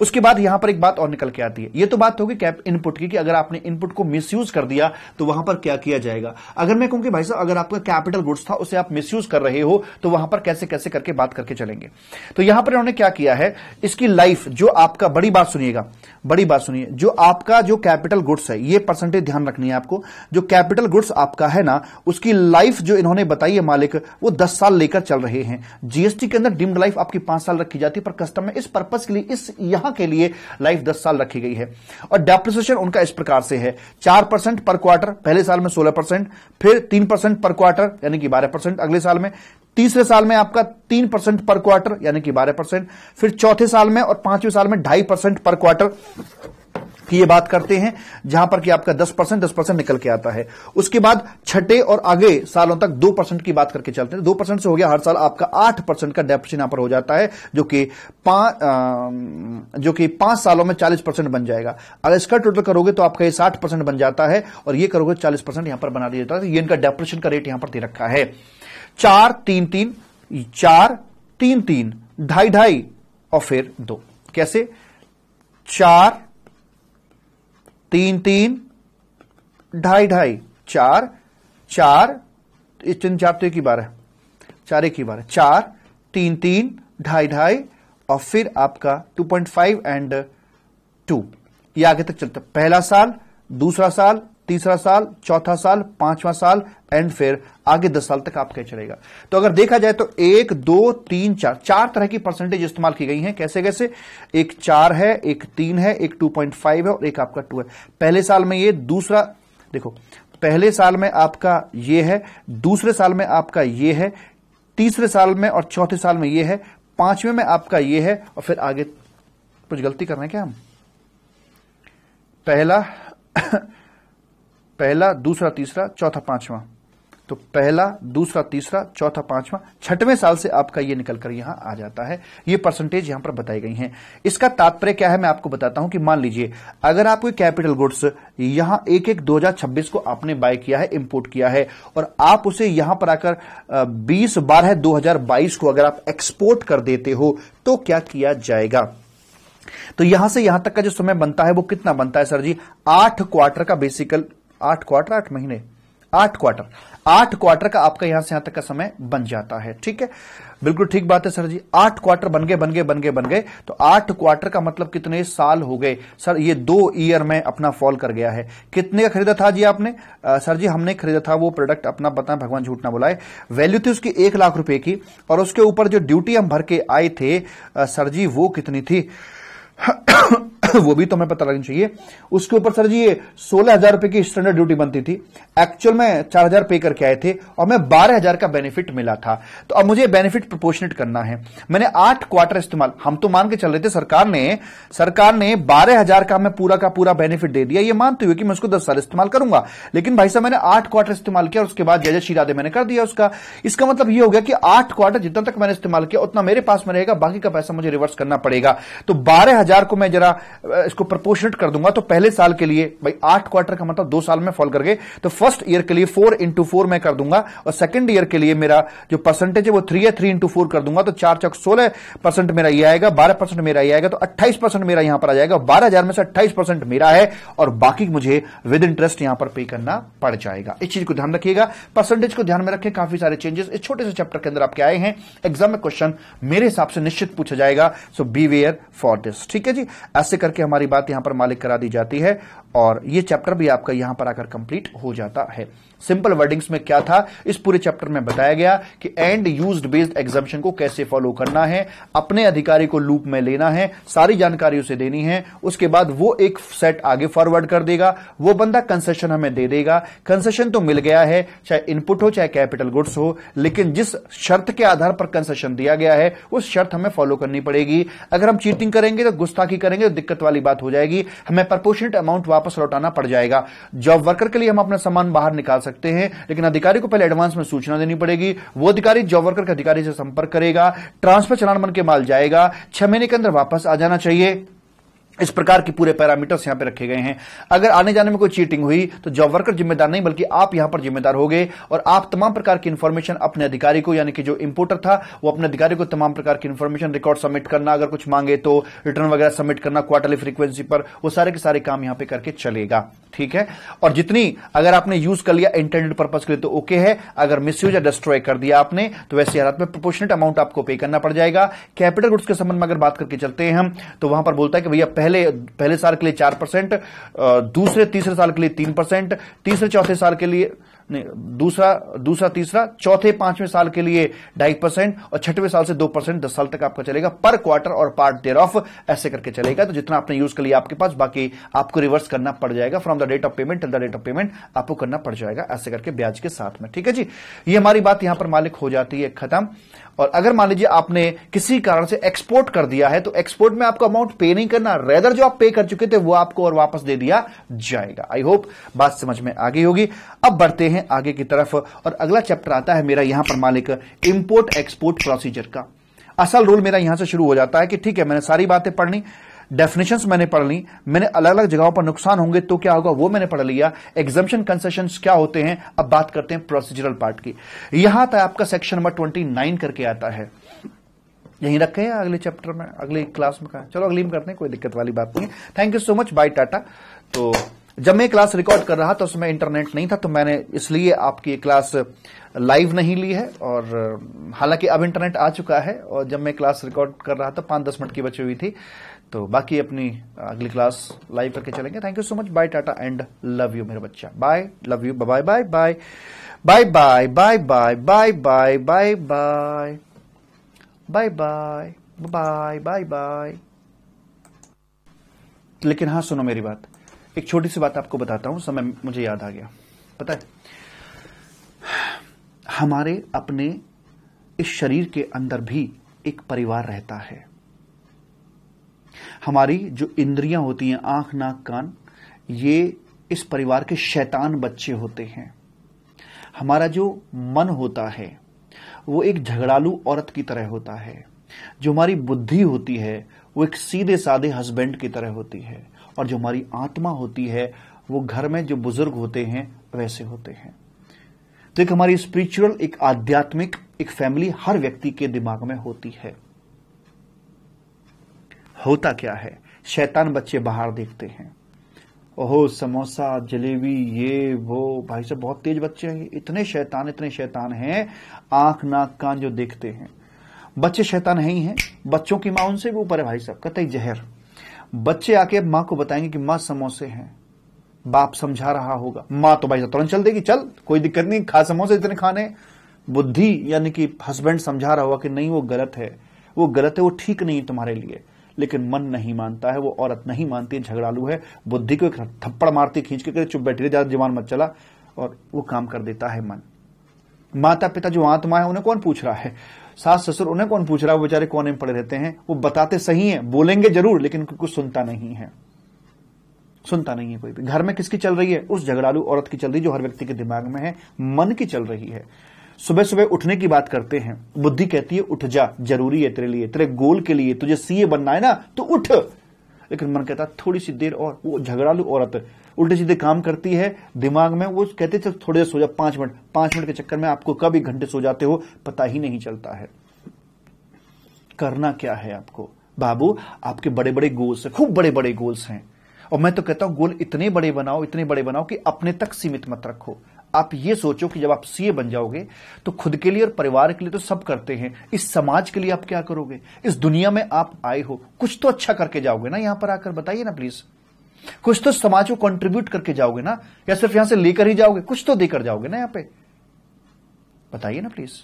उसके बाद यहां पर एक बात और निकल के आती है ये तो बात होगी कैप इनपुट की कि अगर आपने इनपुट को मिसयूज कर दिया तो वहां पर क्या किया जाएगा अगर मैं कहूंगी भाई साहब अगर आपका कैपिटल गुड्स था उसे आप मिसयूज कर रहे हो तो वहां पर कैसे कैसे करके बात करके चलेंगे तो यहां पर इन्होंने क्या किया है इसकी लाइफ जो आपका बड़ी बात सुनिएगा बड़ी बात सुनिए जो आपका जो कैपिटल गुड्स है ये परसेंटेज ध्यान रखनी है आपको जो कैपिटल गुड्स आपका है ना उसकी लाइफ जो इन्होंने बताई है मालिक वो दस साल लेकर चल रहे हैं जीएसटी के अंदर डिम्ड लाइफ आपकी पांच साल रखी जाती है पर कस्टम में इस पर्पज के लिए इस यहां यहां के लिए लाइफ दस साल रखी गई है और डेप्रिसिएशन उनका इस प्रकार से है चार परसेंट पर क्वार्टर पहले साल में सोलह परसेंट फिर तीन परसेंट पर क्वार्टर यानी कि बारह परसेंट अगले साल में तीसरे साल में आपका तीन परसेंट पर क्वार्टर यानी कि बारह परसेंट फिर चौथे साल में और पांचवें साल में ढाई परसेंट पर क्वार्टर की ये बात करते हैं जहां पर कि आपका 10 परसेंट दस परसेंट निकल के आता है उसके बाद छठे और आगे सालों तक दो परसेंट की बात करके चलते हैं दो परसेंट से हो गया हर साल आपका आठ परसेंट का डेफिसिट यहां पर हो जाता है जो कि जो कि पांच सालों में चालीस परसेंट बन जाएगा अगर इसका टोटल करोगे तो आपका ये साठ परसेंट बन जाता है और ये करोगे चालीस परसेंट यहां पर बना दिया जाता है ये इनका डेप्रेशन का रेट यहां पर दे रखा है चार तीन तीन चार तीन तीन ढाई ढाई और फिर दो कैसे चार तीन तीन ढाई ढाई चार चार तीन चार तो एक ही बार है चार एक ही बार है चार तीन तीन ढाई ढाई और फिर आपका 2.5 एंड 2 ये आगे तक चलता पहला साल दूसरा साल तीसरा साल चौथा साल पांचवा साल एंड फिर आगे दस साल तक आपके चलेगा तो अगर देखा जाए तो एक दो तीन चार चार तरह की परसेंटेज इस्तेमाल की गई है कैसे कैसे एक चार है एक तीन है एक टू पॉइंट फाइव है और एक आपका टू है पहले साल में ये दूसरा देखो पहले साल में आपका ये है दूसरे साल में आपका ये है तीसरे साल में और चौथे साल में ये है पांचवें में आपका ये है और फिर आगे कुछ गलती कर रहे हैं क्या हम पहला पहला दूसरा तीसरा चौथा पांचवा तो पहला दूसरा तीसरा चौथा पांचवा छठवें साल से आपका ये निकल कर यहां आ जाता है ये परसेंटेज यहां पर बताई गई है इसका तात्पर्य क्या है मैं आपको बताता हूं कि मान लीजिए अगर आपको कैपिटल गुड्स यहां एक एक 2026 को आपने बाय किया है इंपोर्ट किया है और आप उसे यहां पर आकर 20 बारह 2022 को अगर आप एक्सपोर्ट कर देते हो तो क्या किया जाएगा तो यहां से यहां तक का जो समय बनता है वो कितना बनता है सर जी आठ क्वार्टर का बेसिकल आठ क्वार्टर आठ महीने आठ क्वार्टर आठ क्वार्टर का आपका यहां से यहां तक का समय बन जाता है ठीक है बिल्कुल ठीक बात है सर जी आठ क्वार्टर बन गए बन गए बन गए बन गए तो आठ क्वार्टर का मतलब कितने साल हो गए सर ये दो ईयर में अपना फॉल कर गया है कितने का खरीदा था जी आपने आ, सर जी हमने खरीदा था वो प्रोडक्ट अपना बताएं भगवान झूठ ना बुलाए वैल्यू थी उसकी एक लाख रुपए की और उसके ऊपर जो ड्यूटी हम भर के आए थे आ, सर जी वो कितनी थी वो भी तो हमें पता लगना चाहिए उसके ऊपर सर जी ये सोलह हजार रुपए की स्टैंडर्ड ड्यूटी बनती थी एक्चुअल में चार हजार पे करके आए थे और मैं बारह हजार का बेनिफिट मिला था तो अब मुझे बेनिफिट प्रोपोर्शनेट करना है मैंने आठ क्वार्टर इस्तेमाल हम तो मान के चल रहे थे सरकार ने सरकार ने बारह हजार का हमें पूरा का पूरा बेनिफिट दे दिया ये मानते हुए कि मैं उसको दस साल इस्तेमाल करूंगा लेकिन भाई साहब मैंने आठ क्वार्टर इस्तेमाल किया और उसके बाद जय शीरादे मैंने कर दिया उसका इसका मतलब यह हो गया कि आठ क्वार्टर जितना तक मैंने इस्तेमाल किया उतना मेरे पास में रहेगा बाकी का पैसा मुझे रिवर्स करना पड़ेगा तो बारह को मैं जरा इसको प्रपोर्शनेट कर दूंगा तो पहले साल के लिए भाई आठ क्वार्टर का मतलब दो साल में फॉल कर गए तो फर्स्ट ईयर के लिए फोर इंटू फोर मैं कर दूंगा और सेकंड ईयर के लिए मेरा जो परसेंटेज है वो थ्री है थ्री इंटू फोर कर दूंगा तो चार चौक सोलह परसेंट मेरा ये आएगा बारह परसेंट मेरा ये आएगा तो अट्ठाईस परसेंट मेरा यहां पर आ जाएगा बारह हजार में से अट्ठाईस परसेंट मेरा है और बाकी मुझे विद इंटरेस्ट यहां पर पे करना पड़ जाएगा इस चीज को ध्यान रखिएगा परसेंटेज को ध्यान में रखें काफी सारे चेंजेस इस छोटे से चैप्टर के अंदर आपके आए हैं एग्जाम में क्वेश्चन मेरे हिसाब से निश्चित पूछा जाएगा so beware for this ठीक है जी ऐसे करके हमारी बात यहां पर मालिक करा दी जाती है और ये चैप्टर भी आपका यहां पर आकर कंप्लीट हो जाता है सिंपल वर्डिंग्स में क्या था इस पूरे चैप्टर में बताया गया कि एंड यूज बेस्ड एग्जामेशन को कैसे फॉलो करना है अपने अधिकारी को लूप में लेना है सारी जानकारी उसे देनी है उसके बाद वो एक सेट आगे फॉरवर्ड कर देगा वो बंदा कंसेशन हमें दे देगा कंसेशन तो मिल गया है चाहे इनपुट हो चाहे कैपिटल गुड्स हो लेकिन जिस शर्त के आधार पर कंसेशन दिया गया है उस शर्त हमें फॉलो करनी पड़ेगी अगर हम चीटिंग करेंगे तो गुस्ताखी करेंगे तो दिक्कत वाली बात हो जाएगी हमें प्रपोर्शनेट अमाउंट वापस लौटाना पड़ जाएगा जॉब वर्कर के लिए हम अपना सामान बाहर निकाल सकते हैं लेकिन अधिकारी को पहले एडवांस में सूचना देनी पड़ेगी वो अधिकारी जॉब वर्कर के अधिकारी से संपर्क करेगा ट्रांसफर चलान बन के माल जाएगा छह महीने के अंदर वापस आ जाना चाहिए इस प्रकार के पूरे पैरामीटर्स यहां पे रखे गए हैं अगर आने जाने में कोई चीटिंग हुई तो जॉब वर्कर जिम्मेदार नहीं बल्कि आप यहां पर जिम्मेदार हो गए और आप तमाम प्रकार की इन्फॉर्मेशन अपने अधिकारी को यानी कि जो इंपोर्टर था वो अपने अधिकारी को तमाम प्रकार की इन्फॉर्मेशन रिकॉर्ड सबमिट करना अगर कुछ मांगे तो रिटर्न वगैरह सबमिट करना क्वार्टरली फ्रीक्वेंसी पर वो सारे के सारे काम यहां पर करके चलेगा ठीक है और जितनी अगर आपने यूज कर लिया इंटरनेट पर्पज के लिए तो ओके है अगर मिस या डिस्ट्रॉय कर दिया आपने तो वैसे हालत में प्रोपोर्शनेट अमाउंट आपको पे करना पड़ जाएगा कैपिटल गुड्स के संबंध में अगर बात करके चलते हैं हम तो वहां पर बोलता है कि भैया पहले पहले साल के लिए चार परसेंट दूसरे तीसरे साल के लिए तीन परसेंट तीसरे चौथे साल के लिए नहीं दूसरा दूसरा तीसरा चौथे पांचवें साल के लिए ढाई परसेंट और छठवें साल से दो परसेंट दस साल तक आपका चलेगा पर क्वार्टर और पार्ट डेयर ऑफ ऐसे करके चलेगा तो जितना आपने यूज कर लिया आपके पास बाकी आपको रिवर्स करना पड़ जाएगा from the date of payment till the date of payment आपको करना पड़ जाएगा ऐसे करके ब्याज के साथ में ठीक है जी ये हमारी बात यहां पर मालिक हो जाती है खत्म और अगर मान लीजिए आपने किसी कारण से एक्सपोर्ट कर दिया है तो एक्सपोर्ट में आपको अमाउंट पे नहीं करना रेदर जो आप पे कर चुके थे वो आपको और वापस दे दिया जाएगा आई होप बात समझ में आगे होगी अब बढ़ते हैं आगे की तरफ और अगला चैप्टर आता है मेरा यहां पर मालिक इंपोर्ट एक्सपोर्ट प्रोसीजर का असल रूल मेरा यहां से शुरू हो जाता है कि ठीक है मैंने सारी बातें पढ़नी डेफिनेशन मैंने पढ़ ली मैंने अलग अलग जगहों पर नुकसान होंगे तो क्या होगा वो मैंने पढ़ लिया एग्जामेशन कंसेशन क्या होते हैं अब बात करते हैं प्रोसीजरल पार्ट की यहां तक आपका सेक्शन नंबर ट्वेंटी नाइन करके आता है यहीं रखे हैं अगले चैप्टर में अगले क्लास में कहा चलो अगली में करते हैं कोई दिक्कत वाली बात नहीं thank you so much bye tata तो जब मैं क्लास रिकॉर्ड कर रहा था उसमें इंटरनेट नहीं था तो मैंने इसलिए आपकी ये क्लास लाइव नहीं ली है और हालांकि अब इंटरनेट आ चुका है और जब मैं क्लास रिकॉर्ड कर रहा था पांच दस मिनट की बची हुई थी तो बाकी अपनी अगली क्लास लाइव करके चलेंगे thank you so much bye tata and love you मेरा बच्चा bye love you bye bye bye bye bye bye bye bye bye bye bye bye bye bye bye bye लेकिन हाँ सुनो मेरी बात एक छोटी सी बात आपको बताता हूं समय मुझे याद आ गया पता है हमारे अपने इस शरीर के अंदर भी एक परिवार रहता है हमारी जो इंद्रियां होती हैं आंख नाक कान ये इस परिवार के शैतान बच्चे होते हैं हमारा जो मन होता है वो एक झगड़ालू औरत की तरह होता है जो हमारी बुद्धि होती है वो एक सीधे साधे हस्बैंड की तरह होती है और जो हमारी आत्मा होती है वो घर में जो बुजुर्ग होते हैं वैसे होते हैं तो एक हमारी स्पिरिचुअल एक आध्यात्मिक एक फैमिली हर व्यक्ति के दिमाग में होती है होता क्या है शैतान बच्चे बाहर देखते हैं ओहो समोसा जलेबी ये वो भाई साहब बहुत तेज बच्चे हैं इतने शैतान इतने शैतान हैं आंख नाक कान जो देखते हैं बच्चे शैतान है ही हैं बच्चों की माँ उनसे भी ऊपर है भाई साहब कतई जहर बच्चे आके माँ को बताएंगे कि माँ समोसे हैं बाप समझा रहा होगा माँ तो भाई साहब तुरंत चल देगी चल कोई दिक्कत नहीं खा समोसे इतने खाने बुद्धि यानी कि हस्बैंड समझा रहा होगा कि नहीं वो गलत है वो गलत है वो ठीक नहीं तुम्हारे लिए लेकिन मन नहीं मानता है वो औरत नहीं मानती झगड़ालू है बुद्धि को एक थप्पड़ मारती खींच के चुप बैठे ज्यादा जवान मत चला और वो काम कर देता है मन माता पिता जो आत्मा है उन्हें कौन पूछ रहा है सास ससुर उन्हें कौन पूछ रहा है बेचारे कौन में पड़े रहते हैं वो बताते सही है बोलेंगे जरूर लेकिन कुछ सुनता नहीं है सुनता नहीं है कोई भी घर में किसकी चल रही है उस झगड़ालू औरत की चल रही है जो हर व्यक्ति के दिमाग में है मन की चल रही है सुबह सुबह उठने की बात करते हैं बुद्धि कहती है उठ जा जरूरी है तेरे लिए तेरे गोल के लिए तुझे सीए बनना है ना तो उठ लेकिन मन कहता थोड़ी सी देर और वो झगड़ालू औरत उल्टे सीधे काम करती है दिमाग में वो कहते चल थोड़ी देर सो जा पांच मिनट पांच मिनट के चक्कर में आपको कब एक घंटे सो जाते हो पता ही नहीं चलता है करना क्या है आपको बाबू आपके बड़े बड़े गोल्स हैं खूब बड़े बड़े गोल्स हैं और मैं तो कहता हूं गोल इतने बड़े बनाओ इतने बड़े बनाओ कि अपने तक सीमित मत रखो आप ये सोचो कि जब आप सीए बन जाओगे तो खुद के लिए और परिवार के लिए तो सब करते हैं इस समाज के लिए आप क्या करोगे इस दुनिया में आप आए हो कुछ तो अच्छा करके जाओगे ना यहां पर आकर बताइए ना प्लीज कुछ तो समाज को कंट्रीब्यूट करके जाओगे ना या सिर्फ यहां से लेकर ही जाओगे कुछ तो देकर जाओगे ना यहां पे बताइए ना प्लीज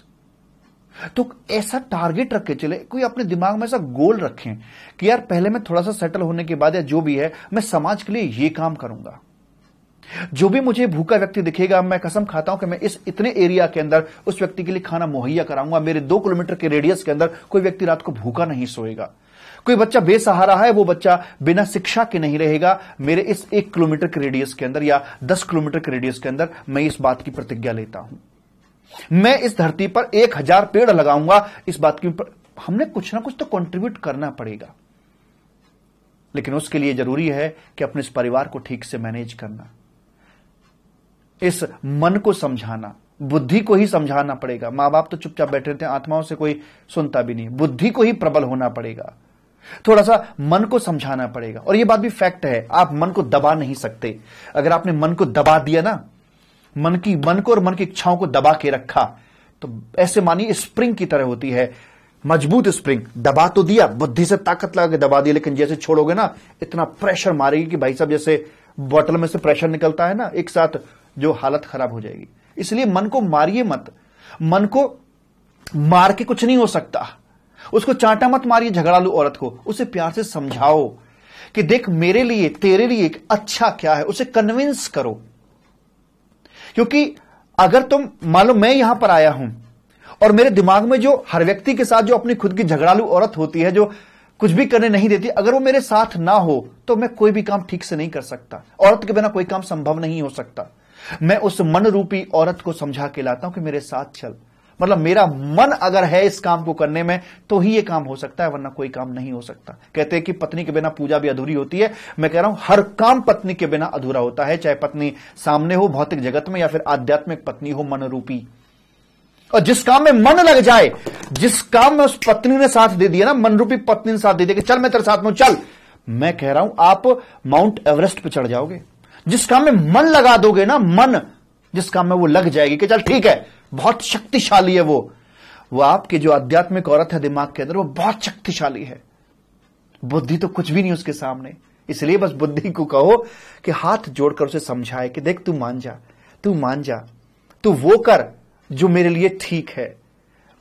तो ऐसा टारगेट रख के चले कोई अपने दिमाग में ऐसा गोल रखें कि यार पहले मैं थोड़ा सा सेटल होने के बाद या जो भी है मैं समाज के लिए ये काम करूंगा जो भी मुझे भूखा व्यक्ति दिखेगा मैं कसम खाता हूं कि मैं इस इतने एरिया के अंदर उस व्यक्ति के लिए खाना मुहैया कराऊंगा मेरे दो किलोमीटर के रेडियस के अंदर कोई व्यक्ति रात को भूखा नहीं सोएगा कोई बच्चा बेसहारा है वो बच्चा बिना शिक्षा के नहीं रहेगा मेरे इस एक किलोमीटर के रेडियस के अंदर या दस किलोमीटर के रेडियस के अंदर मैं इस बात की प्रतिज्ञा लेता हूं मैं इस धरती पर एक हजार पेड़ लगाऊंगा इस बात की पर... हमने कुछ ना कुछ तो कंट्रीब्यूट करना पड़ेगा लेकिन उसके लिए जरूरी है कि अपने इस परिवार को ठीक से मैनेज करना इस मन को समझाना बुद्धि को ही समझाना पड़ेगा मां बाप तो चुपचाप बैठे रहते हैं आत्माओं से कोई सुनता भी नहीं बुद्धि को ही प्रबल होना पड़ेगा थोड़ा सा मन को समझाना पड़ेगा और यह बात भी फैक्ट है आप मन को दबा नहीं सकते अगर आपने मन को दबा दिया ना मन की मन को और मन की इच्छाओं को दबा के रखा तो ऐसे मानिए स्प्रिंग की तरह होती है मजबूत स्प्रिंग दबा तो दिया बुद्धि से ताकत लगा के दबा दिया लेकिन जैसे छोड़ोगे ना इतना प्रेशर मारेगी कि भाई साहब जैसे बोतल में से प्रेशर निकलता है ना एक साथ जो हालत खराब हो जाएगी इसलिए मन को मारिए मत मन को मार के कुछ नहीं हो सकता उसको चांटा मत मारिए झगड़ालू औरत को उसे प्यार से समझाओ कि देख मेरे लिए तेरे लिए एक अच्छा क्या है उसे कन्विंस करो क्योंकि अगर तुम मान लो मैं यहां पर आया हूं और मेरे दिमाग में जो हर व्यक्ति के साथ जो अपनी खुद की झगड़ालू औरत होती है जो कुछ भी करने नहीं देती अगर वो मेरे साथ ना हो तो मैं कोई भी काम ठीक से नहीं कर सकता औरत के बिना कोई काम संभव नहीं हो सकता मैं उस मन रूपी औरत को समझा के लाता हूं कि मेरे साथ चल मतलब मेरा मन अगर है इस काम को करने में तो ही ये काम हो सकता है वरना कोई काम नहीं हो सकता कहते हैं कि पत्नी के बिना पूजा भी अधूरी होती है मैं कह रहा हूं हर काम पत्नी के बिना अधूरा होता है चाहे पत्नी सामने हो भौतिक जगत में या फिर आध्यात्मिक पत्नी हो मन रूपी और जिस काम में मन लग जाए जिस काम में उस पत्नी ने साथ दे दिया ना मन रूपी पत्नी ने साथ दे दिया कि चल मैं तेरे साथ में चल मैं कह रहा हूं आप माउंट एवरेस्ट पर चढ़ जाओगे जिस काम में मन लगा दोगे ना मन जिस काम में वो लग जाएगी कि चल ठीक है बहुत शक्तिशाली है वो वो आपकी जो आध्यात्मिक औरत है दिमाग के अंदर वो बहुत शक्तिशाली है बुद्धि तो कुछ भी नहीं उसके सामने इसलिए बस बुद्धि को कहो कि हाथ जोड़कर उसे समझाए कि देख तू मान जा तू मान जा तू वो कर जो मेरे लिए ठीक है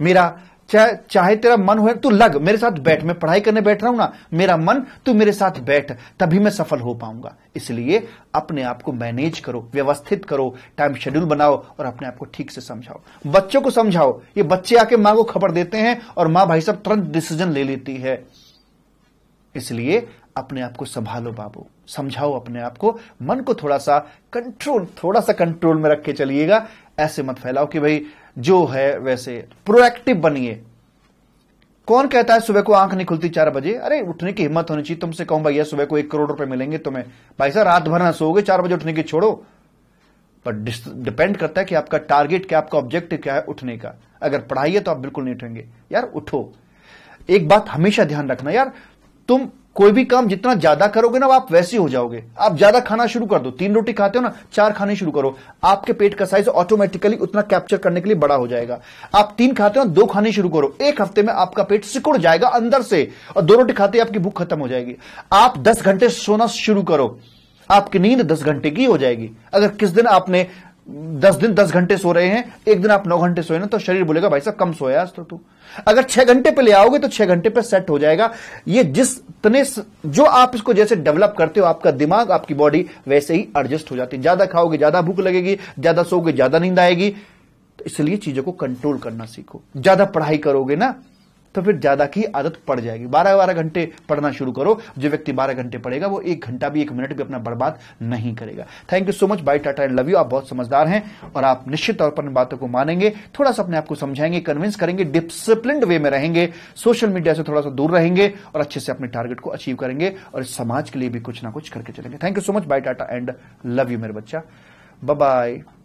मेरा चाहे चाहे तेरा मन हो तू लग मेरे साथ बैठ मैं पढ़ाई करने बैठ रहा हूं ना मेरा मन तू मेरे साथ बैठ तभी मैं सफल हो पाऊंगा इसलिए अपने आप को मैनेज करो व्यवस्थित करो टाइम शेड्यूल बनाओ और अपने आप को ठीक से समझाओ बच्चों को समझाओ ये बच्चे आके मां को खबर देते हैं और मां भाई सब तुरंत डिसीजन ले लेती है इसलिए अपने आप को संभालो बाबू समझाओ अपने आप को मन को थोड़ा सा कंट्रोल थोड़ा सा कंट्रोल में रख के चलिएगा ऐसे मत फैलाओ कि भाई जो है वैसे प्रोएक्टिव बनिए कौन कहता है सुबह को आंख नहीं खुलती चार बजे अरे उठने की हिम्मत होनी चाहिए तुमसे कहूं भैया सुबह को एक करोड़ रुपए मिलेंगे तुम्हें भाई साहब रात भर ना सोओगे चार बजे उठने की छोड़ो पर डिपेंड करता है कि आपका टारगेट क्या आपका ऑब्जेक्टिव क्या है उठने का अगर पढ़ाई है तो आप बिल्कुल नहीं उठेंगे यार उठो एक बात हमेशा ध्यान रखना यार तुम कोई भी काम जितना ज्यादा करोगे ना आप वैसे हो जाओगे आप ज्यादा खाना शुरू कर दो तीन रोटी खाते हो ना चार खाने शुरू करो आपके पेट का साइज ऑटोमेटिकली उतना कैप्चर करने के लिए बड़ा हो जाएगा आप तीन खाते हो ना दो खाने शुरू करो एक हफ्ते में आपका पेट सिकुड़ जाएगा अंदर से और दो रोटी खाते आपकी भूख खत्म हो जाएगी आप दस घंटे सोना शुरू करो आपकी नींद दस घंटे की हो जाएगी अगर किस दिन आपने दस दिन दस घंटे सो रहे हैं एक दिन आप नौ घंटे सोए ना तो शरीर बोलेगा भाई साहब कम सोया आज तो तू अगर छह घंटे पे ले आओगे तो छह घंटे पे सेट हो जाएगा ये जिस तने जो आप इसको जैसे डेवलप करते हो आपका दिमाग आपकी बॉडी वैसे ही एडजस्ट हो जाती है ज्यादा खाओगे ज्यादा भूख लगेगी ज्यादा सोगे ज्यादा नींद आएगी तो इसलिए चीजों को कंट्रोल करना सीखो ज्यादा पढ़ाई करोगे ना तो फिर ज्यादा की आदत पड़ जाएगी बारह बारह घंटे पढ़ना शुरू करो जो व्यक्ति बारह घंटे पढ़ेगा वो एक घंटा भी एक मिनट भी अपना बर्बाद नहीं करेगा thank you so much bye tata and love you आप बहुत समझदार हैं और आप निश्चित तौर पर इन बातों को मानेंगे थोड़ा सा अपने आप को समझाएंगे कन्विंस करेंगे डिसिप्लिन वे में रहेंगे सोशल मीडिया से थोड़ा सा दूर रहेंगे और अच्छे से अपने टारगेट को अचीव करेंगे और समाज के लिए भी कुछ ना कुछ करके चलेंगे thank you so much bye tata and love you मेरे बच्चा बाय